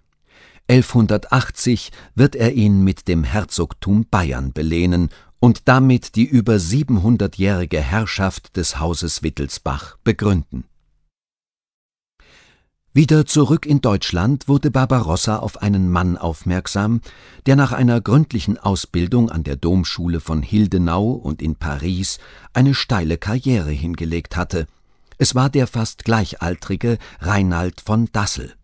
1180 wird er ihn mit dem Herzogtum Bayern belehnen und damit die über 700-jährige Herrschaft des Hauses Wittelsbach begründen wieder zurück in Deutschland wurde Barbarossa auf einen Mann aufmerksam, der nach einer gründlichen Ausbildung an der Domschule von Hildenau und in Paris eine steile Karriere hingelegt hatte. Es war der fast gleichaltrige Reinald von Dassel.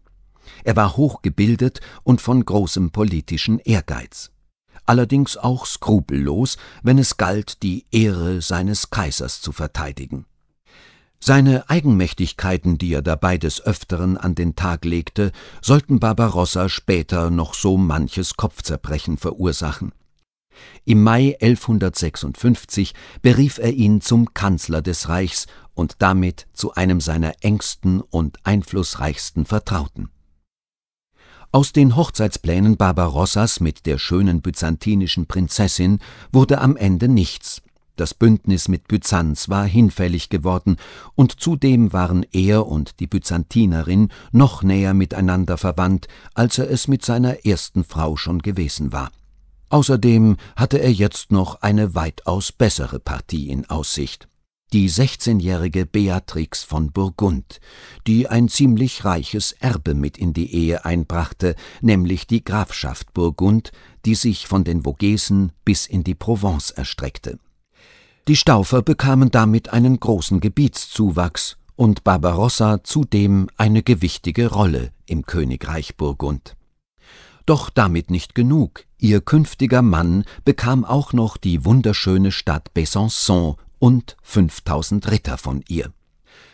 Er war hochgebildet und von großem politischen Ehrgeiz. Allerdings auch skrupellos, wenn es galt, die Ehre seines Kaisers zu verteidigen. Seine Eigenmächtigkeiten, die er dabei des Öfteren an den Tag legte, sollten Barbarossa später noch so manches Kopfzerbrechen verursachen. Im Mai 1156 berief er ihn zum Kanzler des Reichs und damit zu einem seiner engsten und einflussreichsten Vertrauten. Aus den Hochzeitsplänen Barbarossas mit der schönen byzantinischen Prinzessin wurde am Ende nichts das Bündnis mit Byzanz war hinfällig geworden, und zudem waren er und die Byzantinerin noch näher miteinander verwandt, als er es mit seiner ersten Frau schon gewesen war. Außerdem hatte er jetzt noch eine weitaus bessere Partie in Aussicht die 16-jährige Beatrix von Burgund, die ein ziemlich reiches Erbe mit in die Ehe einbrachte, nämlich die Grafschaft Burgund, die sich von den Vogesen bis in die Provence erstreckte. Die Staufer bekamen damit einen großen Gebietszuwachs und Barbarossa zudem eine gewichtige Rolle im Königreich Burgund. Doch damit nicht genug. Ihr künftiger Mann bekam auch noch die wunderschöne Stadt Besançon und 5000 Ritter von ihr.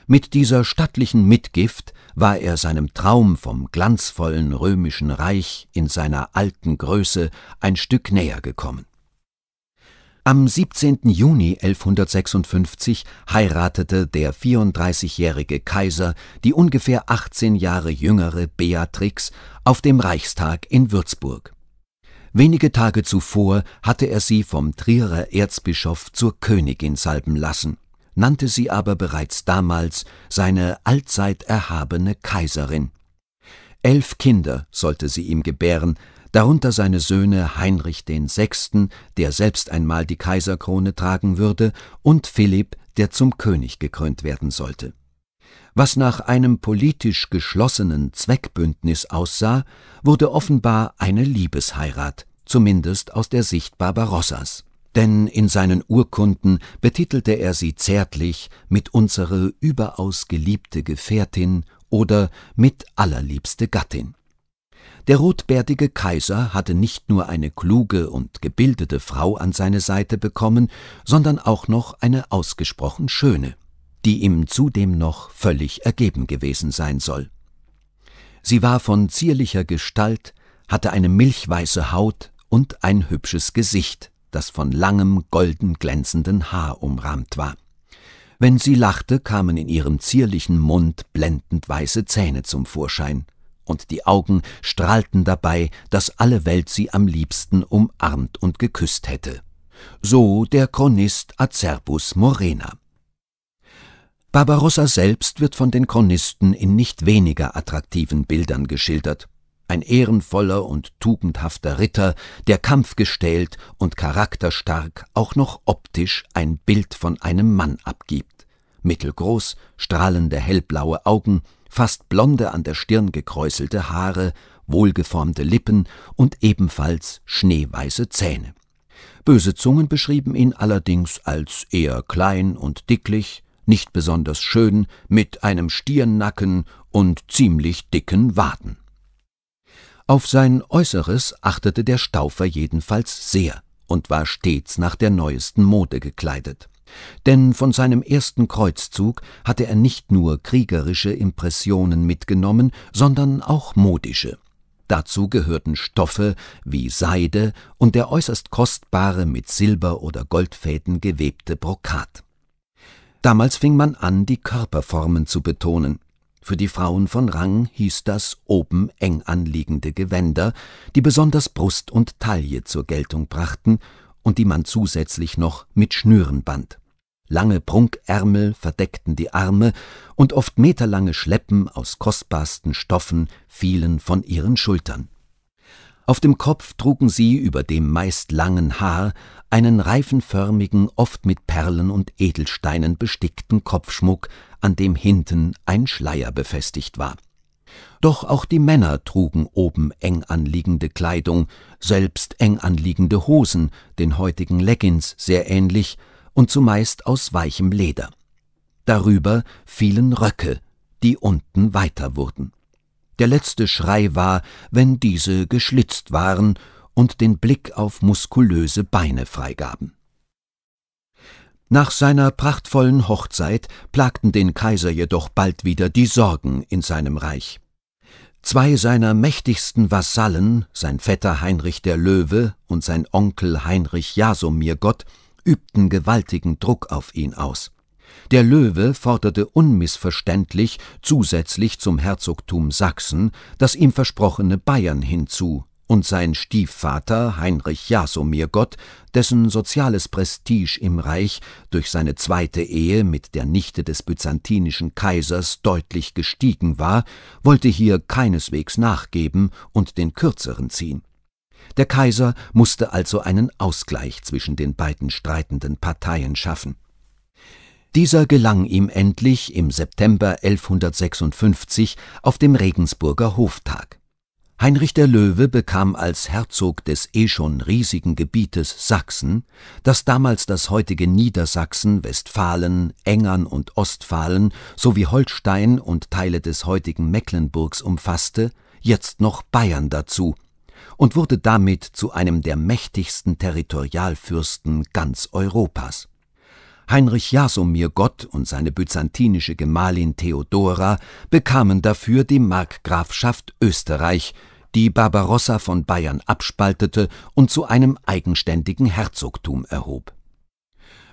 Mit dieser stattlichen Mitgift war er seinem Traum vom glanzvollen römischen Reich in seiner alten Größe ein Stück näher gekommen. Am 17. Juni 1156 heiratete der 34-jährige Kaiser die ungefähr 18 Jahre jüngere Beatrix auf dem Reichstag in Würzburg. Wenige Tage zuvor hatte er sie vom Trierer Erzbischof zur Königin salben lassen, nannte sie aber bereits damals seine allzeit erhabene Kaiserin. Elf Kinder sollte sie ihm gebären, darunter seine Söhne Heinrich VI., der selbst einmal die Kaiserkrone tragen würde, und Philipp, der zum König gekrönt werden sollte. Was nach einem politisch geschlossenen Zweckbündnis aussah, wurde offenbar eine Liebesheirat, zumindest aus der Sicht Barbarossas. Denn in seinen Urkunden betitelte er sie zärtlich mit unsere überaus geliebte Gefährtin oder mit allerliebste Gattin. Der rotbärtige Kaiser hatte nicht nur eine kluge und gebildete Frau an seine Seite bekommen, sondern auch noch eine ausgesprochen schöne, die ihm zudem noch völlig ergeben gewesen sein soll. Sie war von zierlicher Gestalt, hatte eine milchweiße Haut und ein hübsches Gesicht, das von langem, golden glänzenden Haar umrahmt war. Wenn sie lachte, kamen in ihrem zierlichen Mund blendend weiße Zähne zum Vorschein und die Augen strahlten dabei, dass alle Welt sie am liebsten umarmt und geküsst hätte. So der Chronist Acerbus Morena. Barbarossa selbst wird von den Chronisten in nicht weniger attraktiven Bildern geschildert. Ein ehrenvoller und tugendhafter Ritter, der kampfgestählt und charakterstark auch noch optisch ein Bild von einem Mann abgibt. Mittelgroß, strahlende hellblaue Augen, fast blonde an der Stirn gekräuselte Haare, wohlgeformte Lippen und ebenfalls schneeweiße Zähne. Böse Zungen beschrieben ihn allerdings als eher klein und dicklich, nicht besonders schön, mit einem Stirnnacken und ziemlich dicken Waden. Auf sein Äußeres achtete der Staufer jedenfalls sehr und war stets nach der neuesten Mode gekleidet. Denn von seinem ersten Kreuzzug hatte er nicht nur kriegerische Impressionen mitgenommen, sondern auch modische. Dazu gehörten Stoffe wie Seide und der äußerst kostbare mit Silber- oder Goldfäden gewebte Brokat. Damals fing man an, die Körperformen zu betonen. Für die Frauen von Rang hieß das oben eng anliegende Gewänder, die besonders Brust und Taille zur Geltung brachten und die man zusätzlich noch mit Schnüren band. Lange Prunkärmel verdeckten die Arme und oft meterlange Schleppen aus kostbarsten Stoffen fielen von ihren Schultern. Auf dem Kopf trugen sie über dem meist langen Haar einen reifenförmigen, oft mit Perlen und Edelsteinen bestickten Kopfschmuck, an dem hinten ein Schleier befestigt war. Doch auch die Männer trugen oben eng anliegende Kleidung, selbst eng anliegende Hosen, den heutigen Leggings sehr ähnlich und zumeist aus weichem Leder. Darüber fielen Röcke, die unten weiter wurden. Der letzte Schrei war, wenn diese geschlitzt waren und den Blick auf muskulöse Beine freigaben. Nach seiner prachtvollen Hochzeit plagten den Kaiser jedoch bald wieder die Sorgen in seinem Reich. Zwei seiner mächtigsten Vasallen, sein Vetter Heinrich der Löwe und sein Onkel Heinrich Jasomirgott, übten gewaltigen Druck auf ihn aus. Der Löwe forderte unmissverständlich zusätzlich zum Herzogtum Sachsen das ihm versprochene Bayern hinzu und sein Stiefvater Heinrich Jasomirgott, dessen soziales Prestige im Reich durch seine zweite Ehe mit der Nichte des byzantinischen Kaisers deutlich gestiegen war, wollte hier keineswegs nachgeben und den Kürzeren ziehen. Der Kaiser musste also einen Ausgleich zwischen den beiden streitenden Parteien schaffen. Dieser gelang ihm endlich im September 1156 auf dem Regensburger Hoftag. Heinrich der Löwe bekam als Herzog des eh schon riesigen Gebietes Sachsen, das damals das heutige Niedersachsen, Westfalen, Engern und Ostfalen sowie Holstein und Teile des heutigen Mecklenburgs umfasste, jetzt noch Bayern dazu, und wurde damit zu einem der mächtigsten Territorialfürsten ganz Europas Heinrich Jasomir Gott und seine byzantinische Gemahlin Theodora bekamen dafür die Markgrafschaft Österreich, die Barbarossa von Bayern abspaltete und zu einem eigenständigen Herzogtum erhob.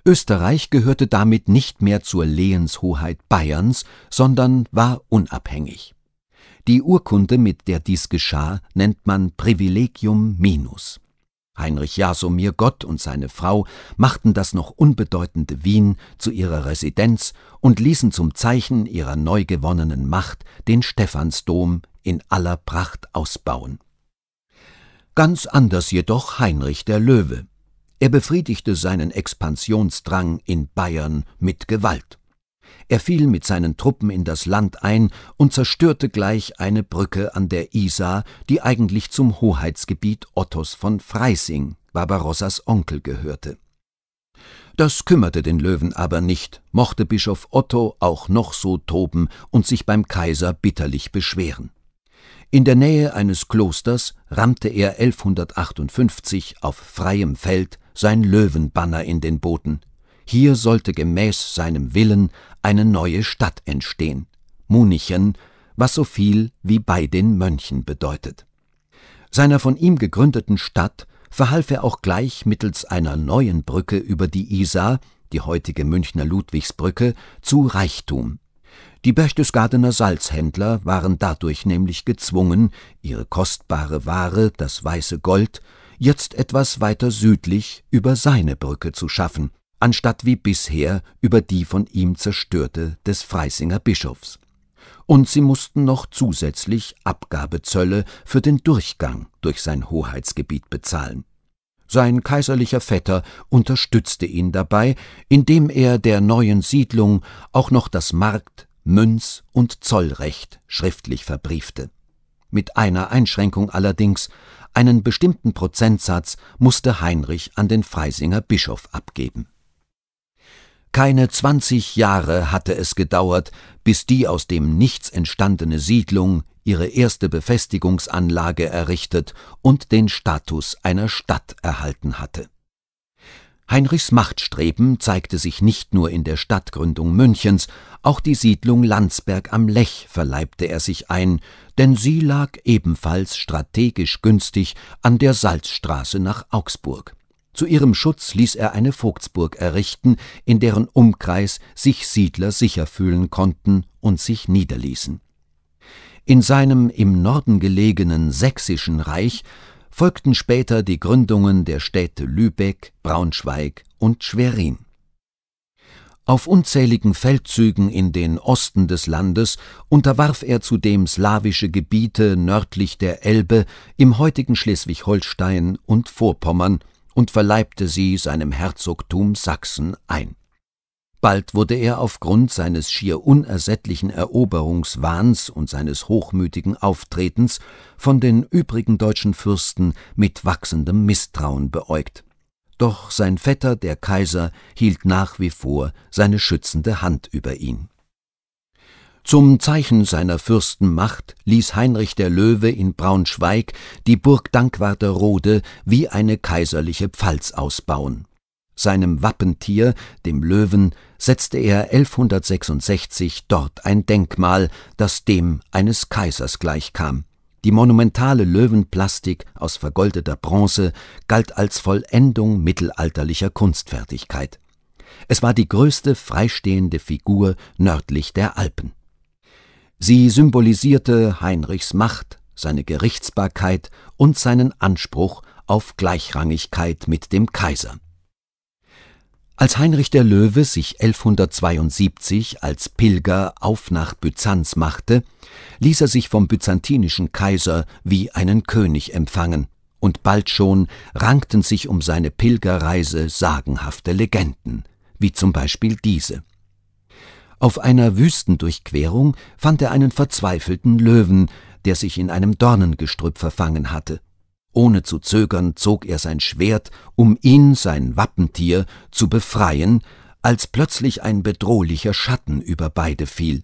Österreich gehörte damit nicht mehr zur Lehenshoheit Bayerns, sondern war unabhängig. Die Urkunde, mit der dies geschah, nennt man Privilegium Minus. Heinrich Jasomir Gott und seine Frau machten das noch unbedeutende Wien zu ihrer Residenz und ließen zum Zeichen ihrer neu gewonnenen Macht den Stephansdom in aller Pracht ausbauen. Ganz anders jedoch Heinrich der Löwe. Er befriedigte seinen Expansionsdrang in Bayern mit Gewalt. Er fiel mit seinen Truppen in das Land ein und zerstörte gleich eine Brücke an der Isar, die eigentlich zum Hoheitsgebiet Ottos von Freising, Barbarossas Onkel, gehörte. Das kümmerte den Löwen aber nicht, mochte Bischof Otto auch noch so toben und sich beim Kaiser bitterlich beschweren. In der Nähe eines Klosters rammte er 1158 auf freiem Feld sein Löwenbanner in den Boden, hier sollte gemäß seinem Willen eine neue Stadt entstehen, Munichen, was so viel wie bei den Mönchen bedeutet. Seiner von ihm gegründeten Stadt verhalf er auch gleich mittels einer neuen Brücke über die Isar, die heutige Münchner Ludwigsbrücke, zu Reichtum. Die Berchtesgadener Salzhändler waren dadurch nämlich gezwungen, ihre kostbare Ware, das weiße Gold, jetzt etwas weiter südlich über seine Brücke zu schaffen anstatt wie bisher über die von ihm zerstörte des Freisinger Bischofs. Und sie mussten noch zusätzlich Abgabezölle für den Durchgang durch sein Hoheitsgebiet bezahlen. Sein kaiserlicher Vetter unterstützte ihn dabei, indem er der neuen Siedlung auch noch das Markt, Münz und Zollrecht schriftlich verbriefte. Mit einer Einschränkung allerdings, einen bestimmten Prozentsatz musste Heinrich an den Freisinger Bischof abgeben. Keine zwanzig Jahre hatte es gedauert, bis die aus dem Nichts entstandene Siedlung ihre erste Befestigungsanlage errichtet und den Status einer Stadt erhalten hatte. Heinrichs Machtstreben zeigte sich nicht nur in der Stadtgründung Münchens, auch die Siedlung Landsberg am Lech verleibte er sich ein, denn sie lag ebenfalls strategisch günstig an der Salzstraße nach Augsburg. Zu ihrem Schutz ließ er eine Vogtsburg errichten, in deren Umkreis sich Siedler sicher fühlen konnten und sich niederließen. In seinem im Norden gelegenen Sächsischen Reich folgten später die Gründungen der Städte Lübeck, Braunschweig und Schwerin. Auf unzähligen Feldzügen in den Osten des Landes unterwarf er zudem slawische Gebiete nördlich der Elbe im heutigen Schleswig-Holstein und Vorpommern und verleibte sie seinem Herzogtum Sachsen ein. Bald wurde er aufgrund seines schier unersättlichen Eroberungswahns und seines hochmütigen Auftretens von den übrigen deutschen Fürsten mit wachsendem Misstrauen beäugt. Doch sein Vetter, der Kaiser, hielt nach wie vor seine schützende Hand über ihn zum Zeichen seiner Fürstenmacht ließ Heinrich der Löwe in Braunschweig die Burg Dankwarterode wie eine kaiserliche Pfalz ausbauen. Seinem Wappentier, dem Löwen, setzte er 1166 dort ein Denkmal, das dem eines Kaisers gleichkam. Die monumentale Löwenplastik aus vergoldeter Bronze galt als Vollendung mittelalterlicher Kunstfertigkeit. Es war die größte freistehende Figur nördlich der Alpen. Sie symbolisierte Heinrichs Macht, seine Gerichtsbarkeit und seinen Anspruch auf Gleichrangigkeit mit dem Kaiser. Als Heinrich der Löwe sich 1172 als Pilger auf nach Byzanz machte, ließ er sich vom byzantinischen Kaiser wie einen König empfangen, und bald schon rankten sich um seine Pilgerreise sagenhafte Legenden, wie zum Beispiel diese. Auf einer Wüstendurchquerung fand er einen verzweifelten Löwen, der sich in einem Dornengestrüpp verfangen hatte. Ohne zu zögern zog er sein Schwert, um ihn, sein Wappentier, zu befreien, als plötzlich ein bedrohlicher Schatten über beide fiel.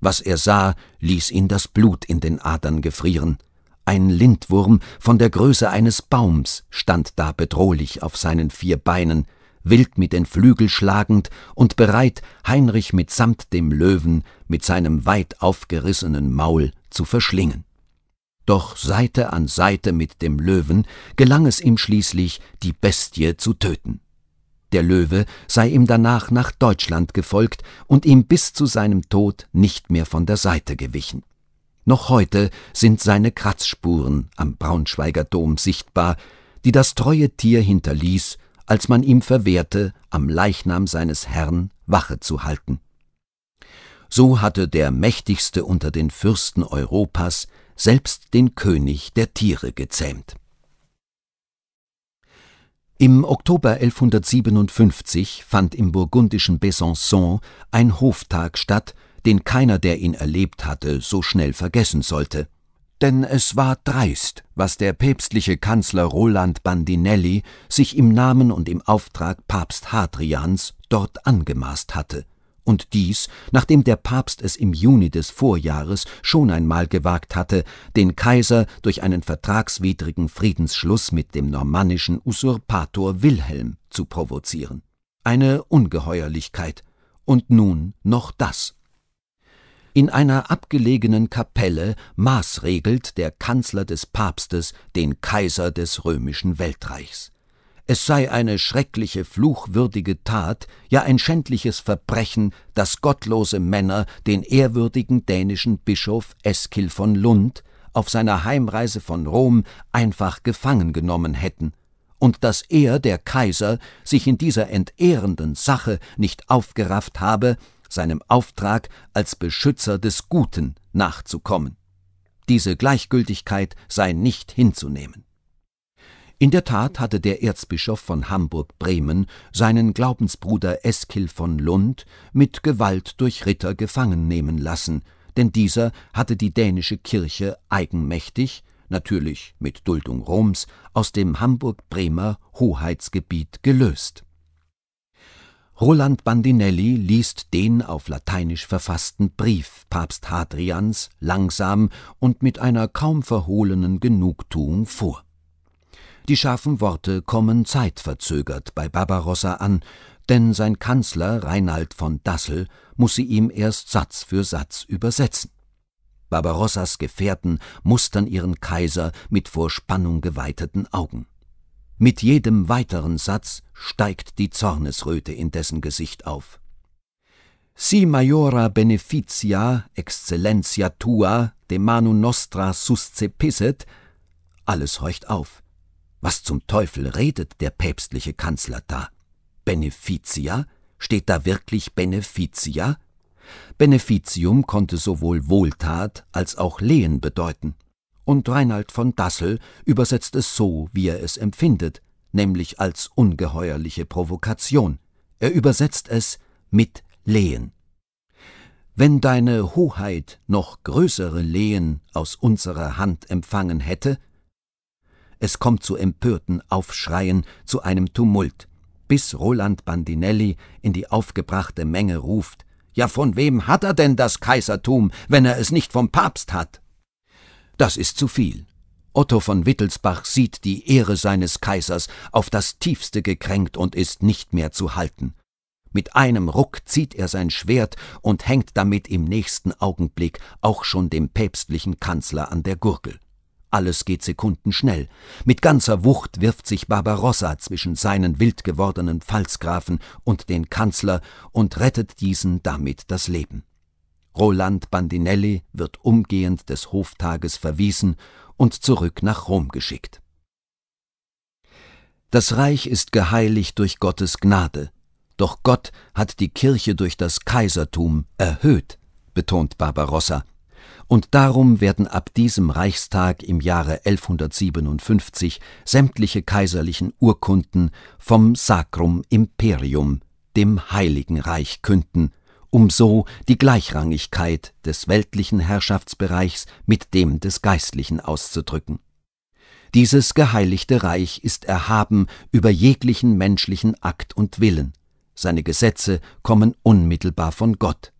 Was er sah, ließ ihn das Blut in den Adern gefrieren. Ein Lindwurm von der Größe eines Baums stand da bedrohlich auf seinen vier Beinen, wild mit den Flügel schlagend und bereit, Heinrich mitsamt dem Löwen mit seinem weit aufgerissenen Maul zu verschlingen. Doch Seite an Seite mit dem Löwen gelang es ihm schließlich, die Bestie zu töten. Der Löwe sei ihm danach nach Deutschland gefolgt und ihm bis zu seinem Tod nicht mehr von der Seite gewichen. Noch heute sind seine Kratzspuren am Braunschweiger Dom sichtbar, die das treue Tier hinterließ als man ihm verwehrte, am Leichnam seines Herrn Wache zu halten. So hatte der mächtigste unter den Fürsten Europas selbst den König der Tiere gezähmt. Im Oktober 1157 fand im burgundischen Besançon ein Hoftag statt, den keiner, der ihn erlebt hatte, so schnell vergessen sollte denn es war dreist, was der päpstliche Kanzler Roland Bandinelli sich im Namen und im Auftrag Papst Hadrians dort angemaßt hatte, und dies, nachdem der Papst es im Juni des Vorjahres schon einmal gewagt hatte, den Kaiser durch einen vertragswidrigen Friedensschluss mit dem normannischen Usurpator Wilhelm zu provozieren. Eine Ungeheuerlichkeit, und nun noch das. In einer abgelegenen Kapelle maßregelt der Kanzler des Papstes den Kaiser des römischen Weltreichs. Es sei eine schreckliche, fluchwürdige Tat, ja ein schändliches Verbrechen, dass gottlose Männer den ehrwürdigen dänischen Bischof Eskil von Lund auf seiner Heimreise von Rom einfach gefangen genommen hätten, und dass er, der Kaiser, sich in dieser entehrenden Sache nicht aufgerafft habe, seinem Auftrag als Beschützer des Guten nachzukommen. Diese Gleichgültigkeit sei nicht hinzunehmen. In der Tat hatte der Erzbischof von Hamburg-Bremen seinen Glaubensbruder Eskil von Lund mit Gewalt durch Ritter gefangen nehmen lassen, denn dieser hatte die dänische Kirche eigenmächtig, natürlich mit Duldung Roms, aus dem Hamburg-Bremer Hoheitsgebiet gelöst. Roland Bandinelli liest den auf Lateinisch verfassten Brief Papst Hadrians langsam und mit einer kaum verhohlenen Genugtuung vor. Die scharfen Worte kommen zeitverzögert bei Barbarossa an, denn sein Kanzler Reinhard von Dassel muss sie ihm erst Satz für Satz übersetzen. Barbarossas Gefährten mustern ihren Kaiser mit vor Spannung geweiteten Augen. Mit jedem weiteren Satz steigt die Zornesröte in dessen Gesicht auf. Si majora beneficia excellentia tua de manu nostra suscepisset, alles horcht auf. Was zum Teufel redet der päpstliche Kanzler da? Beneficia? Steht da wirklich Beneficia? Beneficium konnte sowohl Wohltat als auch Lehen bedeuten und Reinald von Dassel übersetzt es so, wie er es empfindet, nämlich als ungeheuerliche Provokation. Er übersetzt es mit Lehen. Wenn deine Hoheit noch größere Lehen aus unserer Hand empfangen hätte, es kommt zu empörten Aufschreien, zu einem Tumult, bis Roland Bandinelli in die aufgebrachte Menge ruft Ja von wem hat er denn das Kaisertum, wenn er es nicht vom Papst hat? Das ist zu viel. Otto von Wittelsbach sieht die Ehre seines Kaisers auf das tiefste gekränkt und ist nicht mehr zu halten. Mit einem Ruck zieht er sein Schwert und hängt damit im nächsten Augenblick auch schon dem päpstlichen Kanzler an der Gurgel. Alles geht sekundenschnell. Mit ganzer Wucht wirft sich Barbarossa zwischen seinen wild gewordenen Pfalzgrafen und den Kanzler und rettet diesen damit das Leben. Roland Bandinelli wird umgehend des Hoftages verwiesen und zurück nach Rom geschickt. Das Reich ist geheiligt durch Gottes Gnade, doch Gott hat die Kirche durch das Kaisertum erhöht, betont Barbarossa, und darum werden ab diesem Reichstag im Jahre 1157 sämtliche kaiserlichen Urkunden vom Sacrum Imperium, dem Heiligen Reich, künden, um so die Gleichrangigkeit des weltlichen Herrschaftsbereichs mit dem des geistlichen auszudrücken. Dieses geheiligte Reich ist erhaben über jeglichen menschlichen Akt und Willen. Seine Gesetze kommen unmittelbar von Gott.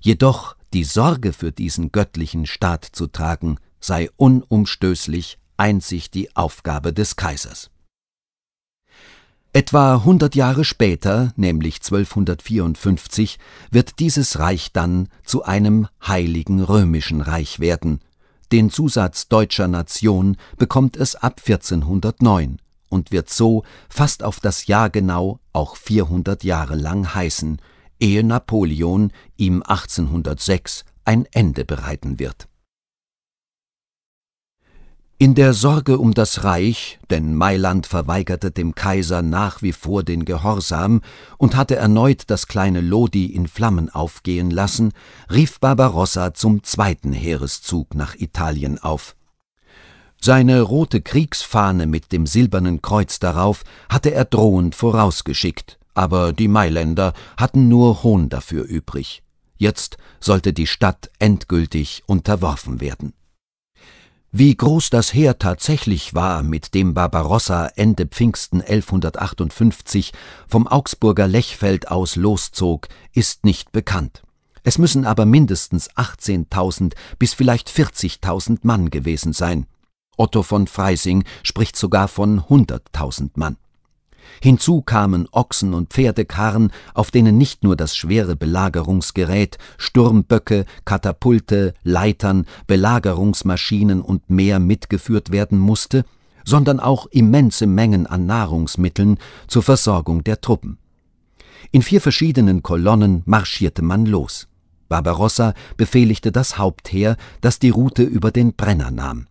Jedoch die Sorge für diesen göttlichen Staat zu tragen, sei unumstößlich einzig die Aufgabe des Kaisers. Etwa 100 Jahre später, nämlich 1254, wird dieses Reich dann zu einem Heiligen Römischen Reich werden. Den Zusatz deutscher Nation bekommt es ab 1409 und wird so fast auf das Jahr genau auch 400 Jahre lang heißen, ehe Napoleon ihm 1806 ein Ende bereiten wird in der Sorge um das Reich, denn Mailand verweigerte dem Kaiser nach wie vor den Gehorsam und hatte erneut das kleine Lodi in Flammen aufgehen lassen, rief Barbarossa zum zweiten Heereszug nach Italien auf. Seine rote Kriegsfahne mit dem silbernen Kreuz darauf hatte er drohend vorausgeschickt, aber die Mailänder hatten nur Hohn dafür übrig. Jetzt sollte die Stadt endgültig unterworfen werden. Wie groß das Heer tatsächlich war, mit dem Barbarossa Ende Pfingsten 1158 vom Augsburger Lechfeld aus loszog, ist nicht bekannt. Es müssen aber mindestens 18.000 bis vielleicht 40.000 Mann gewesen sein. Otto von Freising spricht sogar von 100.000 Mann. Hinzu kamen Ochsen und Pferdekarren, auf denen nicht nur das schwere Belagerungsgerät, Sturmböcke, Katapulte, Leitern, Belagerungsmaschinen und mehr mitgeführt werden musste, sondern auch immense Mengen an Nahrungsmitteln zur Versorgung der Truppen. In vier verschiedenen Kolonnen marschierte man los. Barbarossa befehligte das Hauptheer, das die Route über den Brenner nahm.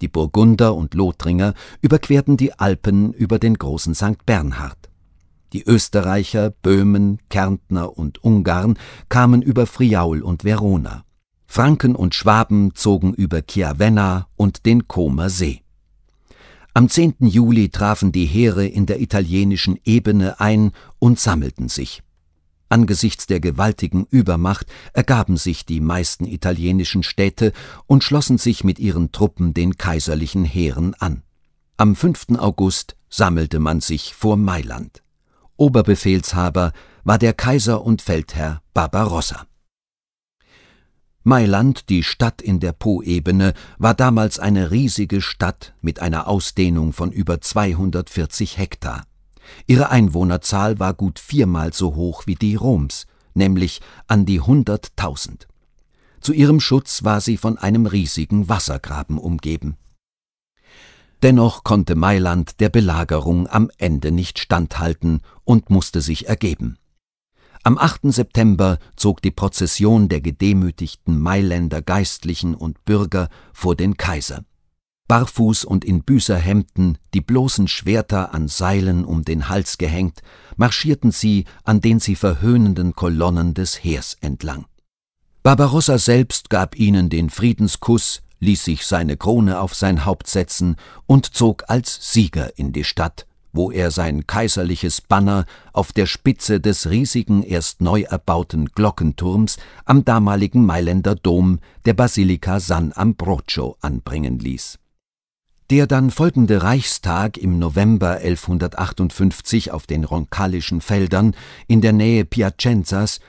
Die Burgunder und Lothringer überquerten die Alpen über den großen St. Bernhard. Die Österreicher, Böhmen, Kärntner und Ungarn kamen über Friaul und Verona. Franken und Schwaben zogen über Chiavenna und den Comer See. Am 10. Juli trafen die Heere in der italienischen Ebene ein und sammelten sich. Angesichts der gewaltigen Übermacht ergaben sich die meisten italienischen Städte und schlossen sich mit ihren Truppen den kaiserlichen Heeren an. Am 5. August sammelte man sich vor Mailand. Oberbefehlshaber war der Kaiser und Feldherr Barbarossa. Mailand, die Stadt in der Po-Ebene, war damals eine riesige Stadt mit einer Ausdehnung von über 240 Hektar. Ihre Einwohnerzahl war gut viermal so hoch wie die Roms, nämlich an die hunderttausend. Zu ihrem Schutz war sie von einem riesigen Wassergraben umgeben. Dennoch konnte Mailand der Belagerung am Ende nicht standhalten und musste sich ergeben. Am 8. September zog die Prozession der gedemütigten Mailänder Geistlichen und Bürger vor den Kaiser barfuß und in Büßerhemden, die bloßen Schwerter an Seilen um den Hals gehängt, marschierten sie an den sie verhöhnenden Kolonnen des Heers entlang. Barbarossa selbst gab ihnen den Friedenskuss, ließ sich seine Krone auf sein Haupt setzen und zog als Sieger in die Stadt, wo er sein kaiserliches Banner auf der Spitze des riesigen erst neu erbauten Glockenturms am damaligen Mailänder Dom der Basilika San Ambrogio anbringen ließ. Der dann folgende Reichstag im November 1158 auf den Ronkalischen Feldern in der Nähe Piacenzas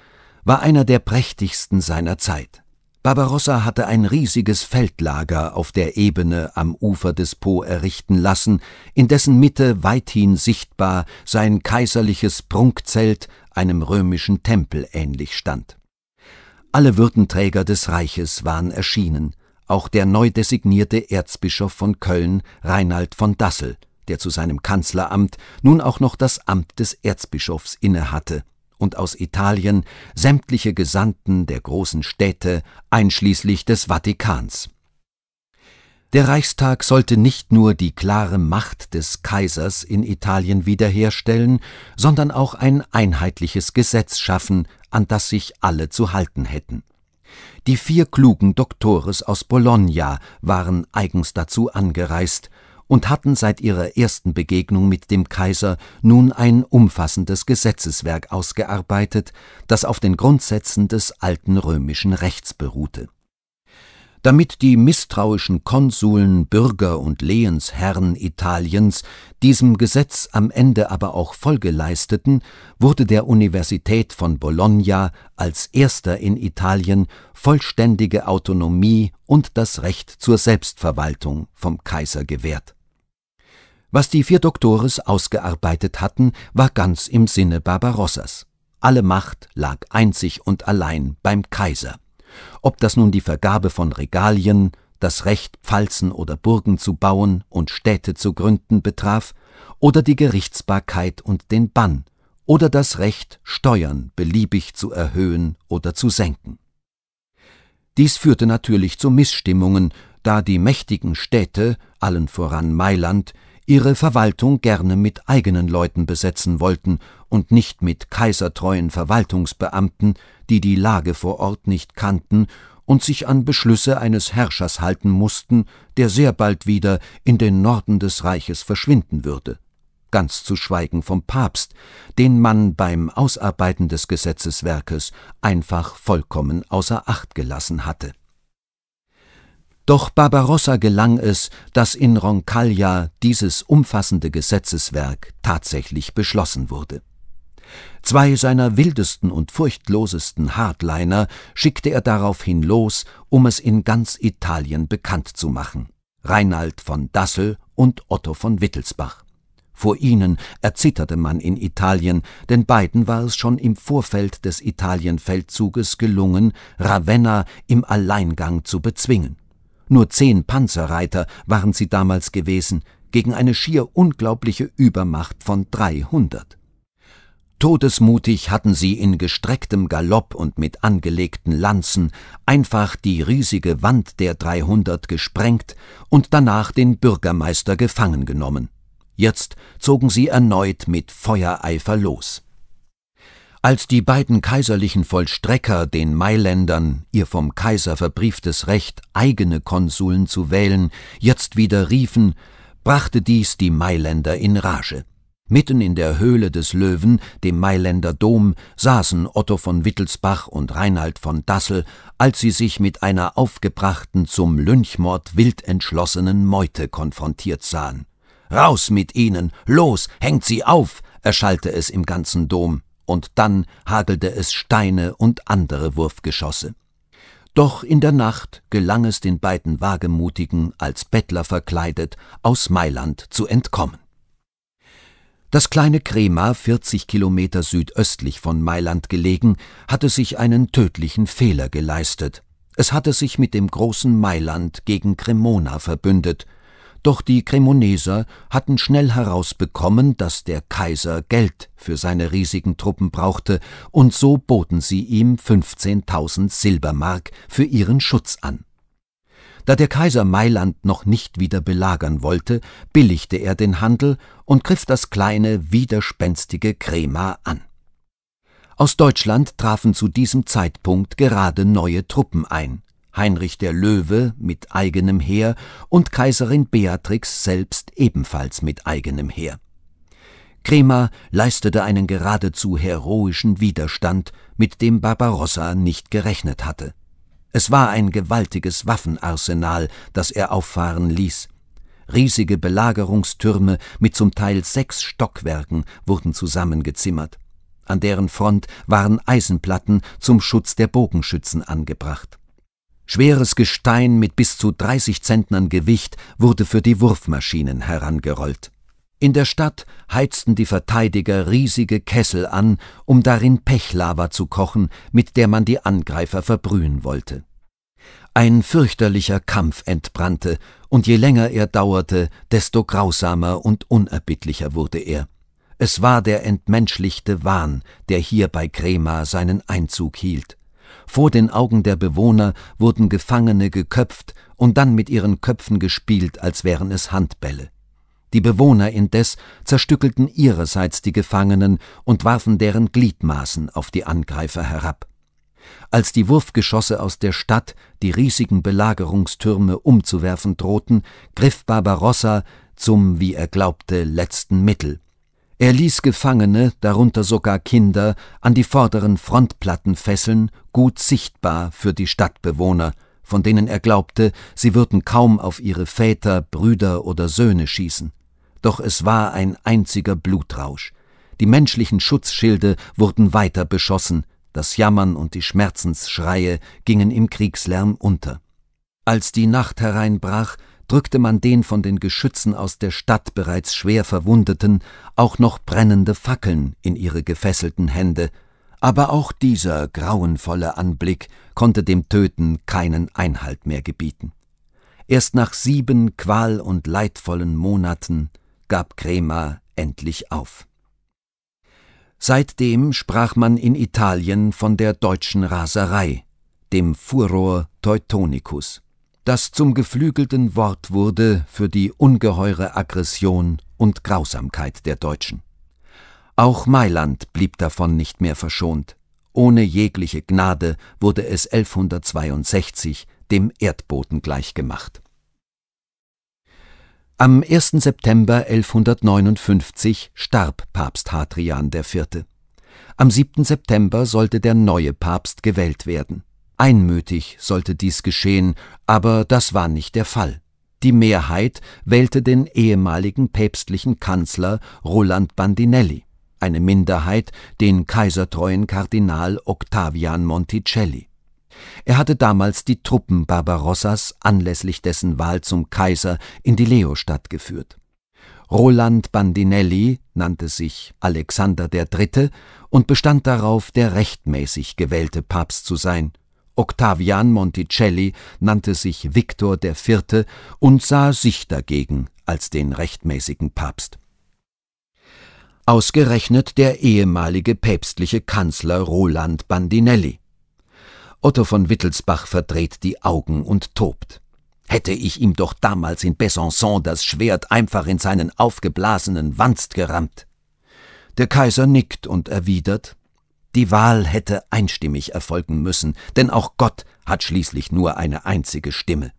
war einer der prächtigsten seiner Zeit. Barbarossa hatte ein riesiges Feldlager auf der Ebene am Ufer des Po errichten lassen, in dessen Mitte weithin sichtbar sein kaiserliches Prunkzelt einem römischen Tempel ähnlich stand. Alle Würdenträger des Reiches waren erschienen, auch der neu designierte Erzbischof von Köln, Reinhard von Dassel, der zu seinem Kanzleramt nun auch noch das Amt des Erzbischofs innehatte und aus Italien sämtliche Gesandten der großen Städte, einschließlich des Vatikans. Der Reichstag sollte nicht nur die klare Macht des Kaisers in Italien wiederherstellen, sondern auch ein einheitliches Gesetz schaffen, an das sich alle zu halten hätten. Die vier klugen Doktores aus Bologna waren eigens dazu angereist und hatten seit ihrer ersten Begegnung mit dem Kaiser nun ein umfassendes Gesetzeswerk ausgearbeitet, das auf den Grundsätzen des alten römischen Rechts beruhte damit die misstrauischen Konsuln, Bürger und Lehensherren Italiens diesem Gesetz am Ende aber auch Folge leisteten, wurde der Universität von Bologna als erster in Italien vollständige Autonomie und das Recht zur Selbstverwaltung vom Kaiser gewährt. Was die vier Doktores ausgearbeitet hatten, war ganz im Sinne Barbarossas. Alle Macht lag einzig und allein beim Kaiser. Ob das nun die Vergabe von Regalien, das Recht, Pfalzen oder Burgen zu bauen und Städte zu gründen betraf, oder die Gerichtsbarkeit und den Bann, oder das Recht, Steuern beliebig zu erhöhen oder zu senken. Dies führte natürlich zu Missstimmungen, da die mächtigen Städte, allen voran Mailand, ihre Verwaltung gerne mit eigenen Leuten besetzen wollten und nicht mit kaisertreuen Verwaltungsbeamten, die die Lage vor Ort nicht kannten und sich an Beschlüsse eines Herrschers halten mussten, der sehr bald wieder in den Norden des Reiches verschwinden würde. Ganz zu schweigen vom Papst, den man beim Ausarbeiten des Gesetzeswerkes einfach vollkommen außer Acht gelassen hatte. Doch Barbarossa gelang es, dass in Roncaglia dieses umfassende Gesetzeswerk tatsächlich beschlossen wurde. Zwei seiner wildesten und furchtlosesten Hardliner schickte er daraufhin los, um es in ganz Italien bekannt zu machen. Reinald von Dassel und Otto von Wittelsbach. Vor ihnen erzitterte man in Italien, denn beiden war es schon im Vorfeld des Italienfeldzuges gelungen, Ravenna im Alleingang zu bezwingen. Nur zehn Panzerreiter waren sie damals gewesen, gegen eine schier unglaubliche Übermacht von 300. Todesmutig hatten sie in gestrecktem Galopp und mit angelegten Lanzen einfach die riesige Wand der 300 gesprengt und danach den Bürgermeister gefangen genommen. Jetzt zogen sie erneut mit Feuereifer los. Als die beiden kaiserlichen Vollstrecker den Mailändern ihr vom Kaiser verbrieftes Recht, eigene Konsuln zu wählen, jetzt wieder riefen, brachte dies die Mailänder in Rage. Mitten in der Höhle des Löwen, dem Mailänder Dom, saßen Otto von Wittelsbach und Reinhold von Dassel, als sie sich mit einer aufgebrachten, zum Lynchmord wild entschlossenen Meute konfrontiert sahen. Raus mit ihnen, los, hängt sie auf, erschallte es im ganzen Dom und dann hagelte es Steine und andere Wurfgeschosse. Doch in der Nacht gelang es den beiden Wagemutigen, als Bettler verkleidet, aus Mailand zu entkommen. Das kleine Crema, 40 Kilometer südöstlich von Mailand gelegen, hatte sich einen tödlichen Fehler geleistet. Es hatte sich mit dem großen Mailand gegen Cremona verbündet, doch die Cremoneser hatten schnell herausbekommen, dass der Kaiser Geld für seine riesigen Truppen brauchte, und so boten sie ihm 15.000 Silbermark für ihren Schutz an. Da der Kaiser Mailand noch nicht wieder belagern wollte, billigte er den Handel und griff das kleine, widerspenstige Crema an. Aus Deutschland trafen zu diesem Zeitpunkt gerade neue Truppen ein. Heinrich der Löwe mit eigenem Heer und Kaiserin Beatrix selbst ebenfalls mit eigenem Heer. Crema leistete einen geradezu heroischen Widerstand, mit dem Barbarossa nicht gerechnet hatte. Es war ein gewaltiges Waffenarsenal, das er auffahren ließ. Riesige Belagerungstürme mit zum Teil sechs Stockwerken wurden zusammengezimmert. An deren Front waren Eisenplatten zum Schutz der Bogenschützen angebracht. Schweres Gestein mit bis zu 30 Zentnern Gewicht wurde für die Wurfmaschinen herangerollt. In der Stadt heizten die Verteidiger riesige Kessel an, um darin Pechlava zu kochen, mit der man die Angreifer verbrühen wollte. Ein fürchterlicher Kampf entbrannte, und je länger er dauerte, desto grausamer und unerbittlicher wurde er. Es war der entmenschlichte Wahn, der hier bei Crema seinen Einzug hielt. Vor den Augen der Bewohner wurden Gefangene geköpft und dann mit ihren Köpfen gespielt, als wären es Handbälle. Die Bewohner indes zerstückelten ihrerseits die Gefangenen und warfen deren Gliedmaßen auf die Angreifer herab. Als die Wurfgeschosse aus der Stadt die riesigen Belagerungstürme umzuwerfen drohten, griff Barbarossa zum, wie er glaubte, letzten Mittel. Er ließ Gefangene, darunter sogar Kinder, an die vorderen Frontplatten fesseln, gut sichtbar für die Stadtbewohner, von denen er glaubte, sie würden kaum auf ihre Väter, Brüder oder Söhne schießen. Doch es war ein einziger Blutrausch. Die menschlichen Schutzschilde wurden weiter beschossen, das Jammern und die Schmerzensschreie gingen im Kriegslärm unter. Als die Nacht hereinbrach, drückte man den von den Geschützen aus der Stadt bereits schwer Verwundeten auch noch brennende Fackeln in ihre gefesselten Hände, aber auch dieser grauenvolle Anblick konnte dem Töten keinen Einhalt mehr gebieten. Erst nach sieben qual- und leidvollen Monaten gab Crema endlich auf. Seitdem sprach man in Italien von der deutschen Raserei, dem Furor Teutonicus das zum geflügelten Wort wurde für die ungeheure Aggression und Grausamkeit der Deutschen. Auch Mailand blieb davon nicht mehr verschont. Ohne jegliche Gnade wurde es 1162 dem Erdboden gleichgemacht. Am 1. September 1159 starb Papst Hadrian IV. Am 7. September sollte der neue Papst gewählt werden. Einmütig sollte dies geschehen, aber das war nicht der Fall. Die Mehrheit wählte den ehemaligen päpstlichen Kanzler Roland Bandinelli, eine Minderheit den kaisertreuen Kardinal Octavian Monticelli. Er hatte damals die Truppen Barbarossas anlässlich dessen Wahl zum Kaiser in die Leostadt geführt. Roland Bandinelli nannte sich Alexander III. und bestand darauf, der rechtmäßig gewählte Papst zu sein – Octavian Monticelli nannte sich Viktor IV. und sah sich dagegen als den rechtmäßigen Papst. Ausgerechnet der ehemalige päpstliche Kanzler Roland Bandinelli. Otto von Wittelsbach verdreht die Augen und tobt. Hätte ich ihm doch damals in Besançon das Schwert einfach in seinen aufgeblasenen Wanst gerammt. Der Kaiser nickt und erwidert die Wahl hätte einstimmig erfolgen müssen, denn auch Gott hat schließlich nur eine einzige Stimme.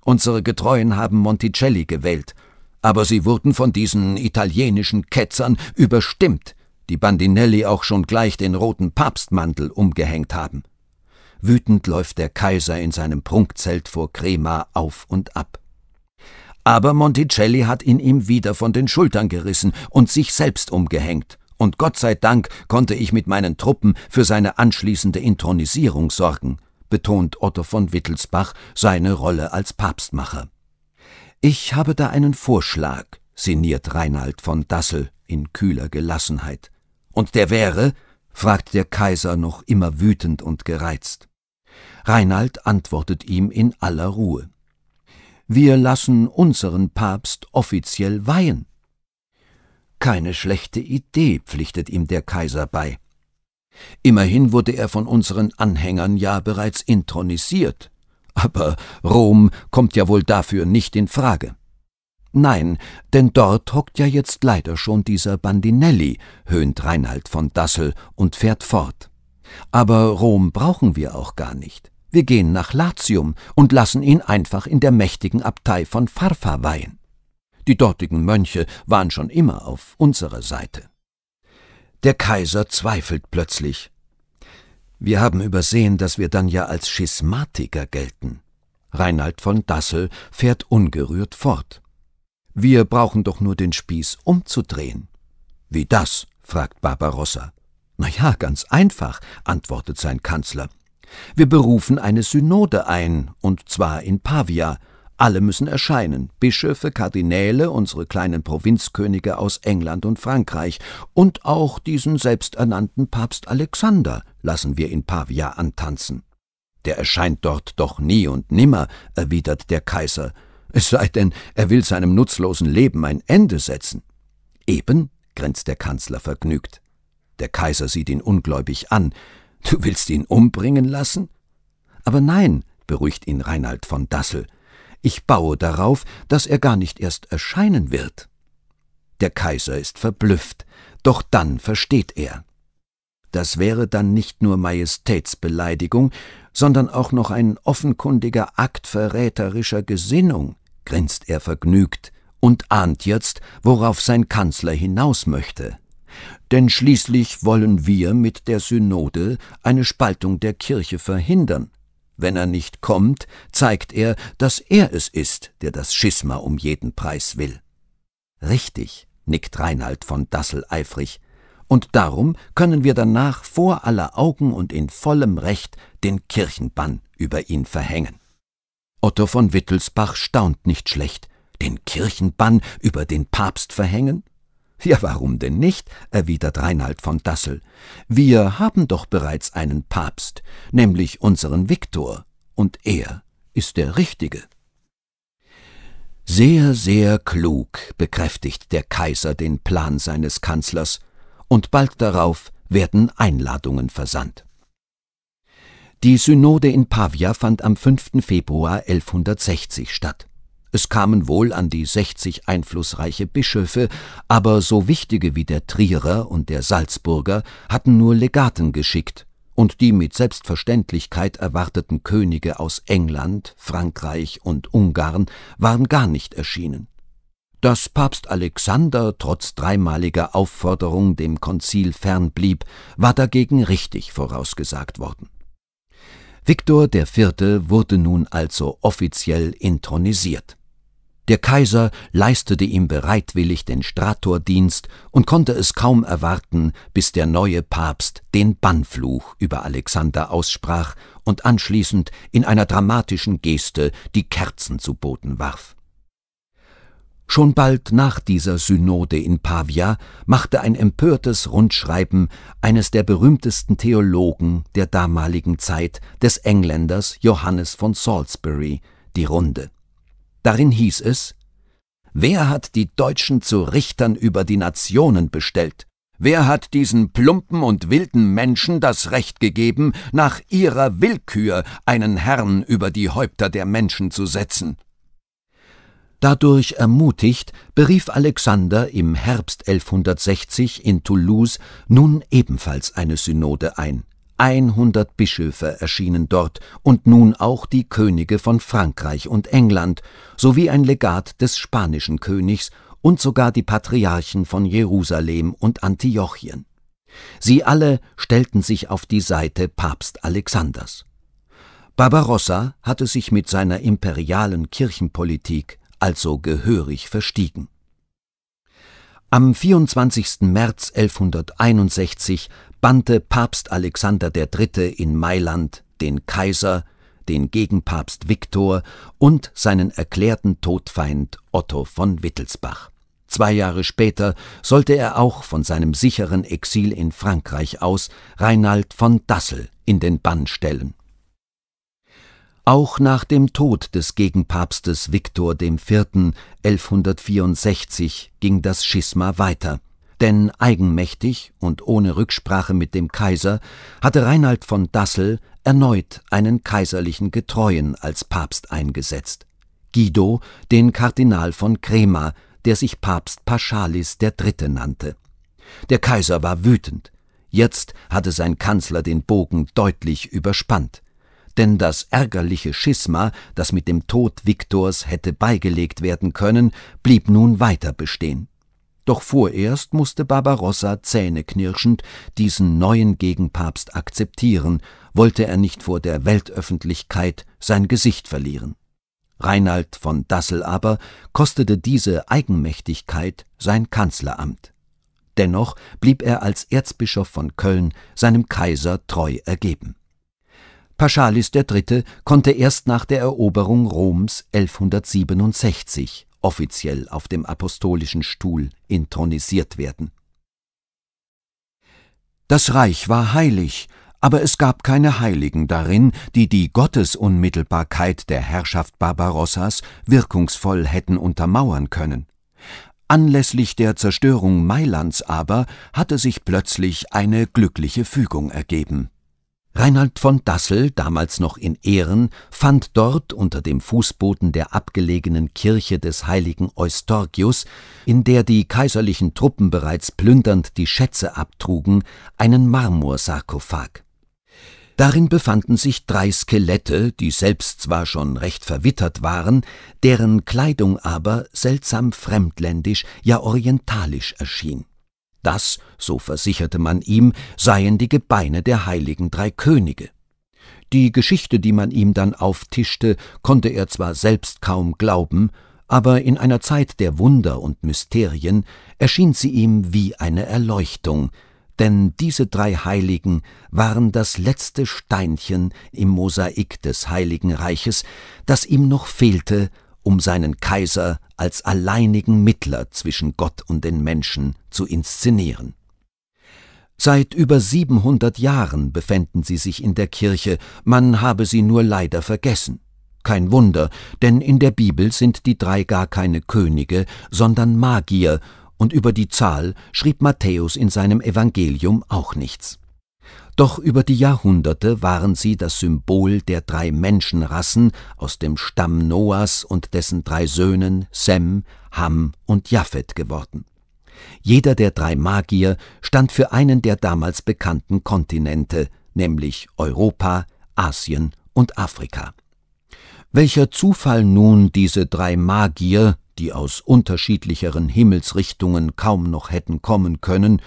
Unsere Getreuen haben Monticelli gewählt, aber sie wurden von diesen italienischen Ketzern überstimmt, die Bandinelli auch schon gleich den roten Papstmantel umgehängt haben. Wütend läuft der Kaiser in seinem Prunkzelt vor Crema auf und ab. Aber Monticelli hat ihn ihm wieder von den Schultern gerissen und sich selbst umgehängt, und Gott sei Dank konnte ich mit meinen Truppen für seine anschließende Intronisierung sorgen, betont Otto von Wittelsbach seine Rolle als Papstmacher. Ich habe da einen Vorschlag, sinniert Reinhard von Dassel in kühler Gelassenheit. Und der wäre? fragt der Kaiser noch immer wütend und gereizt. Reinhard antwortet ihm in aller Ruhe. Wir lassen unseren Papst offiziell weihen. Keine schlechte Idee, pflichtet ihm der Kaiser bei. Immerhin wurde er von unseren Anhängern ja bereits intronisiert. Aber Rom kommt ja wohl dafür nicht in Frage. Nein, denn dort hockt ja jetzt leider schon dieser Bandinelli, höhnt Reinhold von Dassel und fährt fort. Aber Rom brauchen wir auch gar nicht. Wir gehen nach Latium und lassen ihn einfach in der mächtigen Abtei von Farfa weihen. Die dortigen Mönche waren schon immer auf unserer Seite. Der Kaiser zweifelt plötzlich. Wir haben übersehen, dass wir dann ja als Schismatiker gelten. Reinhard von Dassel fährt ungerührt fort. Wir brauchen doch nur den Spieß umzudrehen. Wie das? fragt Barbarossa. Na ja, ganz einfach, antwortet sein Kanzler. Wir berufen eine Synode ein, und zwar in Pavia, alle müssen erscheinen, Bischöfe, Kardinäle, unsere kleinen Provinzkönige aus England und Frankreich und auch diesen selbsternannten Papst Alexander lassen wir in Pavia antanzen. Der erscheint dort doch nie und nimmer, erwidert der Kaiser, es sei denn, er will seinem nutzlosen Leben ein Ende setzen. Eben, grinst der Kanzler vergnügt. Der Kaiser sieht ihn ungläubig an. Du willst ihn umbringen lassen? Aber nein, beruhigt ihn Reinhard von Dassel, ich baue darauf, dass er gar nicht erst erscheinen wird. Der Kaiser ist verblüfft, doch dann versteht er. Das wäre dann nicht nur Majestätsbeleidigung, sondern auch noch ein offenkundiger Akt verräterischer Gesinnung, grinst er vergnügt und ahnt jetzt, worauf sein Kanzler hinaus möchte. Denn schließlich wollen wir mit der Synode eine Spaltung der Kirche verhindern, wenn er nicht kommt, zeigt er, dass er es ist, der das Schisma um jeden Preis will. Richtig, nickt Reinhard von Dassel eifrig, und darum können wir danach vor aller Augen und in vollem Recht den Kirchenbann über ihn verhängen. Otto von Wittelsbach staunt nicht schlecht. Den Kirchenbann über den Papst verhängen? Ja, warum denn nicht? erwidert Reinhold von Dassel. Wir haben doch bereits einen Papst, nämlich unseren Viktor, und er ist der Richtige. Sehr, sehr klug bekräftigt der Kaiser den Plan seines Kanzlers, und bald darauf werden Einladungen versandt. Die Synode in Pavia fand am 5. Februar 1160 statt. Es kamen wohl an die 60 einflussreiche Bischöfe, aber so wichtige wie der Trierer und der Salzburger hatten nur Legaten geschickt, und die mit Selbstverständlichkeit erwarteten Könige aus England, Frankreich und Ungarn waren gar nicht erschienen. Dass Papst Alexander trotz dreimaliger Aufforderung dem Konzil fernblieb, war dagegen richtig vorausgesagt worden. Viktor IV. wurde nun also offiziell intronisiert. Der Kaiser leistete ihm bereitwillig den Stratordienst und konnte es kaum erwarten, bis der neue Papst den Bannfluch über Alexander aussprach und anschließend in einer dramatischen Geste die Kerzen zu Boden warf. Schon bald nach dieser Synode in Pavia machte ein empörtes Rundschreiben eines der berühmtesten Theologen der damaligen Zeit, des Engländers Johannes von Salisbury, die Runde Darin hieß es Wer hat die Deutschen zu Richtern über die Nationen bestellt? Wer hat diesen plumpen und wilden Menschen das Recht gegeben, nach ihrer Willkür einen Herrn über die Häupter der Menschen zu setzen? Dadurch ermutigt, berief Alexander im Herbst 1160 in Toulouse nun ebenfalls eine Synode ein. 100 Bischöfe erschienen dort und nun auch die Könige von Frankreich und England sowie ein Legat des spanischen Königs und sogar die Patriarchen von Jerusalem und Antiochien. Sie alle stellten sich auf die Seite Papst Alexanders. Barbarossa hatte sich mit seiner imperialen Kirchenpolitik also gehörig verstiegen. Am 24. März 1161 bannte Papst Alexander III. in Mailand den Kaiser, den Gegenpapst Viktor und seinen erklärten Todfeind Otto von Wittelsbach. Zwei Jahre später sollte er auch von seinem sicheren Exil in Frankreich aus Reinald von Dassel in den Bann stellen. Auch nach dem Tod des Gegenpapstes Viktor IV. 1164 ging das Schisma weiter – denn eigenmächtig und ohne Rücksprache mit dem Kaiser hatte Reinhard von Dassel erneut einen kaiserlichen Getreuen als Papst eingesetzt. Guido den Kardinal von Crema, der sich Papst Paschalis III. nannte. Der Kaiser war wütend. Jetzt hatte sein Kanzler den Bogen deutlich überspannt. Denn das ärgerliche Schisma, das mit dem Tod Viktors hätte beigelegt werden können, blieb nun weiter bestehen. Doch vorerst musste Barbarossa zähneknirschend diesen neuen Gegenpapst akzeptieren, wollte er nicht vor der Weltöffentlichkeit sein Gesicht verlieren. Reinald von Dassel aber kostete diese Eigenmächtigkeit sein Kanzleramt. Dennoch blieb er als Erzbischof von Köln seinem Kaiser treu ergeben. Paschalis III. konnte erst nach der Eroberung Roms 1167 offiziell auf dem apostolischen Stuhl intronisiert werden. Das Reich war heilig, aber es gab keine Heiligen darin, die die Gottesunmittelbarkeit der Herrschaft Barbarossas wirkungsvoll hätten untermauern können. Anlässlich der Zerstörung Mailands aber hatte sich plötzlich eine glückliche Fügung ergeben Reinhard von Dassel, damals noch in Ehren, fand dort unter dem Fußboden der abgelegenen Kirche des heiligen Eustorgius, in der die kaiserlichen Truppen bereits plündernd die Schätze abtrugen, einen Marmorsarkophag. Darin befanden sich drei Skelette, die selbst zwar schon recht verwittert waren, deren Kleidung aber seltsam fremdländisch, ja orientalisch erschien. Das, so versicherte man ihm, seien die Gebeine der heiligen drei Könige. Die Geschichte, die man ihm dann auftischte, konnte er zwar selbst kaum glauben, aber in einer Zeit der Wunder und Mysterien erschien sie ihm wie eine Erleuchtung, denn diese drei Heiligen waren das letzte Steinchen im Mosaik des Heiligen Reiches, das ihm noch fehlte, um seinen Kaiser als alleinigen Mittler zwischen Gott und den Menschen zu inszenieren. Seit über 700 Jahren befänden sie sich in der Kirche, man habe sie nur leider vergessen. Kein Wunder, denn in der Bibel sind die drei gar keine Könige, sondern Magier, und über die Zahl schrieb Matthäus in seinem Evangelium auch nichts. Doch über die Jahrhunderte waren sie das Symbol der drei Menschenrassen aus dem Stamm Noahs und dessen drei Söhnen Sem, Ham und Japhet geworden. Jeder der drei Magier stand für einen der damals bekannten Kontinente, nämlich Europa, Asien und Afrika. Welcher Zufall nun diese drei Magier, die aus unterschiedlicheren Himmelsrichtungen kaum noch hätten kommen können,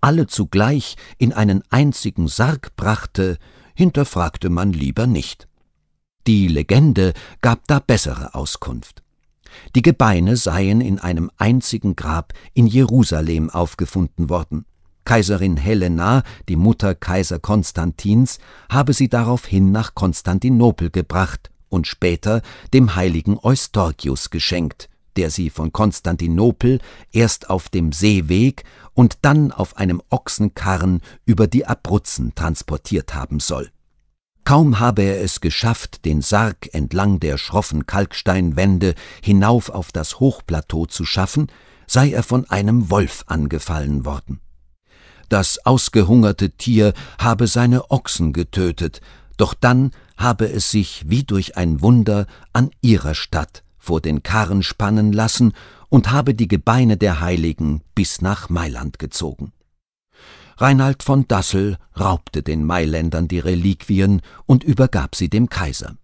alle zugleich in einen einzigen Sarg brachte, hinterfragte man lieber nicht. Die Legende gab da bessere Auskunft. Die Gebeine seien in einem einzigen Grab in Jerusalem aufgefunden worden. Kaiserin Helena, die Mutter Kaiser Konstantins, habe sie daraufhin nach Konstantinopel gebracht und später dem heiligen Eustorgius geschenkt, der sie von Konstantinopel erst auf dem Seeweg und dann auf einem Ochsenkarren über die Abruzzen transportiert haben soll. Kaum habe er es geschafft, den Sarg entlang der schroffen Kalksteinwände hinauf auf das Hochplateau zu schaffen, sei er von einem Wolf angefallen worden. Das ausgehungerte Tier habe seine Ochsen getötet, doch dann habe es sich wie durch ein Wunder an ihrer Stadt vor den Karren spannen lassen und habe die Gebeine der Heiligen bis nach Mailand gezogen. Reinhard von Dassel raubte den Mailändern die Reliquien und übergab sie dem Kaiser.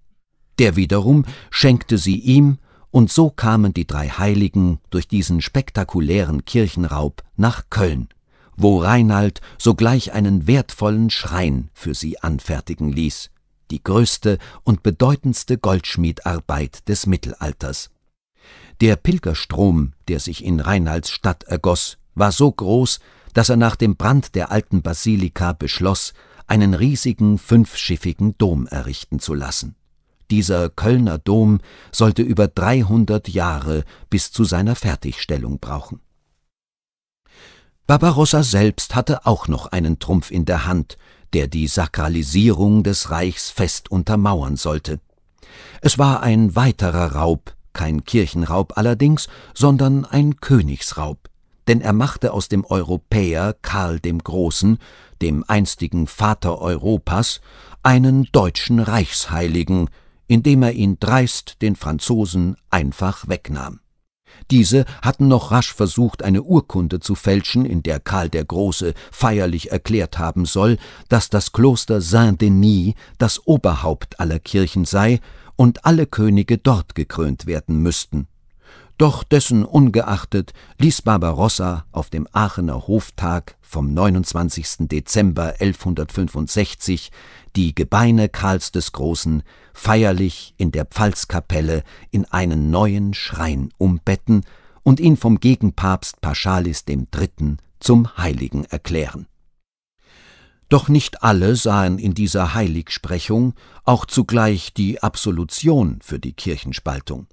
Der wiederum schenkte sie ihm, und so kamen die drei Heiligen durch diesen spektakulären Kirchenraub nach Köln, wo Reinhard sogleich einen wertvollen Schrein für sie anfertigen ließ, die größte und bedeutendste Goldschmiedarbeit des Mittelalters. Der Pilgerstrom, der sich in Reinalds Stadt ergoss, war so groß, dass er nach dem Brand der alten Basilika beschloss, einen riesigen fünfschiffigen Dom errichten zu lassen. Dieser Kölner Dom sollte über 300 Jahre bis zu seiner Fertigstellung brauchen. Barbarossa selbst hatte auch noch einen Trumpf in der Hand, der die Sakralisierung des Reichs fest untermauern sollte. Es war ein weiterer Raub, kein Kirchenraub allerdings, sondern ein Königsraub, denn er machte aus dem Europäer Karl dem Großen, dem einstigen Vater Europas, einen deutschen Reichsheiligen, indem er ihn dreist den Franzosen einfach wegnahm. Diese hatten noch rasch versucht, eine Urkunde zu fälschen, in der Karl der Große feierlich erklärt haben soll, dass das Kloster Saint-Denis das Oberhaupt aller Kirchen sei und alle Könige dort gekrönt werden müssten. Doch dessen ungeachtet ließ Barbarossa auf dem Aachener Hoftag vom 29. Dezember 1165 die Gebeine Karls des Großen feierlich in der Pfalzkapelle in einen neuen Schrein umbetten und ihn vom Gegenpapst Paschalis III. zum Heiligen erklären. Doch nicht alle sahen in dieser Heiligsprechung auch zugleich die Absolution für die Kirchenspaltung.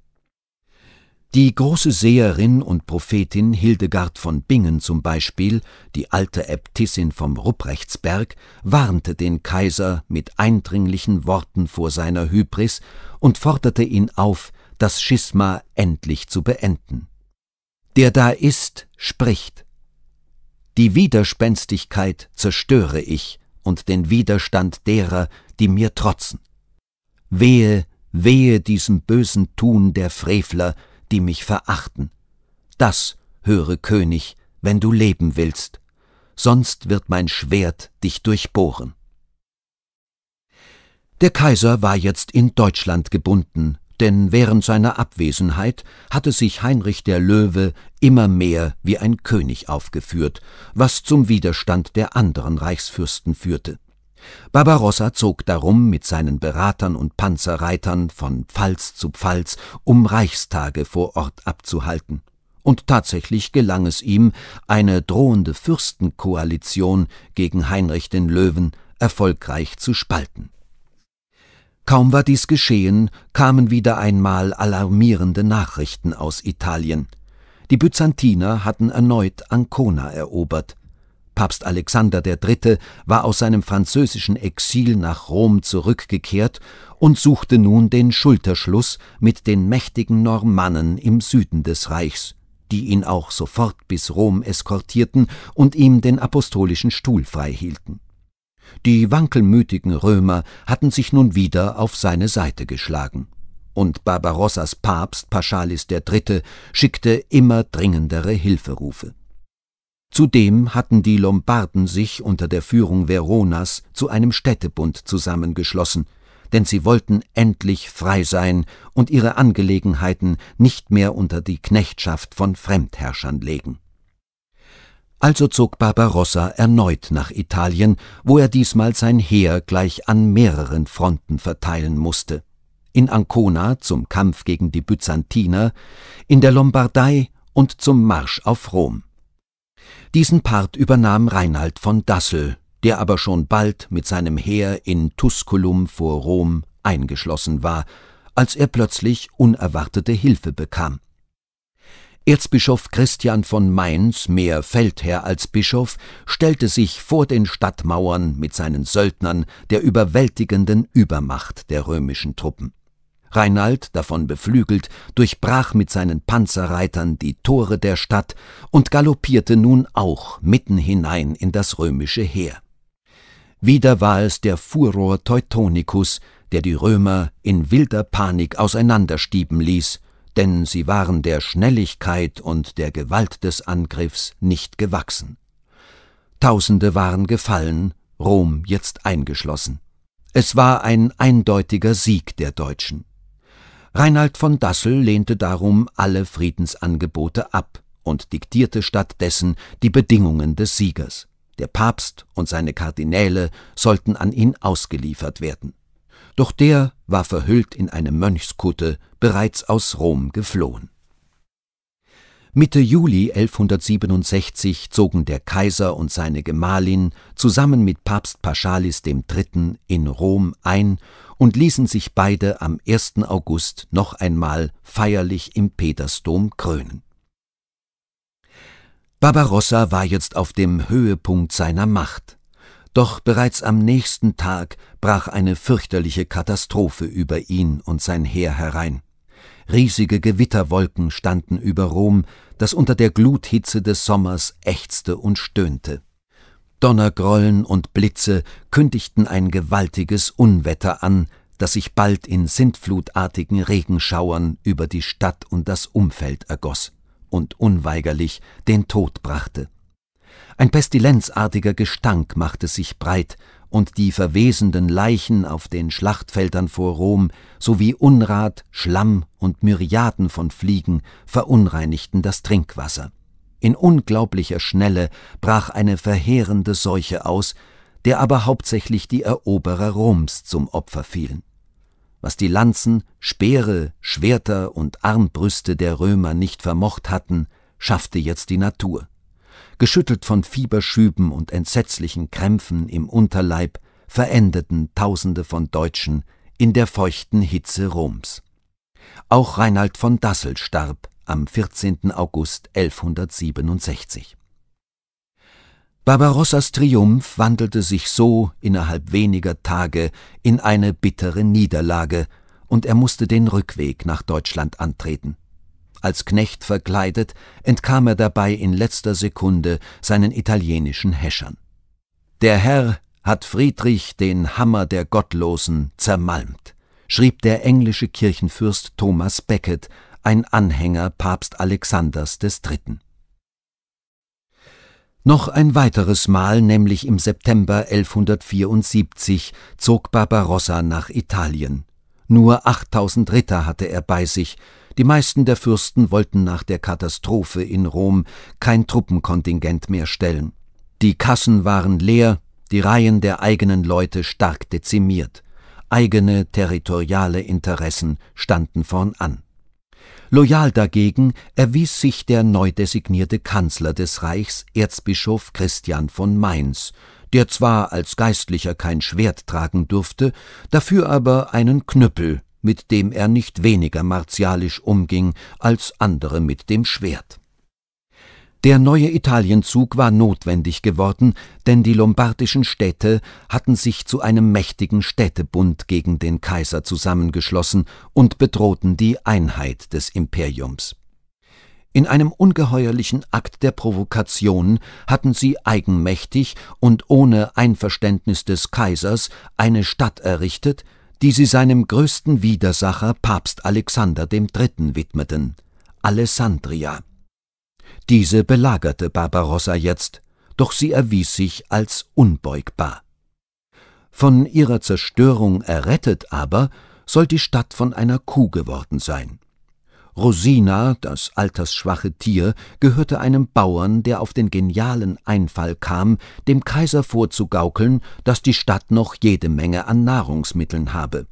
Die große Seherin und Prophetin Hildegard von Bingen zum Beispiel, die alte Äbtissin vom Rupprechtsberg, warnte den Kaiser mit eindringlichen Worten vor seiner Hybris und forderte ihn auf, das Schisma endlich zu beenden. Der da ist, spricht. Die Widerspenstigkeit zerstöre ich und den Widerstand derer, die mir trotzen. Wehe, wehe diesem bösen Tun der Frevler, die mich verachten. Das, höre König, wenn du leben willst, sonst wird mein Schwert dich durchbohren. Der Kaiser war jetzt in Deutschland gebunden, denn während seiner Abwesenheit hatte sich Heinrich der Löwe immer mehr wie ein König aufgeführt, was zum Widerstand der anderen Reichsfürsten führte. Barbarossa zog darum mit seinen Beratern und Panzerreitern von Pfalz zu Pfalz, um Reichstage vor Ort abzuhalten. Und tatsächlich gelang es ihm, eine drohende Fürstenkoalition gegen Heinrich den Löwen erfolgreich zu spalten. Kaum war dies geschehen, kamen wieder einmal alarmierende Nachrichten aus Italien. Die Byzantiner hatten erneut Ancona erobert. Papst Alexander III. war aus seinem französischen Exil nach Rom zurückgekehrt und suchte nun den Schulterschluss mit den mächtigen Normannen im Süden des Reichs, die ihn auch sofort bis Rom eskortierten und ihm den apostolischen Stuhl freihielten. Die wankelmütigen Römer hatten sich nun wieder auf seine Seite geschlagen, und Barbarossas Papst Paschalis III. schickte immer dringendere Hilferufe. Zudem hatten die Lombarden sich unter der Führung Veronas zu einem Städtebund zusammengeschlossen, denn sie wollten endlich frei sein und ihre Angelegenheiten nicht mehr unter die Knechtschaft von Fremdherrschern legen. Also zog Barbarossa erneut nach Italien, wo er diesmal sein Heer gleich an mehreren Fronten verteilen musste. In Ancona zum Kampf gegen die Byzantiner, in der Lombardei und zum Marsch auf Rom. Diesen Part übernahm Reinhard von Dassel, der aber schon bald mit seinem Heer in Tusculum vor Rom eingeschlossen war, als er plötzlich unerwartete Hilfe bekam. Erzbischof Christian von Mainz, mehr Feldherr als Bischof, stellte sich vor den Stadtmauern mit seinen Söldnern der überwältigenden Übermacht der römischen Truppen. Reinald, davon beflügelt, durchbrach mit seinen Panzerreitern die Tore der Stadt und galoppierte nun auch mitten hinein in das römische Heer. Wieder war es der Furor Teutonicus, der die Römer in wilder Panik auseinanderstieben ließ, denn sie waren der Schnelligkeit und der Gewalt des Angriffs nicht gewachsen. Tausende waren gefallen, Rom jetzt eingeschlossen. Es war ein eindeutiger Sieg der Deutschen. Reinhard von Dassel lehnte darum alle Friedensangebote ab und diktierte stattdessen die Bedingungen des Siegers. Der Papst und seine Kardinäle sollten an ihn ausgeliefert werden. Doch der war verhüllt in eine Mönchskutte, bereits aus Rom geflohen. Mitte Juli 1167 zogen der Kaiser und seine Gemahlin zusammen mit Papst Paschalis III. in Rom ein und ließen sich beide am 1. August noch einmal feierlich im Petersdom krönen. Barbarossa war jetzt auf dem Höhepunkt seiner Macht. Doch bereits am nächsten Tag brach eine fürchterliche Katastrophe über ihn und sein Heer herein. Riesige Gewitterwolken standen über Rom, das unter der Gluthitze des Sommers ächzte und stöhnte. Donnergrollen und Blitze kündigten ein gewaltiges Unwetter an, das sich bald in sintflutartigen Regenschauern über die Stadt und das Umfeld ergoß und unweigerlich den Tod brachte. Ein pestilenzartiger Gestank machte sich breit, und die verwesenden Leichen auf den Schlachtfeldern vor Rom sowie Unrat, Schlamm und Myriaden von Fliegen verunreinigten das Trinkwasser. In unglaublicher Schnelle brach eine verheerende Seuche aus, der aber hauptsächlich die Eroberer Roms zum Opfer fielen. Was die Lanzen, Speere, Schwerter und Armbrüste der Römer nicht vermocht hatten, schaffte jetzt die Natur. Geschüttelt von Fieberschüben und entsetzlichen Krämpfen im Unterleib verendeten Tausende von Deutschen in der feuchten Hitze Roms. Auch Reinhard von Dassel starb, am 14. August 1167. Barbarossas Triumph wandelte sich so innerhalb weniger Tage in eine bittere Niederlage, und er musste den Rückweg nach Deutschland antreten. Als Knecht verkleidet entkam er dabei in letzter Sekunde seinen italienischen Häschern. Der Herr hat Friedrich den Hammer der Gottlosen zermalmt, schrieb der englische Kirchenfürst Thomas Becket ein Anhänger Papst Alexanders III. Noch ein weiteres Mal, nämlich im September 1174, zog Barbarossa nach Italien. Nur 8000 Ritter hatte er bei sich. Die meisten der Fürsten wollten nach der Katastrophe in Rom kein Truppenkontingent mehr stellen. Die Kassen waren leer, die Reihen der eigenen Leute stark dezimiert. Eigene territoriale Interessen standen vorn an. Loyal dagegen erwies sich der neu designierte Kanzler des Reichs, Erzbischof Christian von Mainz, der zwar als Geistlicher kein Schwert tragen durfte, dafür aber einen Knüppel, mit dem er nicht weniger martialisch umging als andere mit dem Schwert. Der neue Italienzug war notwendig geworden, denn die lombardischen Städte hatten sich zu einem mächtigen Städtebund gegen den Kaiser zusammengeschlossen und bedrohten die Einheit des Imperiums. In einem ungeheuerlichen Akt der Provokation hatten sie eigenmächtig und ohne Einverständnis des Kaisers eine Stadt errichtet, die sie seinem größten Widersacher Papst Alexander III. widmeten, Alessandria. Diese belagerte Barbarossa jetzt, doch sie erwies sich als unbeugbar. Von ihrer Zerstörung errettet aber, soll die Stadt von einer Kuh geworden sein. Rosina, das altersschwache Tier, gehörte einem Bauern, der auf den genialen Einfall kam, dem Kaiser vorzugaukeln, dass die Stadt noch jede Menge an Nahrungsmitteln habe.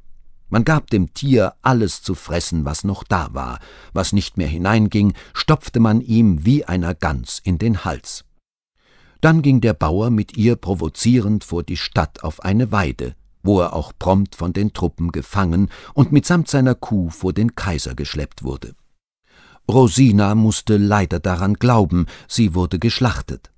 Man gab dem Tier alles zu fressen, was noch da war, was nicht mehr hineinging, stopfte man ihm wie einer Gans in den Hals. Dann ging der Bauer mit ihr provozierend vor die Stadt auf eine Weide, wo er auch prompt von den Truppen gefangen und mitsamt seiner Kuh vor den Kaiser geschleppt wurde. Rosina musste leider daran glauben, sie wurde geschlachtet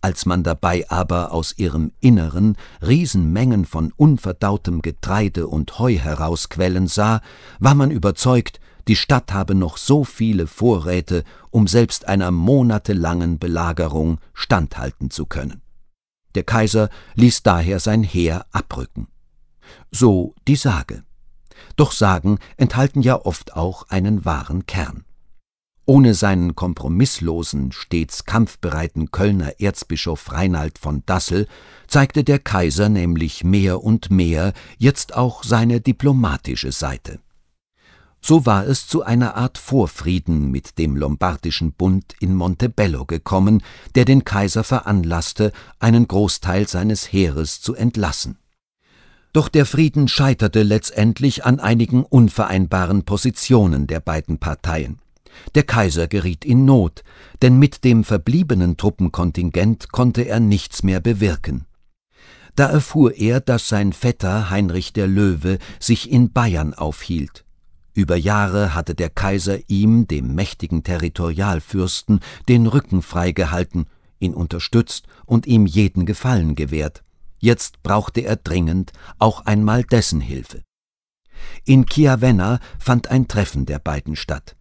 als man dabei aber aus ihrem Inneren Riesenmengen von unverdautem Getreide und Heu herausquellen sah, war man überzeugt, die Stadt habe noch so viele Vorräte, um selbst einer monatelangen Belagerung standhalten zu können. Der Kaiser ließ daher sein Heer abrücken. So die Sage. Doch Sagen enthalten ja oft auch einen wahren Kern ohne seinen kompromisslosen, stets kampfbereiten Kölner Erzbischof Reinhard von Dassel zeigte der Kaiser nämlich mehr und mehr jetzt auch seine diplomatische Seite. So war es zu einer Art Vorfrieden mit dem lombardischen Bund in Montebello gekommen, der den Kaiser veranlasste, einen Großteil seines Heeres zu entlassen. Doch der Frieden scheiterte letztendlich an einigen unvereinbaren Positionen der beiden Parteien. Der Kaiser geriet in Not, denn mit dem verbliebenen Truppenkontingent konnte er nichts mehr bewirken. Da erfuhr er, dass sein Vetter Heinrich der Löwe sich in Bayern aufhielt. Über Jahre hatte der Kaiser ihm, dem mächtigen Territorialfürsten, den Rücken freigehalten, ihn unterstützt und ihm jeden Gefallen gewährt. Jetzt brauchte er dringend auch einmal dessen Hilfe. In Chiavenna fand ein Treffen der beiden statt.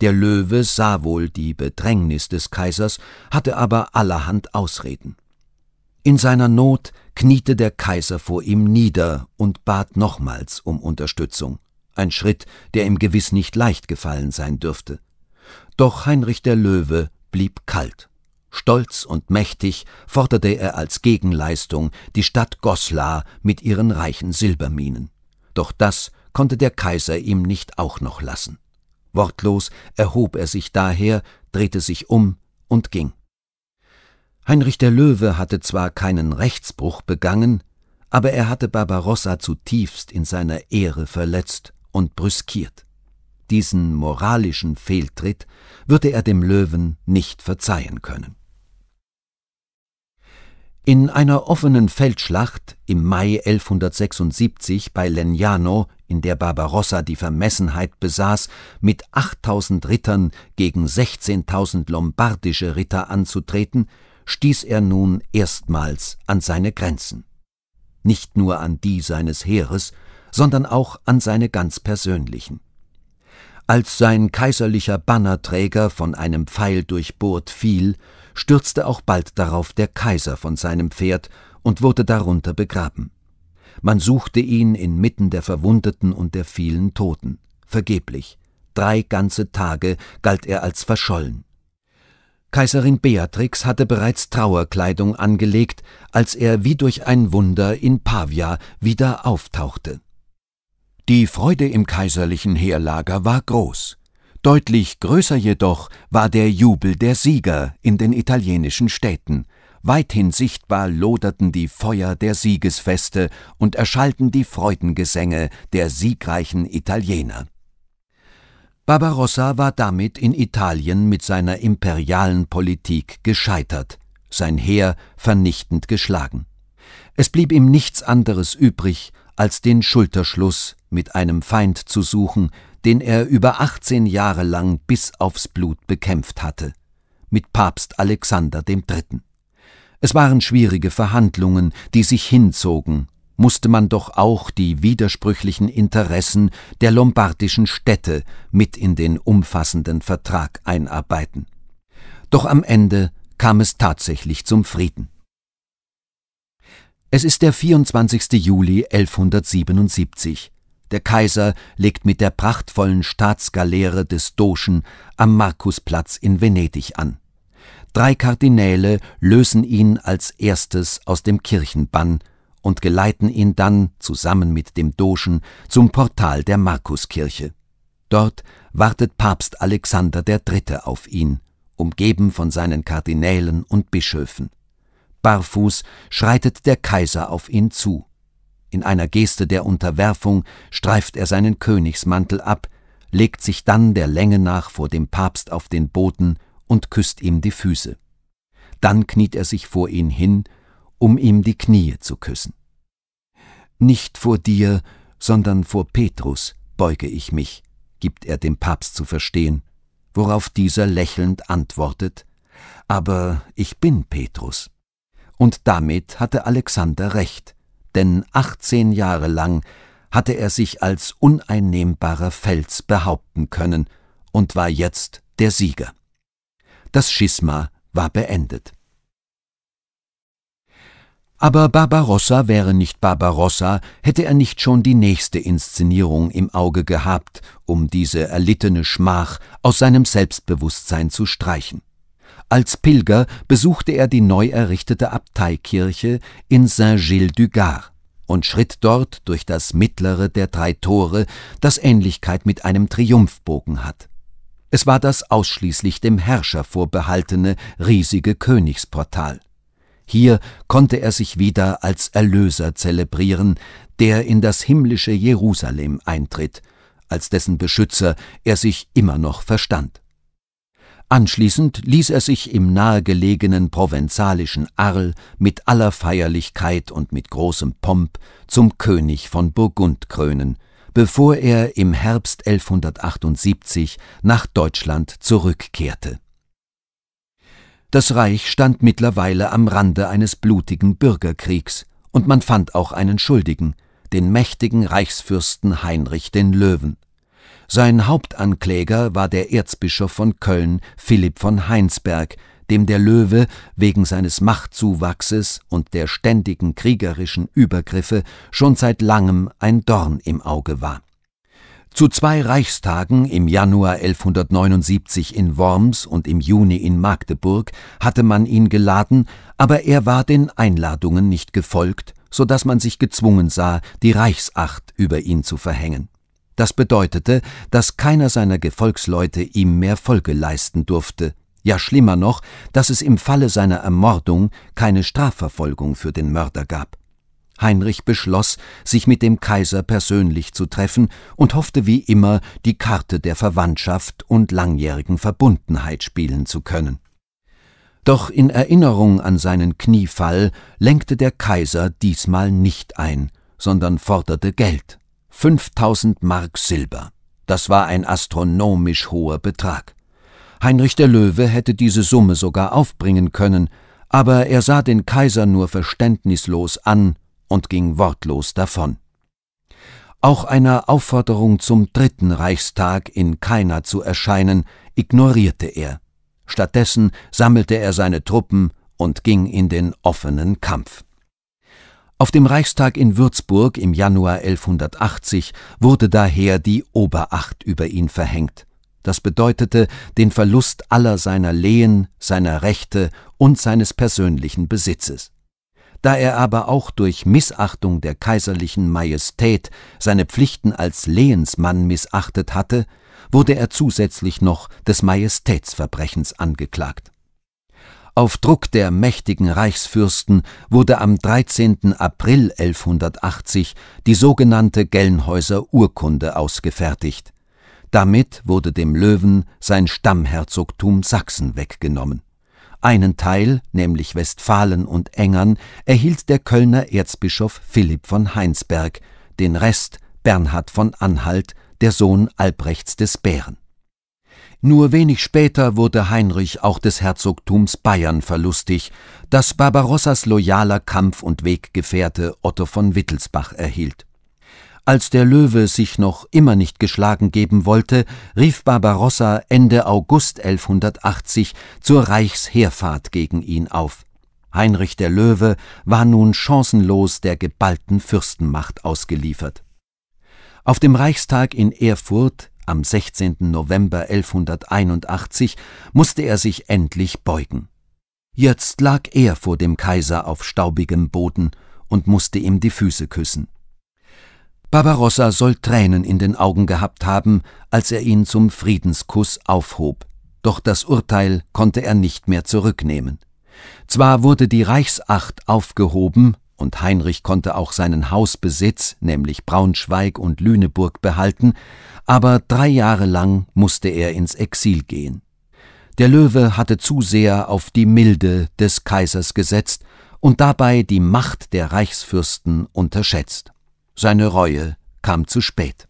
Der Löwe sah wohl die Bedrängnis des Kaisers, hatte aber allerhand Ausreden. In seiner Not kniete der Kaiser vor ihm nieder und bat nochmals um Unterstützung, ein Schritt, der ihm gewiss nicht leicht gefallen sein dürfte. Doch Heinrich der Löwe blieb kalt. Stolz und mächtig forderte er als Gegenleistung die Stadt Goslar mit ihren reichen Silberminen. Doch das konnte der Kaiser ihm nicht auch noch lassen. Wortlos erhob er sich daher, drehte sich um und ging. Heinrich der Löwe hatte zwar keinen Rechtsbruch begangen, aber er hatte Barbarossa zutiefst in seiner Ehre verletzt und brüskiert. Diesen moralischen Fehltritt würde er dem Löwen nicht verzeihen können. In einer offenen Feldschlacht im Mai 1176 bei Legnano in der Barbarossa die Vermessenheit besaß, mit 8000 Rittern gegen 16.000 lombardische Ritter anzutreten, stieß er nun erstmals an seine Grenzen. Nicht nur an die seines Heeres, sondern auch an seine ganz persönlichen. Als sein kaiserlicher Bannerträger von einem Pfeil durchbohrt fiel, stürzte auch bald darauf der Kaiser von seinem Pferd und wurde darunter begraben. Man suchte ihn inmitten der Verwundeten und der vielen Toten. Vergeblich. Drei ganze Tage galt er als verschollen. Kaiserin Beatrix hatte bereits Trauerkleidung angelegt, als er wie durch ein Wunder in Pavia wieder auftauchte. Die Freude im kaiserlichen Heerlager war groß. Deutlich größer jedoch war der Jubel der Sieger in den italienischen Städten – Weithin sichtbar loderten die Feuer der Siegesfeste und erschallten die Freudengesänge der siegreichen Italiener. Barbarossa war damit in Italien mit seiner imperialen Politik gescheitert, sein Heer vernichtend geschlagen. Es blieb ihm nichts anderes übrig, als den Schulterschluss mit einem Feind zu suchen, den er über 18 Jahre lang bis aufs Blut bekämpft hatte, mit Papst Alexander III. Es waren schwierige Verhandlungen, die sich hinzogen, musste man doch auch die widersprüchlichen Interessen der lombardischen Städte mit in den umfassenden Vertrag einarbeiten. Doch am Ende kam es tatsächlich zum Frieden. Es ist der 24. Juli 1177. Der Kaiser legt mit der prachtvollen Staatsgaleere des Doschen am Markusplatz in Venedig an. Drei Kardinäle lösen ihn als erstes aus dem Kirchenbann und geleiten ihn dann zusammen mit dem Dogen zum Portal der Markuskirche. Dort wartet Papst Alexander III. auf ihn, umgeben von seinen Kardinälen und Bischöfen. Barfuß schreitet der Kaiser auf ihn zu. In einer Geste der Unterwerfung streift er seinen Königsmantel ab, legt sich dann der Länge nach vor dem Papst auf den Boden und küsst ihm die Füße. Dann kniet er sich vor ihn hin, um ihm die Knie zu küssen. Nicht vor dir, sondern vor Petrus beuge ich mich, gibt er dem Papst zu verstehen, worauf dieser lächelnd antwortet, aber ich bin Petrus. Und damit hatte Alexander recht, denn 18 Jahre lang hatte er sich als uneinnehmbarer Fels behaupten können und war jetzt der Sieger. Das Schisma war beendet. Aber Barbarossa wäre nicht Barbarossa, hätte er nicht schon die nächste Inszenierung im Auge gehabt, um diese erlittene Schmach aus seinem Selbstbewusstsein zu streichen. Als Pilger besuchte er die neu errichtete Abteikirche in Saint-Gilles-du-Gard und schritt dort durch das mittlere der drei Tore, das Ähnlichkeit mit einem Triumphbogen hat. Es war das ausschließlich dem Herrscher vorbehaltene, riesige Königsportal. Hier konnte er sich wieder als Erlöser zelebrieren, der in das himmlische Jerusalem eintritt, als dessen Beschützer er sich immer noch verstand. Anschließend ließ er sich im nahegelegenen provenzalischen Arl mit aller Feierlichkeit und mit großem Pomp zum König von Burgund krönen – bevor er im Herbst 1178 nach Deutschland zurückkehrte. Das Reich stand mittlerweile am Rande eines blutigen Bürgerkriegs, und man fand auch einen Schuldigen, den mächtigen Reichsfürsten Heinrich den Löwen. Sein Hauptankläger war der Erzbischof von Köln Philipp von Heinsberg, dem der Löwe wegen seines Machtzuwachses und der ständigen kriegerischen Übergriffe schon seit langem ein Dorn im Auge war. Zu zwei Reichstagen im Januar 1179 in Worms und im Juni in Magdeburg hatte man ihn geladen, aber er war den Einladungen nicht gefolgt, so dass man sich gezwungen sah, die Reichsacht über ihn zu verhängen. Das bedeutete, dass keiner seiner Gefolgsleute ihm mehr Folge leisten durfte, ja schlimmer noch, dass es im Falle seiner Ermordung keine Strafverfolgung für den Mörder gab. Heinrich beschloss, sich mit dem Kaiser persönlich zu treffen und hoffte wie immer, die Karte der Verwandtschaft und langjährigen Verbundenheit spielen zu können. Doch in Erinnerung an seinen Kniefall lenkte der Kaiser diesmal nicht ein, sondern forderte Geld. 5000 Mark Silber. Das war ein astronomisch hoher Betrag. Heinrich der Löwe hätte diese Summe sogar aufbringen können, aber er sah den Kaiser nur verständnislos an und ging wortlos davon. Auch einer Aufforderung zum Dritten Reichstag in Keiner zu erscheinen, ignorierte er. Stattdessen sammelte er seine Truppen und ging in den offenen Kampf. Auf dem Reichstag in Würzburg im Januar 1180 wurde daher die Oberacht über ihn verhängt. Das bedeutete den Verlust aller seiner Lehen, seiner Rechte und seines persönlichen Besitzes. Da er aber auch durch Missachtung der kaiserlichen Majestät seine Pflichten als Lehensmann missachtet hatte, wurde er zusätzlich noch des Majestätsverbrechens angeklagt. Auf Druck der mächtigen Reichsfürsten wurde am 13. April 1180 die sogenannte Gelnhäuser Urkunde ausgefertigt damit wurde dem Löwen sein Stammherzogtum Sachsen weggenommen. Einen Teil, nämlich Westfalen und Engern, erhielt der Kölner Erzbischof Philipp von Heinsberg, den Rest Bernhard von Anhalt, der Sohn Albrechts des Bären. Nur wenig später wurde Heinrich auch des Herzogtums Bayern verlustig, das Barbarossas loyaler Kampf- und Weggefährte Otto von Wittelsbach erhielt. Als der Löwe sich noch immer nicht geschlagen geben wollte, rief Barbarossa Ende August 1180 zur Reichsheerfahrt gegen ihn auf. Heinrich der Löwe war nun chancenlos der geballten Fürstenmacht ausgeliefert. Auf dem Reichstag in Erfurt am 16. November 1181 musste er sich endlich beugen. Jetzt lag er vor dem Kaiser auf staubigem Boden und musste ihm die Füße küssen. Barbarossa soll Tränen in den Augen gehabt haben, als er ihn zum Friedenskuss aufhob. Doch das Urteil konnte er nicht mehr zurücknehmen. Zwar wurde die Reichsacht aufgehoben, und Heinrich konnte auch seinen Hausbesitz, nämlich Braunschweig und Lüneburg, behalten, aber drei Jahre lang musste er ins Exil gehen. Der Löwe hatte zu sehr auf die Milde des Kaisers gesetzt und dabei die Macht der Reichsfürsten unterschätzt. Seine Reue kam zu spät.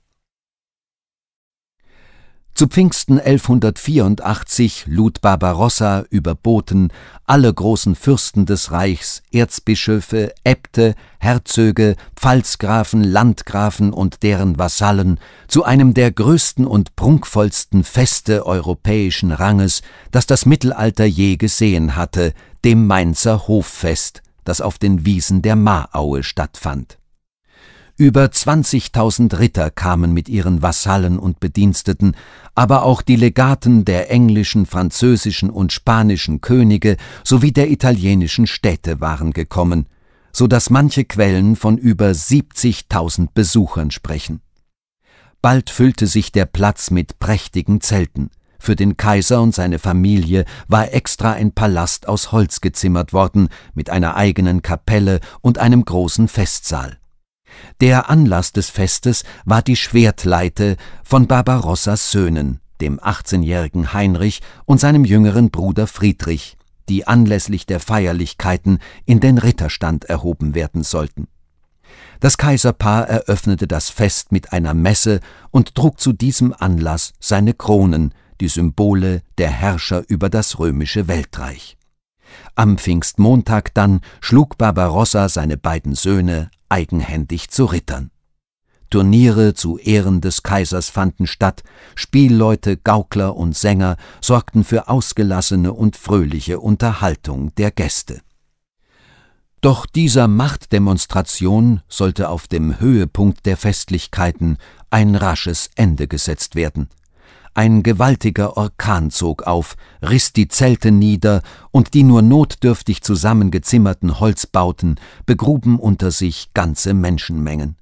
Zu Pfingsten 1184 lud Barbarossa über Boten alle großen Fürsten des Reichs, Erzbischöfe, Äbte, Herzöge, Pfalzgrafen, Landgrafen und deren Vasallen zu einem der größten und prunkvollsten Feste europäischen Ranges, das das Mittelalter je gesehen hatte, dem Mainzer Hoffest, das auf den Wiesen der Maraue stattfand. Über 20.000 Ritter kamen mit ihren Vasallen und Bediensteten, aber auch die Legaten der englischen, französischen und spanischen Könige sowie der italienischen Städte waren gekommen, so dass manche Quellen von über 70.000 Besuchern sprechen. Bald füllte sich der Platz mit prächtigen Zelten. Für den Kaiser und seine Familie war extra ein Palast aus Holz gezimmert worden, mit einer eigenen Kapelle und einem großen Festsaal. Der Anlass des Festes war die Schwertleite von Barbarossas Söhnen, dem 18-jährigen Heinrich und seinem jüngeren Bruder Friedrich, die anlässlich der Feierlichkeiten in den Ritterstand erhoben werden sollten. Das Kaiserpaar eröffnete das Fest mit einer Messe und trug zu diesem Anlass seine Kronen, die Symbole der Herrscher über das römische Weltreich. Am Pfingstmontag dann schlug Barbarossa seine beiden Söhne eigenhändig zu Rittern. Turniere zu Ehren des Kaisers fanden statt, Spielleute, Gaukler und Sänger sorgten für ausgelassene und fröhliche Unterhaltung der Gäste. Doch dieser Machtdemonstration sollte auf dem Höhepunkt der Festlichkeiten ein rasches Ende gesetzt werden. Ein gewaltiger Orkan zog auf, riss die Zelte nieder und die nur notdürftig zusammengezimmerten Holzbauten begruben unter sich ganze Menschenmengen.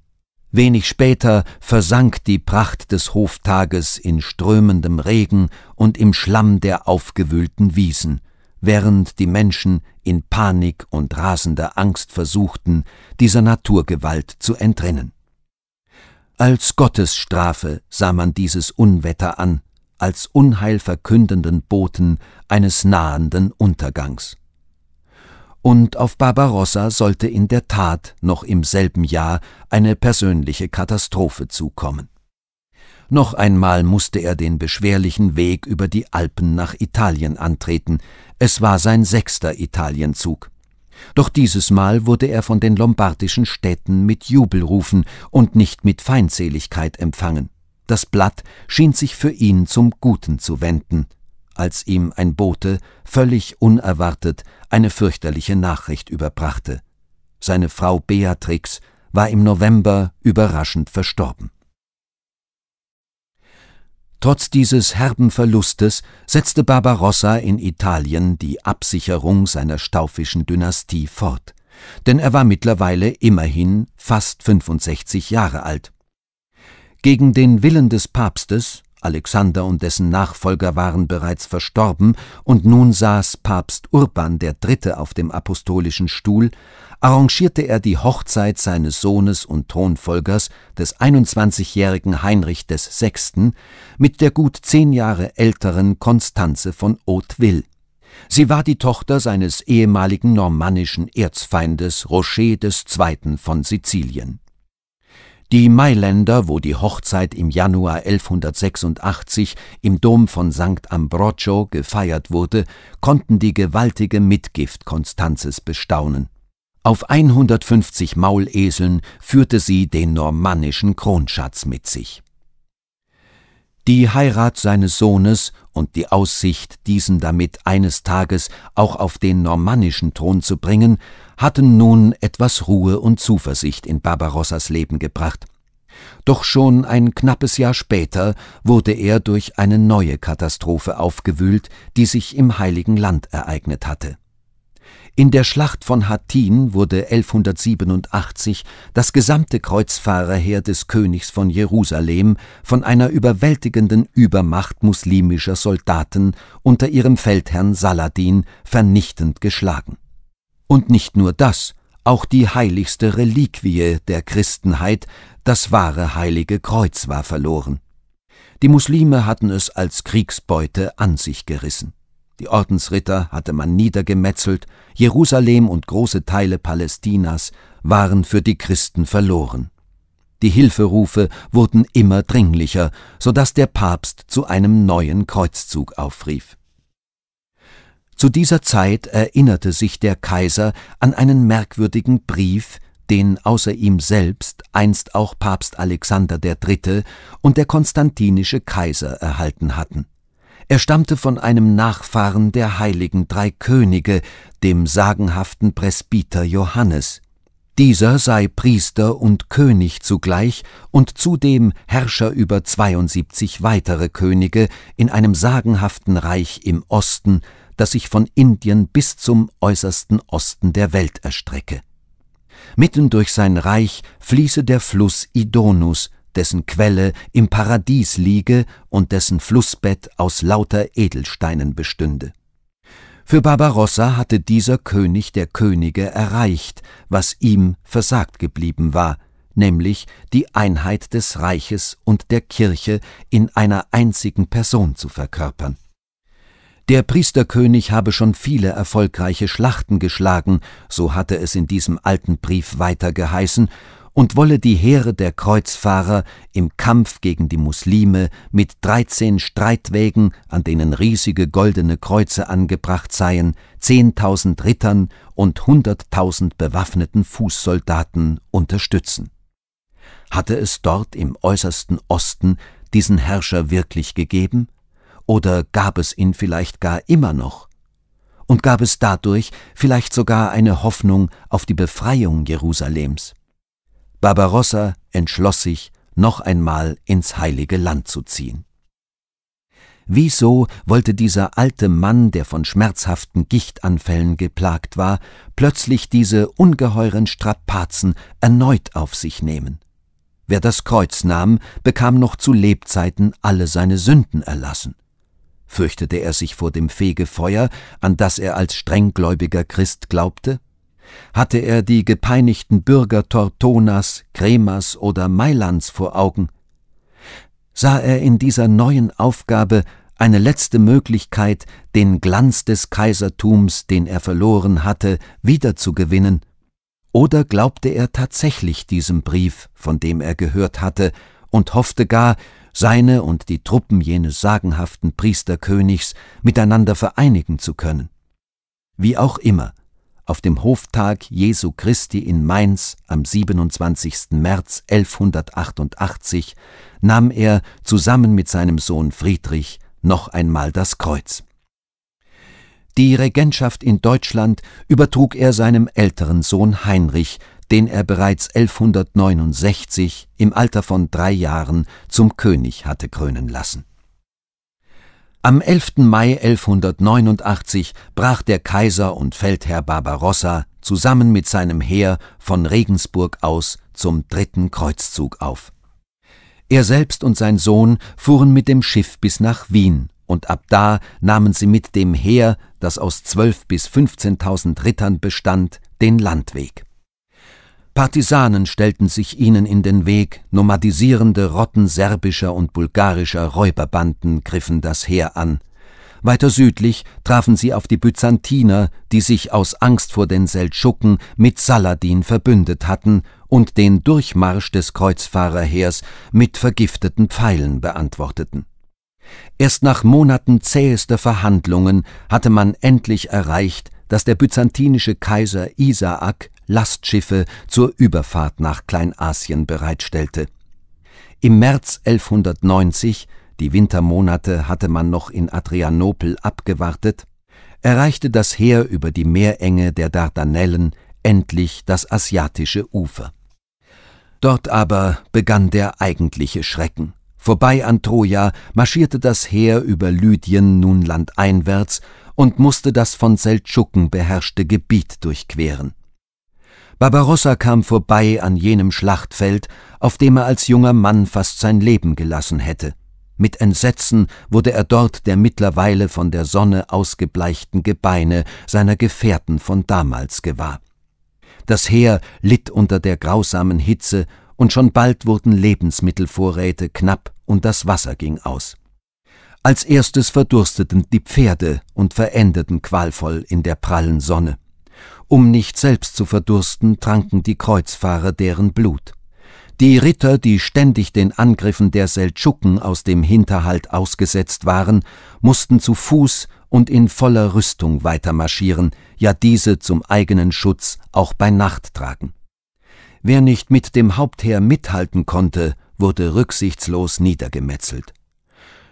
Wenig später versank die Pracht des Hoftages in strömendem Regen und im Schlamm der aufgewühlten Wiesen, während die Menschen in Panik und rasender Angst versuchten, dieser Naturgewalt zu entrinnen. Als Gottesstrafe sah man dieses Unwetter an, als unheilverkündenden Boten eines nahenden Untergangs. Und auf Barbarossa sollte in der Tat noch im selben Jahr eine persönliche Katastrophe zukommen. Noch einmal musste er den beschwerlichen Weg über die Alpen nach Italien antreten, es war sein sechster Italienzug. Doch dieses Mal wurde er von den lombardischen Städten mit Jubelrufen und nicht mit Feindseligkeit empfangen. Das Blatt schien sich für ihn zum Guten zu wenden, als ihm ein Bote völlig unerwartet eine fürchterliche Nachricht überbrachte. Seine Frau Beatrix war im November überraschend verstorben. Trotz dieses herben Verlustes setzte Barbarossa in Italien die Absicherung seiner staufischen Dynastie fort, denn er war mittlerweile immerhin fast 65 Jahre alt. Gegen den Willen des Papstes Alexander und dessen Nachfolger waren bereits verstorben, und nun saß Papst Urban III. auf dem apostolischen Stuhl, arrangierte er die Hochzeit seines Sohnes und Thronfolgers, des 21-jährigen Heinrich VI., mit der gut zehn Jahre älteren Konstanze von Hauteville. Sie war die Tochter seines ehemaligen normannischen Erzfeindes Rocher II. von Sizilien die Mailänder, wo die Hochzeit im Januar 1186 im Dom von St. Ambrogio gefeiert wurde, konnten die gewaltige Mitgift Konstanzes bestaunen. Auf 150 Mauleseln führte sie den normannischen Kronschatz mit sich. Die Heirat seines Sohnes und die Aussicht, diesen damit eines Tages auch auf den normannischen Thron zu bringen, hatten nun etwas Ruhe und Zuversicht in Barbarossas Leben gebracht. Doch schon ein knappes Jahr später wurde er durch eine neue Katastrophe aufgewühlt, die sich im Heiligen Land ereignet hatte. In der Schlacht von Hattin wurde 1187 das gesamte Kreuzfahrerheer des Königs von Jerusalem von einer überwältigenden Übermacht muslimischer Soldaten unter ihrem Feldherrn Saladin vernichtend geschlagen. Und nicht nur das, auch die heiligste Reliquie der Christenheit, das wahre heilige Kreuz war verloren. Die Muslime hatten es als Kriegsbeute an sich gerissen. Die Ordensritter hatte man niedergemetzelt, Jerusalem und große Teile Palästinas waren für die Christen verloren. Die Hilferufe wurden immer dringlicher, so dass der Papst zu einem neuen Kreuzzug aufrief. Zu dieser Zeit erinnerte sich der Kaiser an einen merkwürdigen Brief, den außer ihm selbst einst auch Papst Alexander III. und der konstantinische Kaiser erhalten hatten. Er stammte von einem Nachfahren der heiligen drei Könige, dem sagenhaften Presbyter Johannes. Dieser sei Priester und König zugleich und zudem Herrscher über 72 weitere Könige in einem sagenhaften Reich im Osten, das sich von Indien bis zum äußersten Osten der Welt erstrecke. Mitten durch sein Reich fließe der Fluss Idonus, dessen Quelle im Paradies liege und dessen Flussbett aus lauter Edelsteinen bestünde. Für Barbarossa hatte dieser König der Könige erreicht, was ihm versagt geblieben war, nämlich die Einheit des Reiches und der Kirche in einer einzigen Person zu verkörpern. Der Priesterkönig habe schon viele erfolgreiche Schlachten geschlagen, so hatte es in diesem alten Brief weiter geheißen, und wolle die Heere der Kreuzfahrer im Kampf gegen die Muslime mit 13 Streitwägen, an denen riesige goldene Kreuze angebracht seien, 10.000 Rittern und 100.000 bewaffneten Fußsoldaten unterstützen. Hatte es dort im äußersten Osten diesen Herrscher wirklich gegeben? Oder gab es ihn vielleicht gar immer noch? und gab es dadurch vielleicht sogar eine Hoffnung auf die Befreiung Jerusalems. Barbarossa entschloss sich, noch einmal ins heilige Land zu ziehen. Wieso wollte dieser alte Mann, der von schmerzhaften Gichtanfällen geplagt war, plötzlich diese ungeheuren Strapazen erneut auf sich nehmen? Wer das Kreuz nahm, bekam noch zu Lebzeiten alle seine Sünden erlassen. Fürchtete er sich vor dem Fegefeuer, an das er als strenggläubiger Christ glaubte? hatte er die gepeinigten Bürger Tortonas, Cremas oder Mailands vor Augen? Sah er in dieser neuen Aufgabe eine letzte Möglichkeit, den Glanz des Kaisertums, den er verloren hatte, wiederzugewinnen? Oder glaubte er tatsächlich diesem Brief, von dem er gehört hatte, und hoffte gar, seine und die Truppen jenes sagenhaften Priesterkönigs miteinander vereinigen zu können? Wie auch immer, auf dem Hoftag Jesu Christi in Mainz am 27. März 1188 nahm er zusammen mit seinem Sohn Friedrich noch einmal das Kreuz. Die Regentschaft in Deutschland übertrug er seinem älteren Sohn Heinrich, den er bereits 1169 im Alter von drei Jahren zum König hatte krönen lassen. Am 11. Mai 1189 brach der Kaiser und Feldherr Barbarossa zusammen mit seinem Heer von Regensburg aus zum dritten Kreuzzug auf. Er selbst und sein Sohn fuhren mit dem Schiff bis nach Wien, und ab da nahmen sie mit dem Heer, das aus zwölf bis 15.000 Rittern bestand, den Landweg. Partisanen stellten sich ihnen in den Weg, nomadisierende Rotten serbischer und bulgarischer Räuberbanden griffen das Heer an. Weiter südlich trafen sie auf die Byzantiner, die sich aus Angst vor den Seldschuken mit Saladin verbündet hatten und den Durchmarsch des Kreuzfahrerheers mit vergifteten Pfeilen beantworteten. Erst nach Monaten zähester Verhandlungen hatte man endlich erreicht, dass der byzantinische Kaiser Isaak Lastschiffe zur Überfahrt nach Kleinasien bereitstellte. Im März 1190, die Wintermonate hatte man noch in Adrianopel abgewartet, erreichte das Heer über die Meerenge der Dardanellen endlich das asiatische Ufer. Dort aber begann der eigentliche Schrecken. Vorbei an Troja marschierte das Heer über Lydien nun landeinwärts und musste das von Seldschuken beherrschte Gebiet durchqueren. Barbarossa kam vorbei an jenem Schlachtfeld, auf dem er als junger Mann fast sein Leben gelassen hätte. Mit Entsetzen wurde er dort der mittlerweile von der Sonne ausgebleichten Gebeine seiner Gefährten von damals gewahr. Das Heer litt unter der grausamen Hitze, und schon bald wurden Lebensmittelvorräte knapp und das Wasser ging aus. Als erstes verdursteten die Pferde und verendeten qualvoll in der prallen Sonne. Um nicht selbst zu verdursten, tranken die Kreuzfahrer deren Blut. Die Ritter, die ständig den Angriffen der Seldschuken aus dem Hinterhalt ausgesetzt waren, mussten zu Fuß und in voller Rüstung weitermarschieren, ja diese zum eigenen Schutz auch bei Nacht tragen. Wer nicht mit dem Hauptheer mithalten konnte, wurde rücksichtslos niedergemetzelt.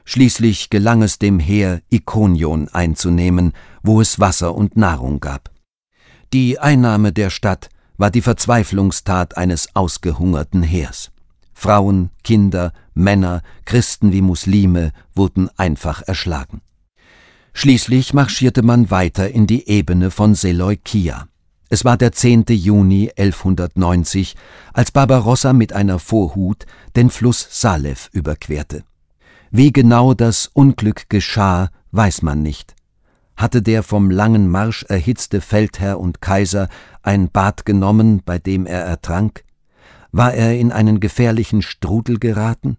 Schließlich gelang es dem Heer, Ikonion einzunehmen, wo es Wasser und Nahrung gab. Die Einnahme der Stadt war die Verzweiflungstat eines ausgehungerten Heers. Frauen, Kinder, Männer, Christen wie Muslime wurden einfach erschlagen. Schließlich marschierte man weiter in die Ebene von Seleukia. Es war der 10. Juni 1190, als Barbarossa mit einer Vorhut den Fluss Salef überquerte. Wie genau das Unglück geschah, weiß man nicht hatte der vom langen Marsch erhitzte Feldherr und Kaiser ein Bad genommen, bei dem er ertrank? War er in einen gefährlichen Strudel geraten?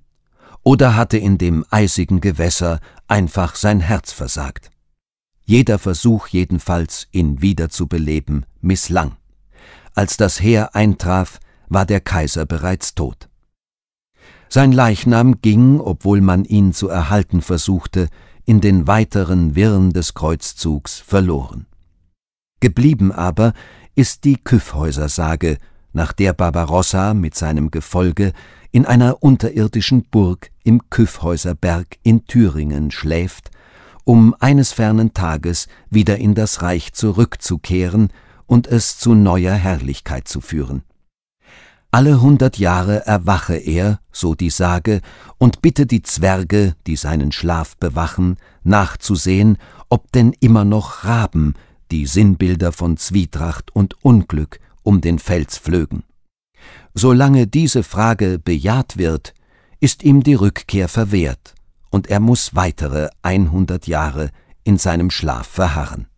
Oder hatte in dem eisigen Gewässer einfach sein Herz versagt? Jeder Versuch jedenfalls, ihn wiederzubeleben, misslang. Als das Heer eintraf, war der Kaiser bereits tot. Sein Leichnam ging, obwohl man ihn zu erhalten versuchte, in den weiteren Wirren des Kreuzzugs verloren. Geblieben aber ist die kyffhäuser nach der Barbarossa mit seinem Gefolge in einer unterirdischen Burg im Kyffhäuser in Thüringen schläft, um eines fernen Tages wieder in das Reich zurückzukehren und es zu neuer Herrlichkeit zu führen. Alle hundert Jahre erwache er, so die Sage, und bitte die Zwerge, die seinen Schlaf bewachen, nachzusehen, ob denn immer noch Raben, die Sinnbilder von Zwietracht und Unglück, um den Fels flögen. Solange diese Frage bejaht wird, ist ihm die Rückkehr verwehrt, und er muß weitere einhundert Jahre in seinem Schlaf verharren.